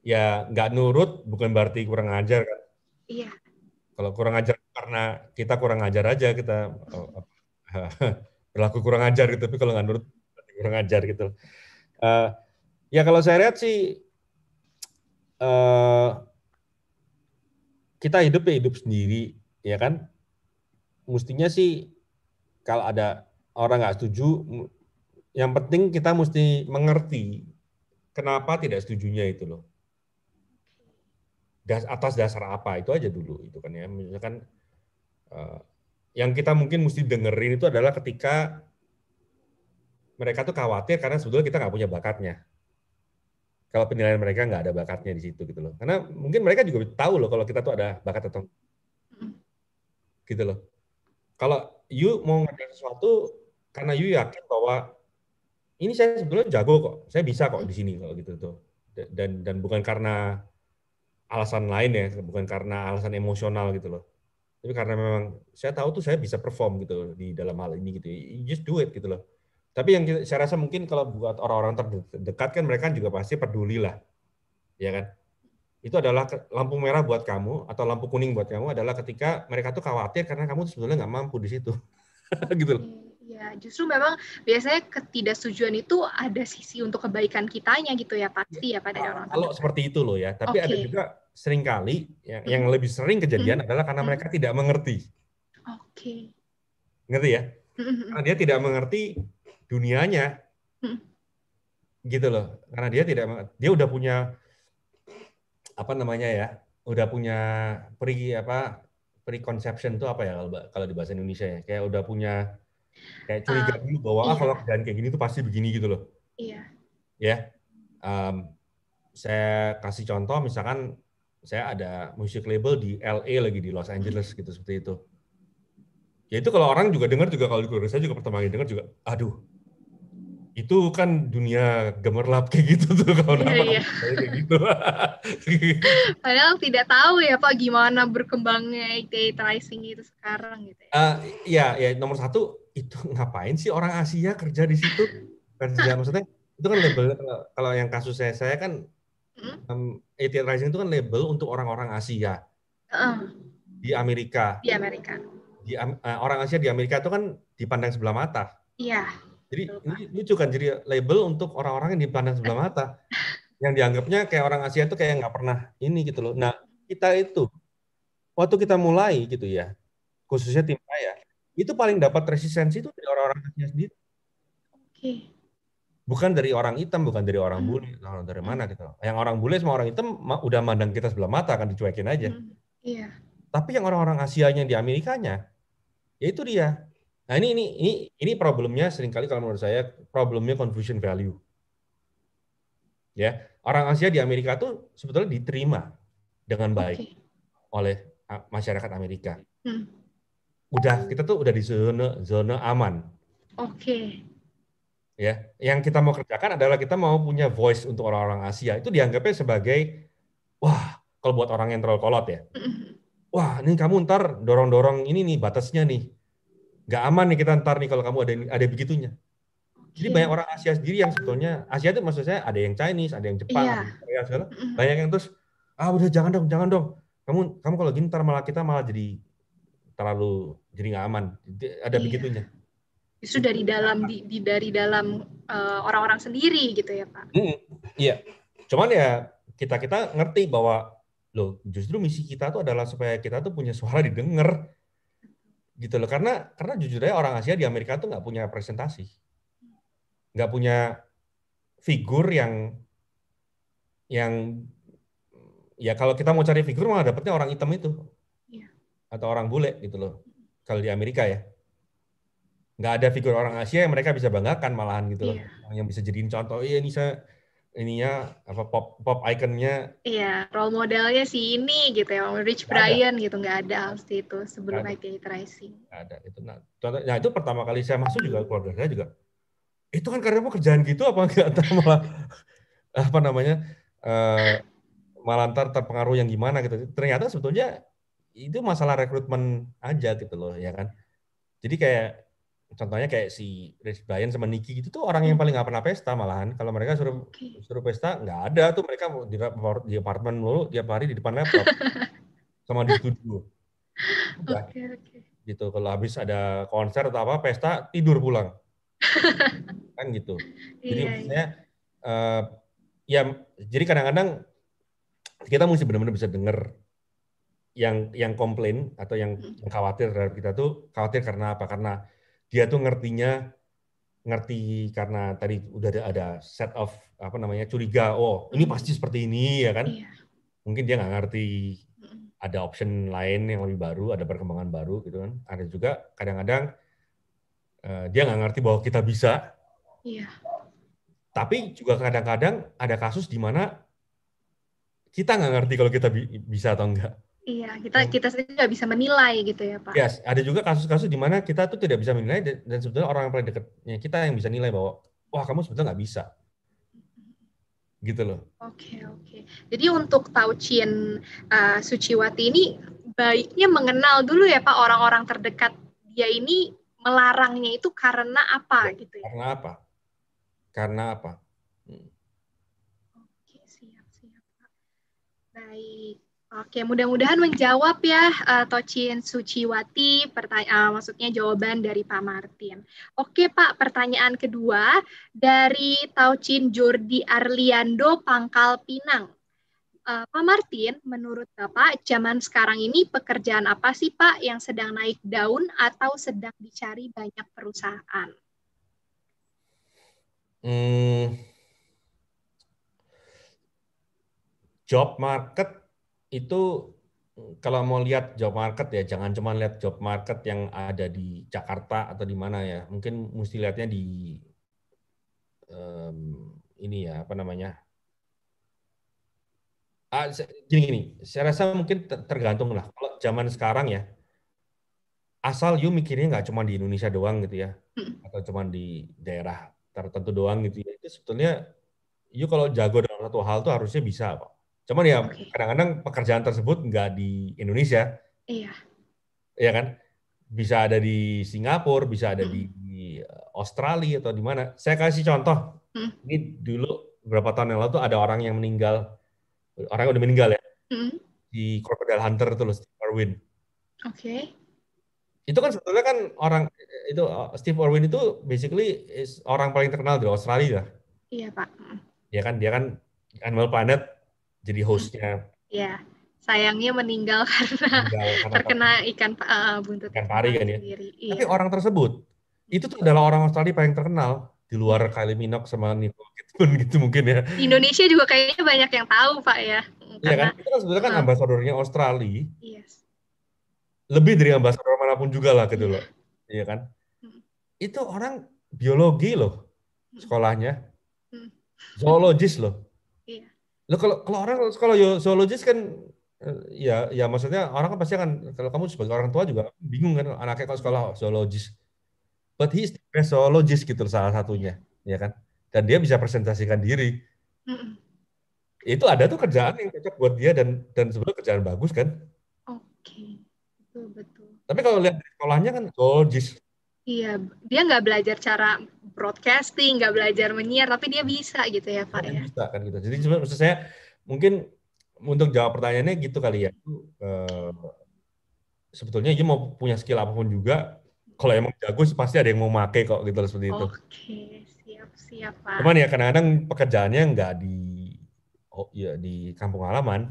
ya nggak nurut bukan berarti kurang ajar kan. Iya. Kalau kurang ajar karena kita kurang ajar aja kita oh, [LAUGHS] berlaku kurang ajar gitu. Tapi kalau nggak nurut berarti kurang ajar gitu. Uh, ya kalau saya lihat sih uh, kita hidup ya hidup sendiri ya kan. Mestinya sih kalau ada orang nggak setuju, yang penting kita mesti mengerti kenapa tidak setujunya itu loh das, atas dasar apa itu aja dulu itu kan ya misalkan uh, eh, yang kita mungkin mesti dengerin itu adalah ketika mereka tuh khawatir karena sebetulnya kita nggak punya bakatnya kalau penilaian mereka nggak ada bakatnya di situ gitu loh karena mungkin mereka juga tahu loh kalau kita tuh ada bakat atau gitu loh kalau you mau ngerjain sesuatu karena you yakin bahwa ini saya sebetulnya jago kok saya bisa kok di sini kalau gitu tuh dan dan bukan karena alasan lain ya, bukan karena alasan emosional gitu loh. Tapi karena memang saya tahu tuh saya bisa perform gitu loh di dalam hal ini gitu. You just do it gitu loh. Tapi yang saya rasa mungkin kalau buat orang-orang terdekat kan mereka juga pasti peduli lah. Ya kan? Itu adalah lampu merah buat kamu atau lampu kuning buat kamu adalah ketika mereka tuh khawatir karena kamu sebetulnya nggak mampu di situ. [LAUGHS] gitu loh. Iya. Iya, justru memang biasanya ketidaksetujuan itu ada sisi untuk kebaikan kitanya gitu ya pasti ya pada ah, orang. Kalau seperti itu loh ya, tapi okay. ada juga seringkali yang, yang lebih sering kejadian hmm. adalah karena mereka hmm. tidak mengerti. Oke. Okay. Ngerti ya? Karena dia tidak mengerti dunianya. Gitu loh. Karena dia tidak dia udah punya apa namanya ya? Udah punya pre apa preconception itu apa ya kalau kalau di bahasa Indonesia ya? Kayak udah punya Kayak curiga um, dulu bahwa ah, iya. kalau kerjaan kayak gini tuh pasti begini gitu loh. Iya. Ya. Um, saya kasih contoh misalkan saya ada musik label di LA lagi di Los Angeles hmm. gitu seperti itu. Ya itu kalau orang juga dengar juga kalau di saya juga pertama kali dengar juga, aduh itu kan dunia gemerlap kayak gitu tuh [LAUGHS] kalau iya, iya. kayak gitu. [LAUGHS] Padahal tidak tahu ya Pak gimana berkembangnya IT tracing itu sekarang gitu. Ya. Uh, ya, ya nomor satu itu ngapain sih orang Asia kerja di situ? kerja [LAUGHS] maksudnya itu kan label kalau yang kasus saya saya kan hmm? um, ATL Rising itu kan label untuk orang-orang Asia uh. di Amerika. Di Amerika. Di, uh, orang Asia di Amerika itu kan dipandang sebelah mata. Iya. Yeah jadi ini lucu kan jadi label untuk orang-orang yang dipandang sebelah mata, yang dianggapnya kayak orang Asia itu kayak nggak pernah ini gitu loh. Nah kita itu waktu kita mulai gitu ya, khususnya tim saya, itu paling dapat resistensi itu dari orang-orang Asia sendiri. Oke. Bukan dari orang hitam, bukan dari orang hmm. bule, hmm. dari mana gitu. Yang orang bule sama orang hitam udah mandang kita sebelah mata akan dicuekin aja. Hmm, iya. Hmm. Yeah. Tapi yang orang-orang asia yang di Amerikanya, ya itu dia Nah ini ini ini ini problemnya seringkali kalau menurut saya problemnya confusion value. Ya orang Asia di Amerika tuh sebetulnya diterima dengan baik okay. oleh masyarakat Amerika. Hmm. Udah kita tuh udah di zona zona aman. Oke. Okay. Ya, yang kita mau kerjakan adalah kita mau punya voice untuk orang-orang Asia. Itu dianggapnya sebagai wah kalau buat orang yang terlalu kolot ya. Hmm. Wah, ini kamu ntar dorong-dorong ini nih batasnya nih nggak aman nih kita ntar nih kalau kamu ada ada begitunya. Jadi yeah. banyak orang Asia sendiri yang sebetulnya Asia itu maksud saya ada yang Chinese, ada yang Jepang, yeah. ada yang Korea Banyak yang terus ah udah jangan dong, jangan dong. Kamu kamu kalau gini ntar malah kita malah jadi terlalu jadi nggak aman. Ada yeah. begitunya. Itu dari dalam di, di dari dalam eh, orang-orang sendiri gitu ya Pak. Iya. Mm, yeah. Cuman ya kita kita ngerti bahwa loh justru misi kita tuh adalah supaya kita tuh punya suara didengar gitu loh karena karena jujur aja orang Asia di Amerika tuh nggak punya presentasi nggak punya figur yang yang ya kalau kita mau cari figur malah dapetnya orang hitam itu ya. atau orang bule gitu loh kalau di Amerika ya nggak ada figur orang Asia yang mereka bisa banggakan malahan gitu loh iya. yang bisa jadiin contoh iya ini saya ininya apa pop pop ikonnya iya role modelnya si ini gitu ya Rich Brian gitu nggak ada pasti itu sebelum gak ada. E Rising ada itu nah, nah itu pertama kali saya masuk juga keluarga saya juga itu kan karena mau kerjaan gitu apa nggak [LAUGHS] malah apa namanya uh, malah ntar terpengaruh yang gimana gitu ternyata sebetulnya itu masalah rekrutmen aja gitu loh ya kan jadi kayak contohnya kayak si Rich Brian sama Nicky gitu tuh orang yang hmm. paling nggak pernah pesta malahan kalau mereka suruh okay. suruh pesta nggak ada tuh mereka di, di apartemen mulu tiap hari di depan laptop [LAUGHS] sama di studio okay, okay. gitu kalau habis ada konser atau apa pesta tidur pulang [LAUGHS] kan gitu jadi yeah, maksudnya yeah. Iya. Uh, ya jadi kadang-kadang kita mesti benar-benar bisa dengar yang yang komplain atau yang, hmm. yang khawatir terhadap kita tuh khawatir karena apa karena dia tuh ngertinya ngerti karena tadi udah ada, ada set of apa namanya curiga oh ini hmm. pasti seperti ini ya kan iya. mungkin dia nggak ngerti hmm. ada option lain yang lebih baru ada perkembangan baru gitu kan ada juga kadang-kadang uh, dia nggak ngerti bahwa kita bisa iya. tapi juga kadang-kadang ada kasus di mana kita nggak ngerti kalau kita bi bisa atau enggak Iya, kita kita sendiri nggak bisa menilai gitu ya Pak. Yes, ada juga kasus-kasus di mana kita tuh tidak bisa menilai dan, dan sebetulnya orang yang paling dekatnya kita yang bisa nilai bahwa wah kamu sebetulnya nggak bisa, gitu loh. Oke okay, oke. Okay. Jadi untuk Taucin uh, eh, Suciwati ini baiknya mengenal dulu ya Pak orang-orang terdekat dia ini melarangnya itu karena apa iya, gitu ya? Karena apa? Karena apa? Hmm. Oke siap siap Pak. Baik. Oke, mudah-mudahan menjawab ya uh, eh, Tocin Suciwati, pertanyaan uh, eh, maksudnya jawaban dari Pak Martin. Oke Pak, pertanyaan kedua dari Tocin Jordi Arliando Pangkal Pinang. Uh, Pak Martin, menurut Bapak, zaman sekarang ini pekerjaan apa sih Pak yang sedang naik daun atau sedang dicari banyak perusahaan? Hmm, job market itu kalau mau lihat job market ya jangan cuma lihat job market yang ada di Jakarta atau di mana ya. Mungkin mesti lihatnya di um, ini ya apa namanya? Ah, gini gini, saya rasa mungkin tergantung lah. Kalau zaman sekarang ya, asal you mikirnya nggak cuma di Indonesia doang gitu ya, hmm. atau cuma di daerah tertentu doang gitu ya, itu sebetulnya you kalau jago dalam satu hal tuh harusnya bisa kok Cuman ya kadang-kadang pekerjaan tersebut nggak di Indonesia. Iya. Iya kan? Bisa ada di Singapura, bisa ada hmm. di, eh, Australia atau di mana. Saya kasih contoh. Hmm. Ini dulu beberapa tahun yang lalu tuh ada orang yang meninggal. Orang yang udah meninggal ya. Hmm. Di Crocodile Hunter itu loh, Steve Irwin. Oke. Okay. Itu kan sebetulnya kan orang eh, itu eh, Steve Irwin itu basically is orang paling terkenal di Australia. Iya, Pak. Iya kan? Dia kan Animal Planet jadi hostnya. Iya, sayangnya meninggal karena, meninggal karena [LAUGHS] terkena ikan uh, buntut ikan pari kan ya. Iya. Tapi orang tersebut itu tuh adalah orang Australia paling terkenal di luar Kylie Minogue sama Nicole Kidman [LAUGHS] gitu mungkin ya. Indonesia juga kayaknya banyak yang tahu pak ya. Iya kan, itu kan sebenarnya kan uh, eh, ambasadornya Australia. Yes. Lebih dari ambasador manapun juga lah gitu iya. loh. Iya kan? Hmm. Itu orang biologi loh hmm. sekolahnya. Hmm. Zoologis loh Lo kalau kalau orang kalau zoologis kan eh, ya ya maksudnya orang kan pasti akan kalau kamu sebagai orang tua juga bingung kan anaknya kalau sekolah zoologis. But he is the best zoologist gitu salah satunya, ya kan? Dan dia bisa presentasikan diri. Itu ada tuh kerjaan yang cocok buat dia dan dan sebenarnya kerjaan bagus kan? Oke, okay. betul betul. Tapi kalau lihat sekolahnya kan zoologis, Iya, dia nggak belajar cara broadcasting, nggak belajar menyiar, tapi dia bisa gitu ya, Pak. Ya, bisa kan gitu. Jadi sebenarnya maksud saya mungkin untuk jawab pertanyaannya gitu kali ya. Eh, sebetulnya dia mau punya skill apapun juga, kalau emang jago sih pasti ada yang mau make kok gitu seperti itu. Oke, siap siap Pak. Cuman ya kadang-kadang pekerjaannya nggak di oh, ya, di kampung halaman,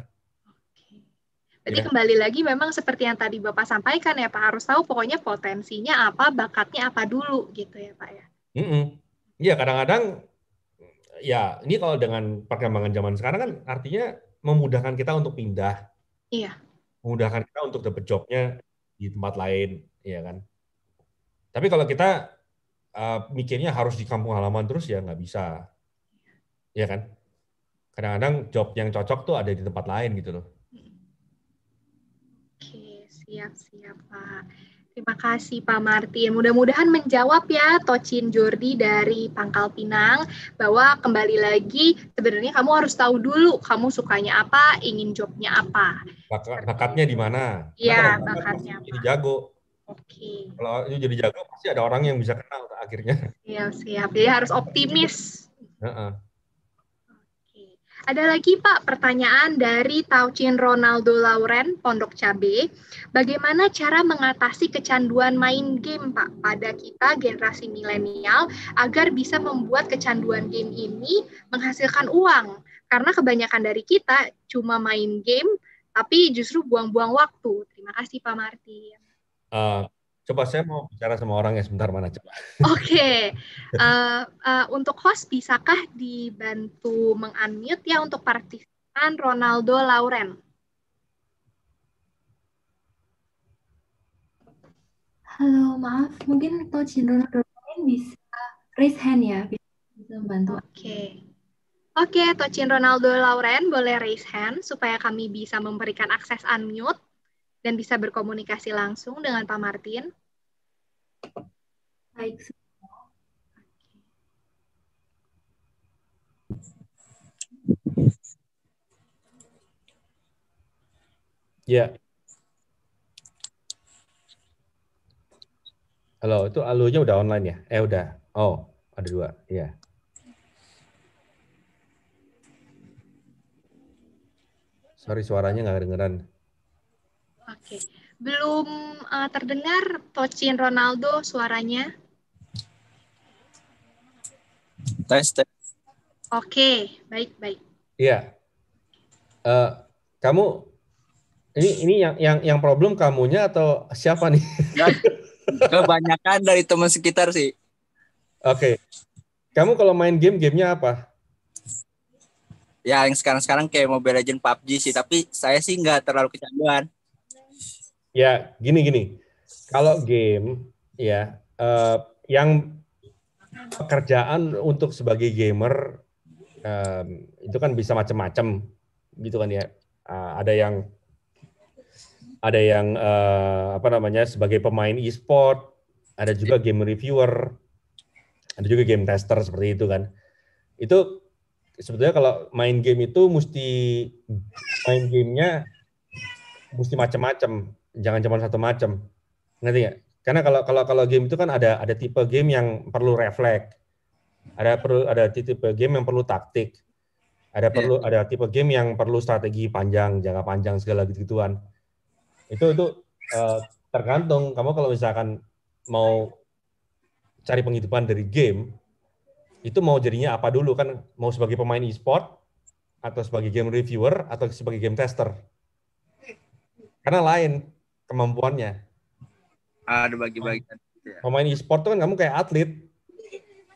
jadi ya. kembali lagi memang seperti yang tadi Bapak sampaikan ya Pak harus tahu pokoknya potensinya apa, bakatnya apa dulu gitu ya Pak ya. Iya mm -mm. kadang-kadang ya ini kalau dengan perkembangan zaman sekarang kan artinya memudahkan kita untuk pindah. Iya. Memudahkan kita untuk dapat jobnya di tempat lain, ya kan. Tapi kalau kita uh, mikirnya harus di kampung halaman terus ya nggak bisa, ya kan. Kadang-kadang job yang cocok tuh ada di tempat lain gitu loh. Siap, siap, Pak. Terima kasih Pak Martin. Mudah-mudahan menjawab ya Tocin Jordi dari Pangkal Pinang bahwa kembali lagi sebenarnya kamu harus tahu dulu kamu sukanya apa, ingin jobnya apa. Bak bakatnya di mana? Iya, bakatnya apa. Jadi jago. Oke. Okay. Kalau jadi jago pasti ada orang yang bisa kenal akhirnya. Siap, siap. Jadi harus optimis. Uh -uh. Ada lagi Pak pertanyaan dari Taucin Ronaldo Lauren Pondok Cabe. Bagaimana cara mengatasi kecanduan main game Pak pada kita generasi milenial agar bisa membuat kecanduan game ini menghasilkan uang? Karena kebanyakan dari kita cuma main game tapi justru buang-buang waktu. Terima kasih Pak Martin. Uh, Coba saya mau bicara sama orang ya sebentar mana coba. Oke, okay. uh, eh, uh, eh, untuk host bisakah dibantu mengunmute ya untuk partisipan Ronaldo Lauren? Halo, maaf, mungkin Coach Ronaldo Lauren bisa raise hand ya, bisa membantu. Oke. Okay. Oke, okay, Tocin Ronaldo Lauren boleh raise hand supaya kami bisa memberikan akses unmute dan bisa berkomunikasi langsung dengan Pak Martin? Baik. Ya. Halo, itu alunya udah online ya? Eh udah. Oh, ada dua. Iya. Sorry suaranya nggak kedengeran. Oke, belum uh, terdengar Pocin Ronaldo suaranya? Tes, Oke, okay. baik, baik. Iya. Uh, kamu ini ini yang yang yang problem kamunya atau siapa nih? Kebanyakan dari teman sekitar sih. Oke. Okay. Kamu kalau main game gamenya apa? Ya yang sekarang-sekarang kayak Mobile Legend, PUBG sih, tapi saya sih nggak terlalu kecanduan ya gini gini. Kalau game ya uh, yang pekerjaan untuk sebagai gamer um, itu kan bisa macam-macam gitu kan ya. Uh, ada yang ada yang uh, apa namanya sebagai pemain e-sport, ada juga game reviewer, ada juga game tester seperti itu kan. Itu sebetulnya kalau main game itu mesti main gamenya mesti macam-macam jangan cuma satu macam ngerti nggak karena kalau kalau kalau game itu kan ada ada tipe game yang perlu refleks ada perlu ada tipe game yang perlu taktik ada iya. perlu ada tipe game yang perlu strategi panjang jangka panjang segala gitu gituan itu itu uh, tergantung kamu kalau misalkan mau cari penghidupan dari game itu mau jadinya apa dulu kan mau sebagai pemain e-sport atau sebagai game reviewer atau sebagai game tester karena lain kemampuannya. Ah, ada bagi-bagian. Gitu ya. Pemain e-sport tuh kan kamu kayak atlet.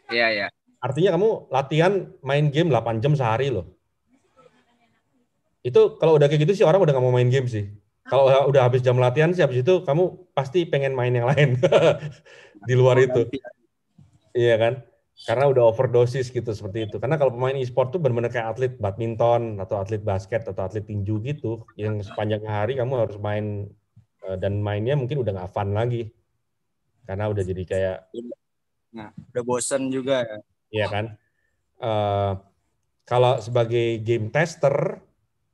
Iya, iya. Artinya kamu latihan main game 8 jam sehari loh. Itu kalau udah kayak gitu sih orang udah gak mau main game sih. Kalau oh. udah habis jam latihan sih habis itu kamu pasti pengen main yang lain [LAUGHS] di luar oh, itu. Ya. Iya kan? Karena udah overdosis gitu seperti itu. Karena kalau pemain e-sport tuh benar-benar kayak atlet badminton atau atlet basket atau atlet tinju gitu yang sepanjang hari kamu harus main Eh, dan mainnya mungkin udah nggak fun lagi karena udah jadi kayak nah udah bosen juga ya iya kan uh, kalau sebagai game tester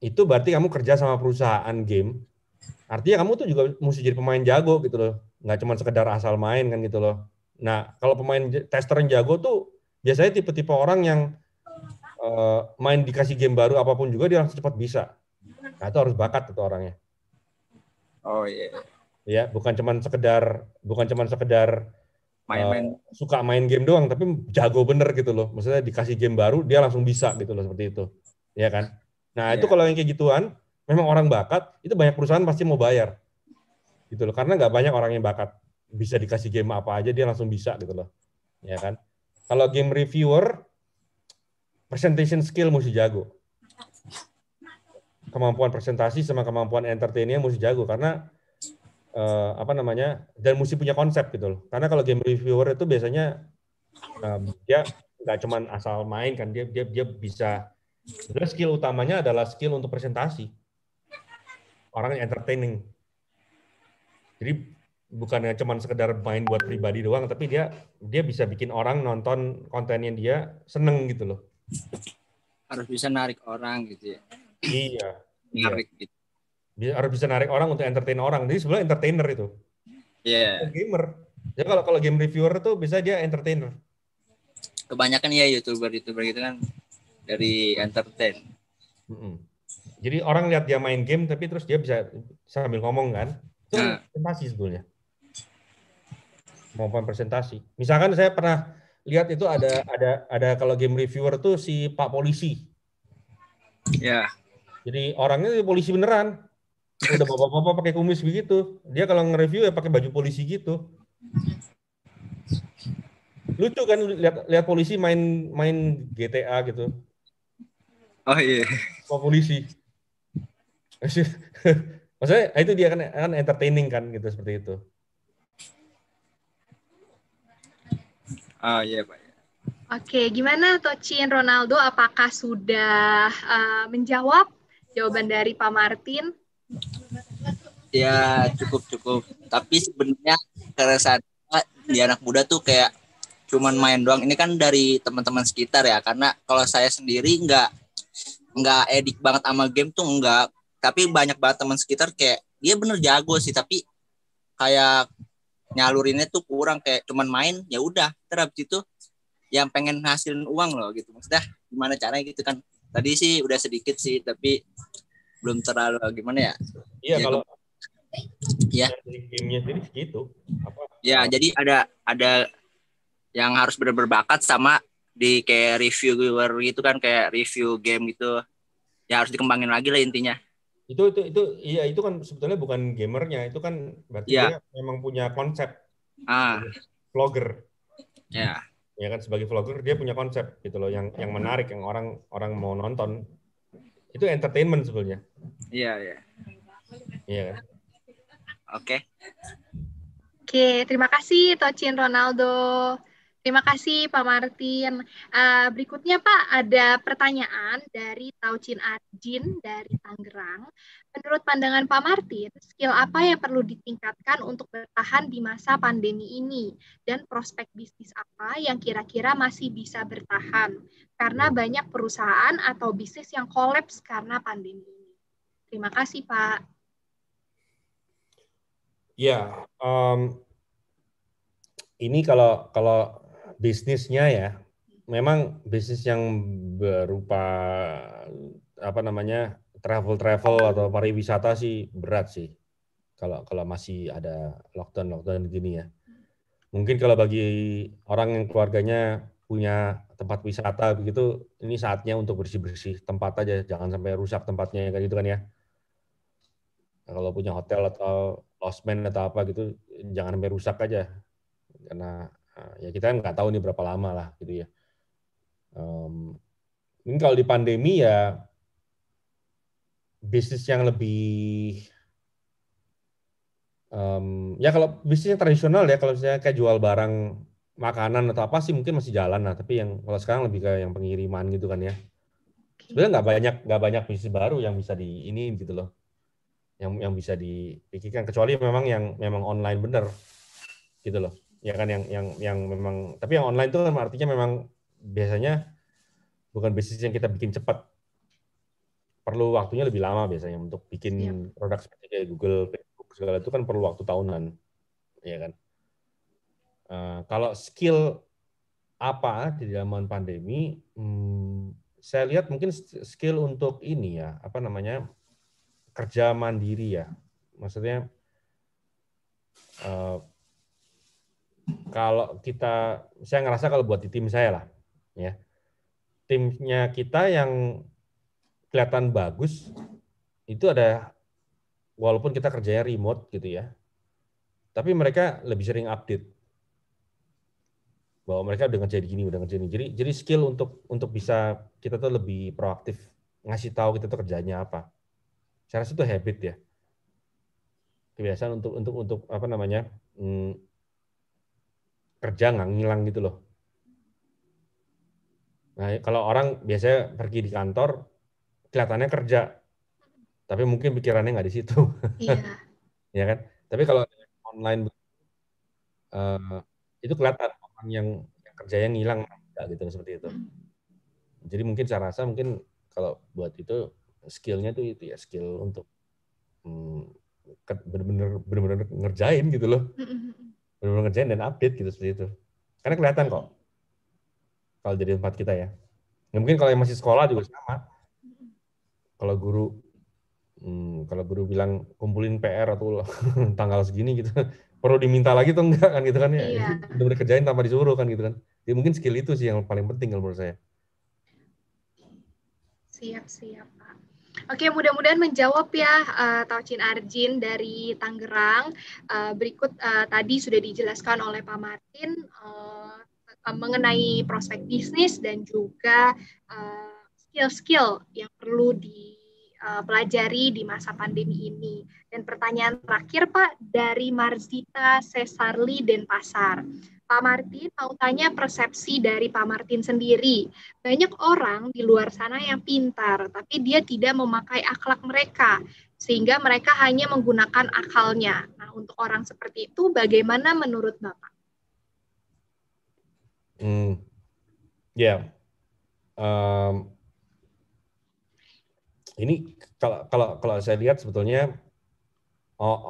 itu berarti kamu kerja sama perusahaan game artinya kamu tuh juga mesti jadi pemain jago gitu loh nggak cuma sekedar asal main kan gitu loh nah kalau pemain tester yang jago tuh biasanya tipe-tipe orang yang uh, main dikasih game baru apapun juga dia langsung cepat bisa nah itu harus bakat itu orangnya Oh iya. Yeah. Ya, bukan cuman sekedar bukan cuman sekedar main-main uh, suka main game doang tapi jago bener gitu loh. Maksudnya dikasih game baru dia langsung bisa gitu loh seperti itu. ya kan? Nah, yeah. itu iya. kalau yang kayak gituan memang orang bakat, itu banyak perusahaan pasti mau bayar. Gitu loh. Karena nggak banyak orang yang bakat bisa dikasih game apa aja dia langsung bisa gitu loh. Ya kan? Kalau game reviewer presentation skill mesti jago kemampuan presentasi sama kemampuan entertainnya mesti jago karena uh, apa namanya dan mesti punya konsep gitu loh. Karena kalau game reviewer itu biasanya um, dia nggak cuman asal main kan dia dia dia bisa sebenarnya skill utamanya adalah skill untuk presentasi. Orang yang entertaining. Jadi bukannya cuman sekedar main buat pribadi doang tapi dia dia bisa bikin orang nonton kontennya dia seneng gitu loh. Harus bisa narik orang gitu ya Iya. Menarik. Iya. Gitu. Bisa, harus bisa narik orang untuk entertain orang. Jadi sebenarnya entertainer itu. Iya. Yeah. Gamer. Jadi ya kalau kalau game reviewer tuh bisa dia entertainer. Kebanyakan ya youtuber youtuber gitu kan dari entertain. Mm -hmm. Jadi orang lihat dia main game tapi terus dia bisa sambil ngomong kan? Itu nah. presentasi sebetulnya. Mau presentasi. Misalkan saya pernah lihat itu ada ada ada kalau game reviewer tuh si Pak Polisi. Ya. Jadi orangnya ya polisi beneran. Udah bapak-bapak pakai kumis begitu. Dia kalau nge-review ya pakai baju polisi gitu. Lucu kan lihat lihat polisi main main GTA gitu. Oh iya. Yeah. polisi. [LAUGHS] Maksudnya ah, itu dia kan, kan entertaining kan gitu seperti itu. Ah oh, iya yeah, pak. Oke, gimana gimana Tocin Ronaldo? Apakah sudah uh, menjawab jawaban dari Pak Martin? Ya cukup cukup. Tapi sebenarnya keresahan di anak muda tuh kayak cuman main doang. Ini kan dari teman-teman sekitar ya. Karena kalau saya sendiri nggak nggak edik banget sama game tuh nggak. Tapi banyak banget teman sekitar kayak dia bener jago sih. Tapi kayak nyalurinnya tuh kurang kayak cuman main ya udah. Terus itu yang pengen hasilin uang loh gitu. Maksudnya gimana caranya gitu kan Tadi sih udah sedikit sih, tapi belum terlalu gimana ya? Iya ya, kalau ya gamenya sendiri segitu. Apa? Ya jadi ada ada yang harus benar berbakat sama di kayak review reviewer gitu kan kayak review game gitu ya harus dikembangin lagi lah intinya itu itu itu iya itu kan sebetulnya bukan gamernya itu kan berarti ya. dia memang punya konsep ah. vlogger ya ya kan sebagai vlogger dia punya konsep gitu loh yang yang hmm. menarik yang orang orang mau nonton itu entertainment sebenarnya iya iya iya kan oke oke terima kasih Tocin Ronaldo Terima kasih Pak Martin. Uh, berikutnya Pak ada pertanyaan dari Taucin Arjin dari Tangerang. Menurut pandangan Pak Martin, skill apa yang perlu ditingkatkan untuk bertahan di masa pandemi ini dan prospek bisnis apa yang kira-kira masih bisa bertahan karena banyak perusahaan atau bisnis yang kolaps karena pandemi ini. Terima kasih, Pak. Ya, um, ini kalau kalau bisnisnya ya, memang bisnis yang berupa apa namanya travel travel atau pariwisata sih berat sih kalau kalau masih ada lockdown lockdown gini ya mungkin kalau bagi orang yang keluarganya punya tempat wisata begitu ini saatnya untuk bersih bersih tempat aja jangan sampai rusak tempatnya kayak gitu kan ya nah, kalau punya hotel atau losmen atau apa gitu jangan sampai rusak aja karena eh, ya kita kan nggak tahu nih berapa lama lah gitu ya um, mungkin kalau di pandemi ya bisnis yang lebih um, ya kalau bisnis yang tradisional ya kalau misalnya kayak jual barang makanan atau apa sih mungkin masih jalan lah tapi yang kalau sekarang lebih ke yang pengiriman gitu kan ya sebenarnya nggak banyak nggak banyak bisnis baru yang bisa di ini gitu loh yang yang bisa dipikirkan kecuali memang yang memang online bener gitu loh ya kan yang yang yang memang tapi yang online itu kan artinya memang biasanya bukan bisnis yang kita bikin cepat perlu waktunya lebih lama biasanya untuk bikin yeah. produk seperti kayak Google, Facebook segala itu kan perlu waktu tahunan, ya kan. Uh, kalau skill apa di zaman pandemi, hmm, saya lihat mungkin skill untuk ini ya, apa namanya kerja mandiri ya, maksudnya uh, kalau kita, saya ngerasa kalau buat di tim saya lah, ya timnya kita yang kelihatan bagus itu ada walaupun kita kerjanya remote gitu ya tapi mereka lebih sering update bahwa mereka udah ngerjain gini udah ngerjain gini jadi jadi skill untuk untuk bisa kita tuh lebih proaktif ngasih tahu kita tuh kerjanya apa saya rasa itu habit ya kebiasaan untuk untuk untuk apa namanya hmm, kerja nggak ngilang gitu loh nah kalau orang biasanya pergi di kantor kelihatannya kerja, tapi mungkin pikirannya nggak di situ. Iya. [LAUGHS] ya kan? Tapi kalau online uh, itu kelihatan orang yang, yang kerjanya ngilang gitu seperti itu. Hmm. Jadi mungkin saya rasa mungkin kalau buat itu skillnya tuh itu ya skill untuk hmm, benar-benar benar-benar ngerjain gitu loh. Hmm, hmm, benar-benar ngerjain dan update gitu seperti itu. Karena kelihatan kok kalau jadi tempat kita ya. ya mungkin kalau yang masih sekolah juga sama kalau guru hmm, kalau guru bilang kumpulin PR atau [LAUGHS] tanggal segini gitu [LAUGHS] perlu diminta lagi tuh enggak kan gitu kan ya iya. kerjain tanpa disuruh kan gitu kan ya mungkin skill itu sih yang paling penting kalau menurut saya siap siap Oke, mudah-mudahan menjawab ya uh, eh, Taucin Arjin dari Tangerang. Uh, berikut uh, tadi sudah dijelaskan oleh Pak Martin uh, mengenai prospek bisnis dan juga uh, skill-skill yang perlu dipelajari eh, di masa pandemi ini. Dan pertanyaan terakhir Pak dari Marzita Cesarli Denpasar. Pak Martin mau tanya persepsi dari Pak Martin sendiri. Banyak orang di luar sana yang pintar, tapi dia tidak memakai akhlak mereka, sehingga mereka hanya menggunakan akalnya. Nah, untuk orang seperti itu, bagaimana menurut Bapak? Hmm, ya, yeah. um, ini kalau kalau kalau saya lihat sebetulnya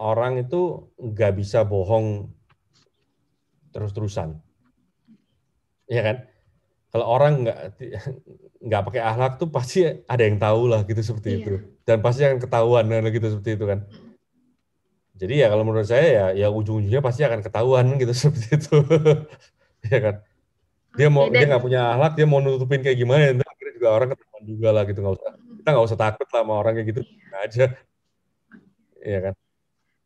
orang itu nggak bisa bohong terus-terusan, ya kan? Kalau orang nggak [LAUGHS] nggak pakai ahlak tuh pasti ada yang tahu lah gitu seperti iya. itu, dan pasti akan ketahuan kan gitu seperti itu kan. Jadi ya kalau menurut saya ya ya ujung-ujungnya pasti akan ketahuan gitu [LAUGHS] seperti itu, ya kan? Dia mau okay, dia nggak punya ahlak, dia mau nutupin kayak gimana, dan akhirnya juga orang ketahuan juga lah gitu nggak usah kita nggak usah takut lah sama orang kayak gitu iya. Nah, aja iya kan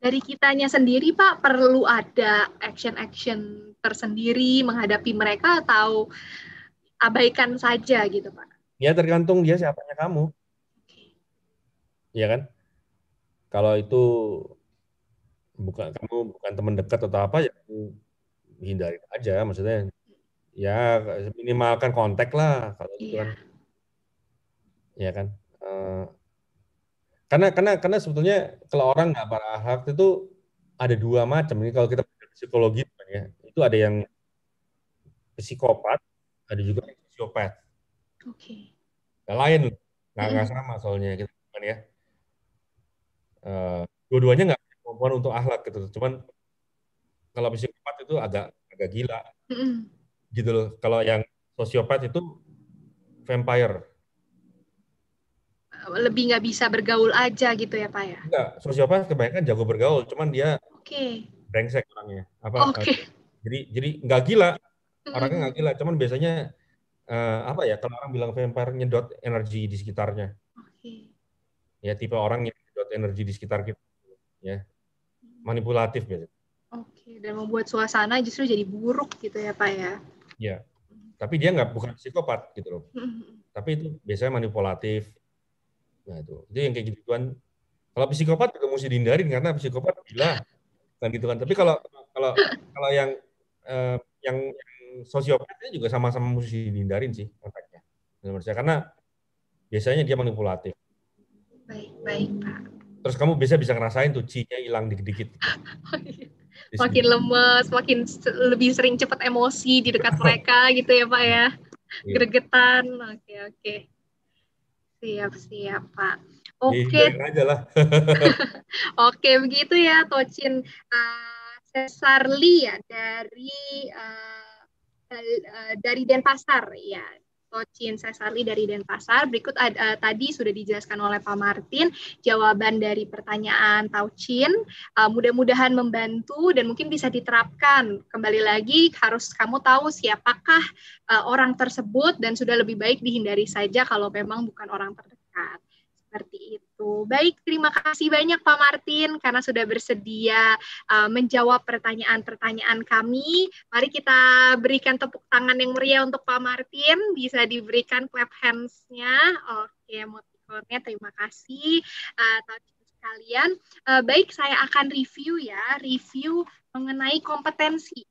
dari kitanya sendiri pak perlu ada action action tersendiri menghadapi mereka atau abaikan saja gitu pak ya tergantung dia siapanya kamu iya kan kalau itu bukan kamu bukan teman dekat atau apa ya hindari aja maksudnya ya minimalkan kontak lah kalau yeah. itu kan Iya, iya kan karena karena karena sebetulnya kalau orang nggak parah itu ada dua macam ini kalau kita psikologi ya itu ada yang psikopat ada juga yang psikopat oke okay. lain nggak hmm. sama soalnya gitu kan ya uh, dua-duanya nggak kemampuan untuk akhlak gitu cuman kalau psikopat itu agak agak gila mm -mm. gitu loh kalau yang sosiopat itu vampire lebih nggak bisa bergaul aja gitu ya pak ya? Enggak, sosiopat kebanyakan jago bergaul, cuman dia okay. brengsek orangnya. Apa? Okay. Eh, jadi jadi nggak gila, orangnya nggak gila, cuman biasanya uh, apa ya? Kalau orang bilang vampire nyedot energi di sekitarnya. Okay. Ya tipe orang yang nyedot energi di sekitar kita, ya manipulatif biasanya. Oke, okay. dan membuat suasana justru jadi buruk gitu ya pak ya? Iya. Tapi dia nggak bukan psikopat gitu loh. Tapi itu biasanya manipulatif, Nah itu, jadi yang kayak gituan. Kalau psikopat juga mesti dihindarin karena psikopat gila kan gitu kan. Tapi kalau kalau kalau yang eh, yang, yang sosiopatnya juga sama-sama mesti dihindarin sih kontaknya. Menurut saya karena biasanya dia manipulatif. Baik, baik Pak. Terus kamu biasa bisa ngerasain tuh cinya hilang dikit-dikit. [LAUGHS] Oh, iya. Makin lemes, makin lebih sering cepat emosi di dekat mereka gitu ya Pak ya. Iya. Gregetan, oke okay, oke. Okay. Siap, siap, Pak. Oke. Okay. aja [LAUGHS] Oke, okay, begitu ya, Tocin uh, ah, Cesarli ya dari uh, dari Denpasar ya. Tocin Sesarli dari Denpasar. Berikut uh, tadi sudah dijelaskan oleh Pak Martin jawaban dari pertanyaan Taucin. Uh, eh, mudah-mudahan membantu dan mungkin bisa diterapkan. Kembali lagi harus kamu tahu siapakah uh, orang tersebut dan sudah lebih baik dihindari saja kalau memang bukan orang terdekat. Seperti itu itu. Baik, terima kasih banyak Pak Martin karena sudah bersedia uh, menjawab pertanyaan-pertanyaan kami. Mari kita berikan tepuk tangan yang meriah untuk Pak Martin. Bisa diberikan clap hands-nya. Oke, emoticonnya terima kasih. Uh, eh, kalian. Uh, eh, baik, saya akan review ya, review mengenai kompetensi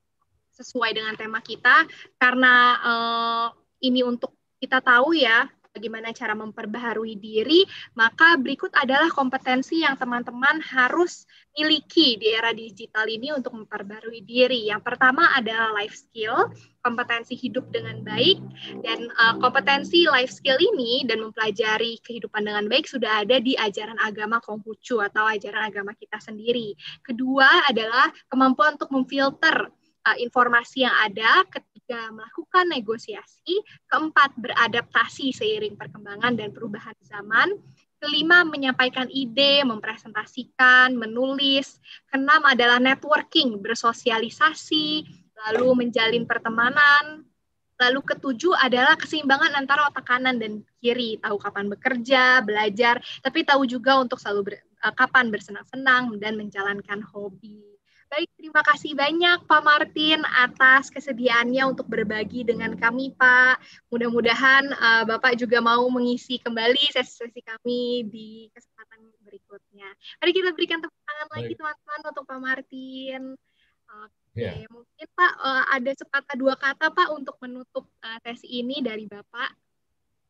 sesuai dengan tema kita karena uh, ini untuk kita tahu ya bagaimana cara memperbaharui diri, maka berikut adalah kompetensi yang teman-teman harus miliki di era digital ini untuk memperbarui diri. Yang pertama adalah life skill, kompetensi hidup dengan baik, dan uh, kompetensi life skill ini dan mempelajari kehidupan dengan baik sudah ada di ajaran agama Konghucu atau ajaran agama kita sendiri. Kedua adalah kemampuan untuk memfilter uh, informasi yang ada, ketiga melakukan negosiasi, keempat beradaptasi seiring perkembangan dan perubahan zaman, kelima menyampaikan ide, mempresentasikan, menulis, keenam adalah networking, bersosialisasi, lalu menjalin pertemanan, Lalu ketujuh adalah keseimbangan antara otak kanan dan kiri, tahu kapan bekerja, belajar, tapi tahu juga untuk selalu ber, eh, kapan bersenang-senang dan menjalankan hobi. Baik, terima kasih banyak Pak Martin atas kesediaannya untuk berbagi dengan kami, Pak. Mudah-mudahan uh, Bapak juga mau mengisi kembali sesi-sesi kami di kesempatan berikutnya. Mari kita berikan tepuk tangan Baik. lagi teman-teman untuk Pak Martin. Oke, okay. Ya. mungkin Pak uh, ada sepatah dua kata Pak untuk menutup uh, eh, tes ini dari Bapak.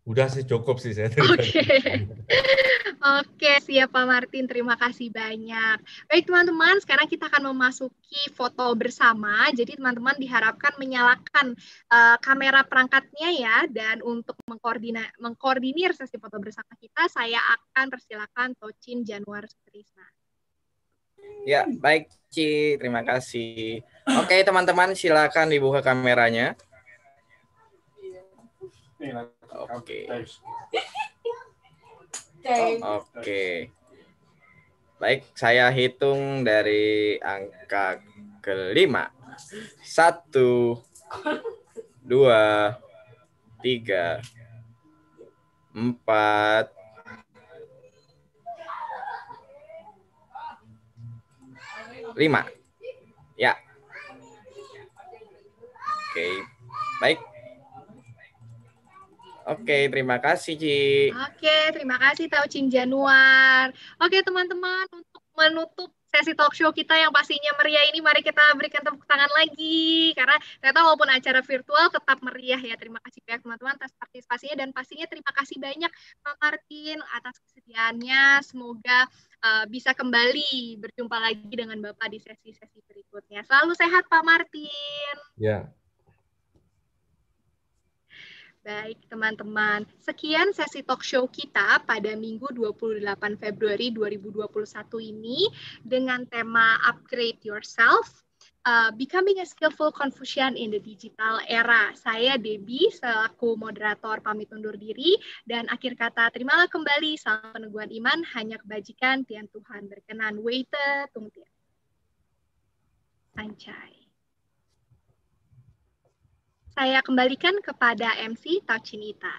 Udah sih cukup sih saya. Oke. Okay. Oke, siap Pak Martin. Terima kasih banyak. Baik teman-teman, sekarang kita akan memasuki foto bersama. Jadi teman-teman diharapkan menyalakan uh, kamera perangkatnya ya. Dan untuk mengkoordinir mengkoordinir sesi foto bersama kita, saya akan persilakan Tocin Januar Sutrisna. Ya, baik Ci. Terima kasih. Oke teman-teman, silakan dibuka kameranya. Oke. Oke. Baik, saya hitung dari angka kelima. Satu, dua, tiga, empat, lima. Ya. Oke. Baik. Oke, terima kasih, Ci. Oke, terima kasih Cing Januar. Oke, teman-teman, untuk menutup sesi talk show kita yang pastinya meriah ini mari kita berikan tepuk tangan lagi karena ternyata walaupun acara virtual tetap meriah ya terima kasih banyak teman-teman atas partisipasinya dan pastinya terima kasih banyak Pak Martin atas kesediaannya semoga uh, bisa kembali berjumpa lagi dengan Bapak di sesi-sesi berikutnya selalu sehat Pak Martin ya Baik, teman-teman. Sekian sesi talk show kita pada Minggu 28 Februari 2021 ini dengan tema Upgrade Yourself, uh, Becoming a Skillful Confucian in the Digital Era. Saya Debbie, selaku moderator pamit undur diri. Dan akhir kata, terimalah kembali salam peneguhan iman, hanya kebajikan, tian Tuhan berkenan. Waiter, tung tian. Saya kembalikan kepada MC Taucinita.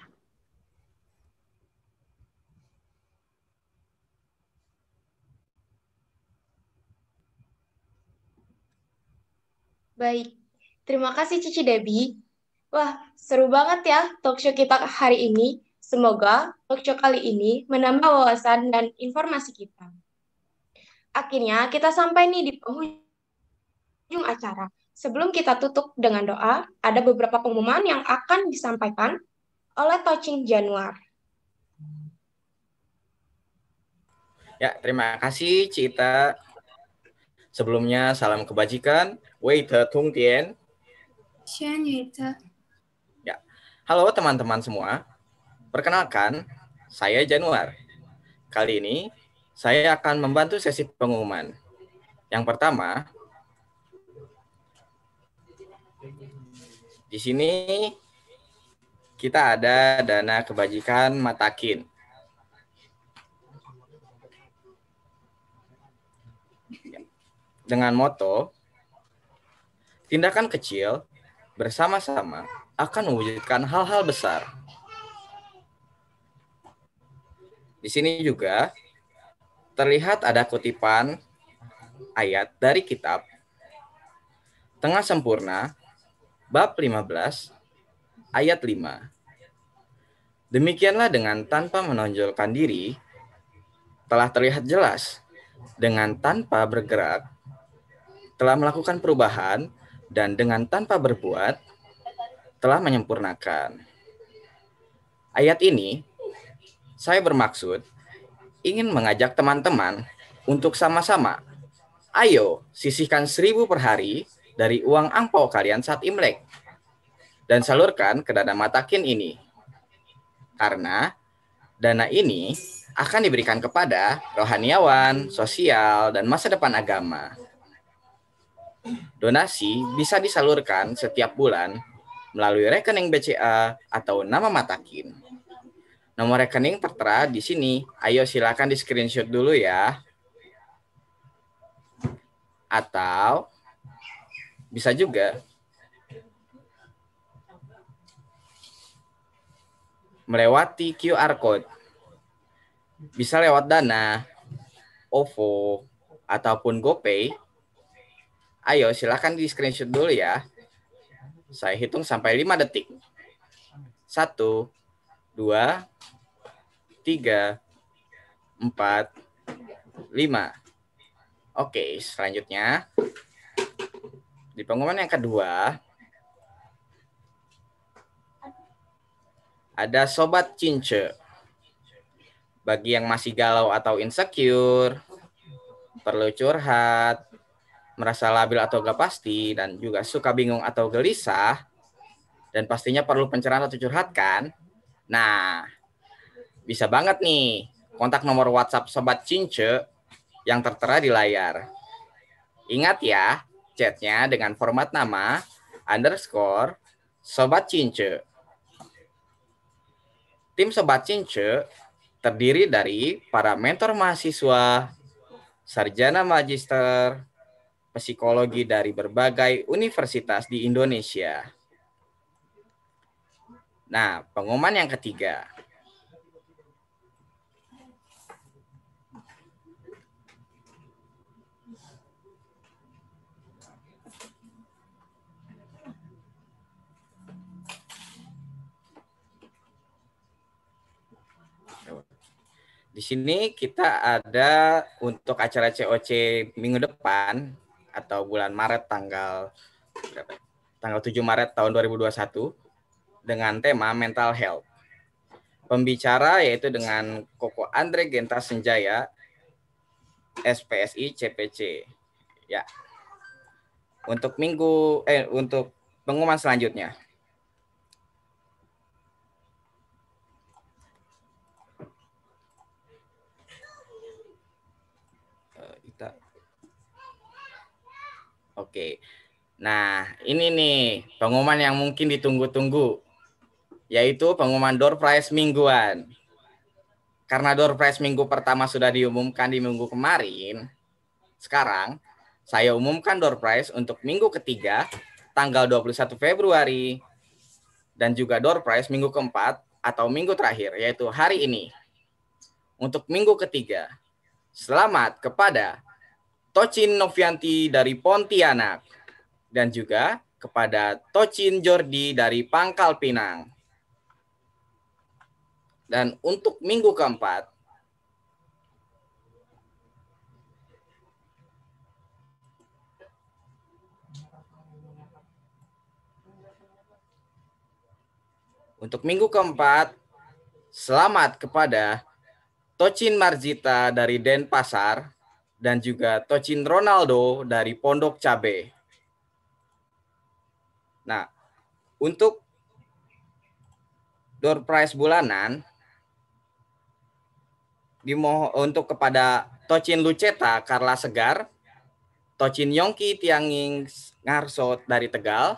Baik, terima kasih Cici Debi. Wah, seru banget ya talkshow kita hari ini. Semoga talkshow kali ini menambah wawasan dan informasi kita. Akhirnya kita sampai nih di penghujung acara. Sebelum kita tutup dengan doa, ada beberapa pengumuman yang akan disampaikan oleh Touching Januar. Ya, terima kasih Cita. Sebelumnya salam kebajikan. Wei Te Tung Tien. Ya. Halo teman-teman semua. Perkenalkan, saya Januar. Kali ini saya akan membantu sesi pengumuman. Yang pertama, Di sini kita ada dana kebajikan Matakin. Dengan moto, tindakan kecil bersama-sama akan mewujudkan hal-hal besar. Di sini juga terlihat ada kutipan ayat dari kitab. Tengah sempurna bab 15 ayat 5. Demikianlah dengan tanpa menonjolkan diri telah terlihat jelas dengan tanpa bergerak telah melakukan perubahan dan dengan tanpa berbuat telah menyempurnakan. Ayat ini saya bermaksud ingin mengajak teman-teman untuk sama-sama ayo sisihkan seribu per hari dari uang angpau kalian saat Imlek dan salurkan ke dana matakin ini. Karena dana ini akan diberikan kepada rohaniawan, sosial, dan masa depan agama. Donasi bisa disalurkan setiap bulan melalui rekening BCA atau nama matakin. Nomor rekening tertera di sini. Ayo silakan di screenshot dulu ya. Atau bisa juga melewati QR code. Bisa lewat Dana, OVO, ataupun GoPay. Ayo silahkan di screenshot dulu ya. Saya hitung sampai 5 detik. Satu, dua, tiga, empat, lima. Oke, selanjutnya di pengumuman yang kedua, ada sobat cince. Bagi yang masih galau atau insecure, perlu curhat, merasa labil atau gak pasti, dan juga suka bingung atau gelisah, dan pastinya perlu pencerahan atau curhat kan? Nah, bisa banget nih kontak nomor WhatsApp Sobat Cince yang tertera di layar. Ingat ya, chatnya dengan format nama underscore Sobat Cince. Tim Sobat Cince terdiri dari para mentor mahasiswa, sarjana magister, psikologi dari berbagai universitas di Indonesia. Nah, pengumuman yang ketiga. Di sini kita ada untuk acara COC minggu depan atau bulan Maret tanggal tanggal 7 Maret tahun 2021 dengan tema mental health. Pembicara yaitu dengan Koko Andre Genta Senjaya, SPSI CPC. Ya. Untuk minggu eh untuk pengumuman selanjutnya. Oke. Nah, ini nih pengumuman yang mungkin ditunggu-tunggu yaitu pengumuman door prize mingguan. Karena door prize minggu pertama sudah diumumkan di minggu kemarin, sekarang saya umumkan door prize untuk minggu ketiga tanggal 21 Februari dan juga door prize minggu keempat atau minggu terakhir yaitu hari ini. Untuk minggu ketiga, selamat kepada Tocin Novianti dari Pontianak dan juga kepada Tocin Jordi dari Pangkal Pinang. Dan untuk minggu keempat, untuk minggu keempat, selamat kepada Tocin Marjita dari Denpasar, dan juga Tocin Ronaldo dari Pondok Cabe. Nah, untuk door prize bulanan dimohon untuk kepada Tocin Luceta Karla Segar, Tocin Yongki Tianging Ngarsot dari Tegal,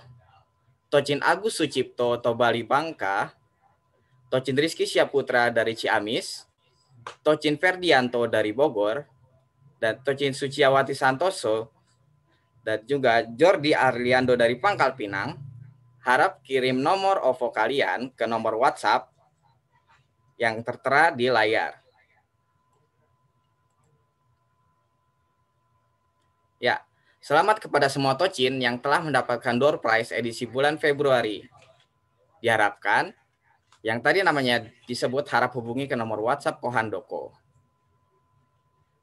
Tocin Agus Sucipto Tobali Bangka, Tocin Rizky Syaputra dari Ciamis, Tocin Ferdianto dari Bogor, dan Tocin Suciawati Santoso dan juga Jordi Arliando dari Pangkal Pinang harap kirim nomor OVO kalian ke nomor WhatsApp yang tertera di layar. Ya, selamat kepada semua Tocin yang telah mendapatkan door prize edisi bulan Februari. Diharapkan yang tadi namanya disebut harap hubungi ke nomor WhatsApp Kohandoko.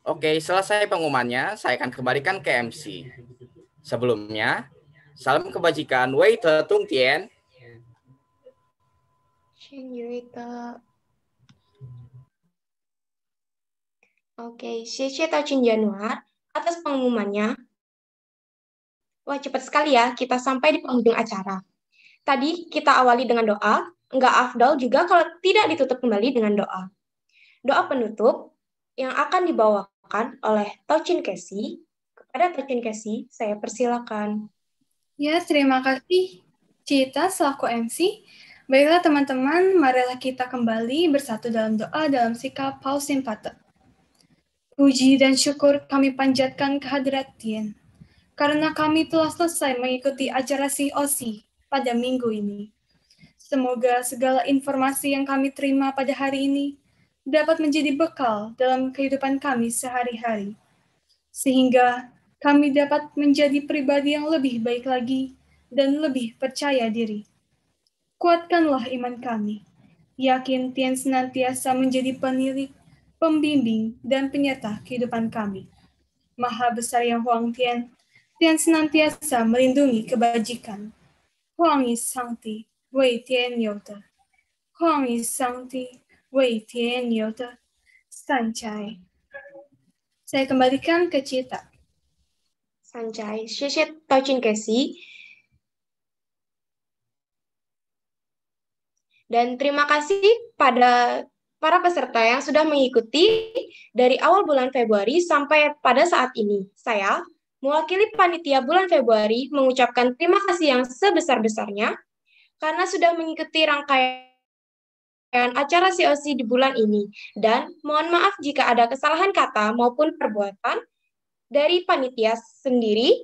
Oke, selesai pengumumannya, saya akan kembalikan ke MC. Sebelumnya, salam kebajikan Wei Te Tung Tian. Oke, Cici Tachin Januar atas pengumumannya. Wah, cepat sekali ya kita sampai di penghujung acara. Tadi kita awali dengan doa, nggak afdol juga kalau tidak ditutup kembali dengan doa. Doa penutup yang akan dibawa dibawakan oleh Tochin Kesi. Kepada Tochin Kesi, saya persilakan. Ya, terima kasih Cita selaku MC. Baiklah teman-teman, marilah kita kembali bersatu dalam doa dalam sikap paus simpate. Puji dan syukur kami panjatkan kehadirat Tien, karena kami telah selesai mengikuti acara COC pada minggu ini. Semoga segala informasi yang kami terima pada hari ini dapat menjadi bekal dalam kehidupan kami sehari-hari, sehingga kami dapat menjadi pribadi yang lebih baik lagi dan lebih percaya diri. Kuatkanlah iman kami, yakin Tian senantiasa menjadi penilik, pembimbing, dan penyerta kehidupan kami. Maha Besar Yang Huang Tian, Tian senantiasa melindungi kebajikan. Huang Yi Sangti, Wei Tian Yota. Huang Yi Sangti, Wei Tian Yao De Saya kembalikan ke Cita. Sanchai, Xie Xie Tao Kesi. Dan terima kasih pada para peserta yang sudah mengikuti dari awal bulan Februari sampai pada saat ini. Saya, mewakili panitia bulan Februari, mengucapkan terima kasih yang sebesar-besarnya karena sudah mengikuti rangkaian acara COC di bulan ini. Dan mohon maaf jika ada kesalahan kata maupun perbuatan dari panitia sendiri.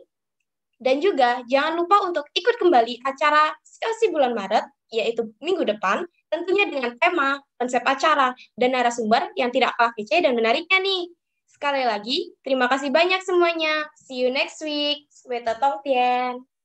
Dan juga jangan lupa untuk ikut kembali acara COC bulan Maret, yaitu minggu depan, tentunya dengan tema, konsep acara, dan narasumber yang tidak kalah kece dan menariknya nih. Sekali lagi, terima kasih banyak semuanya. See you next week. Weta Tong Tien.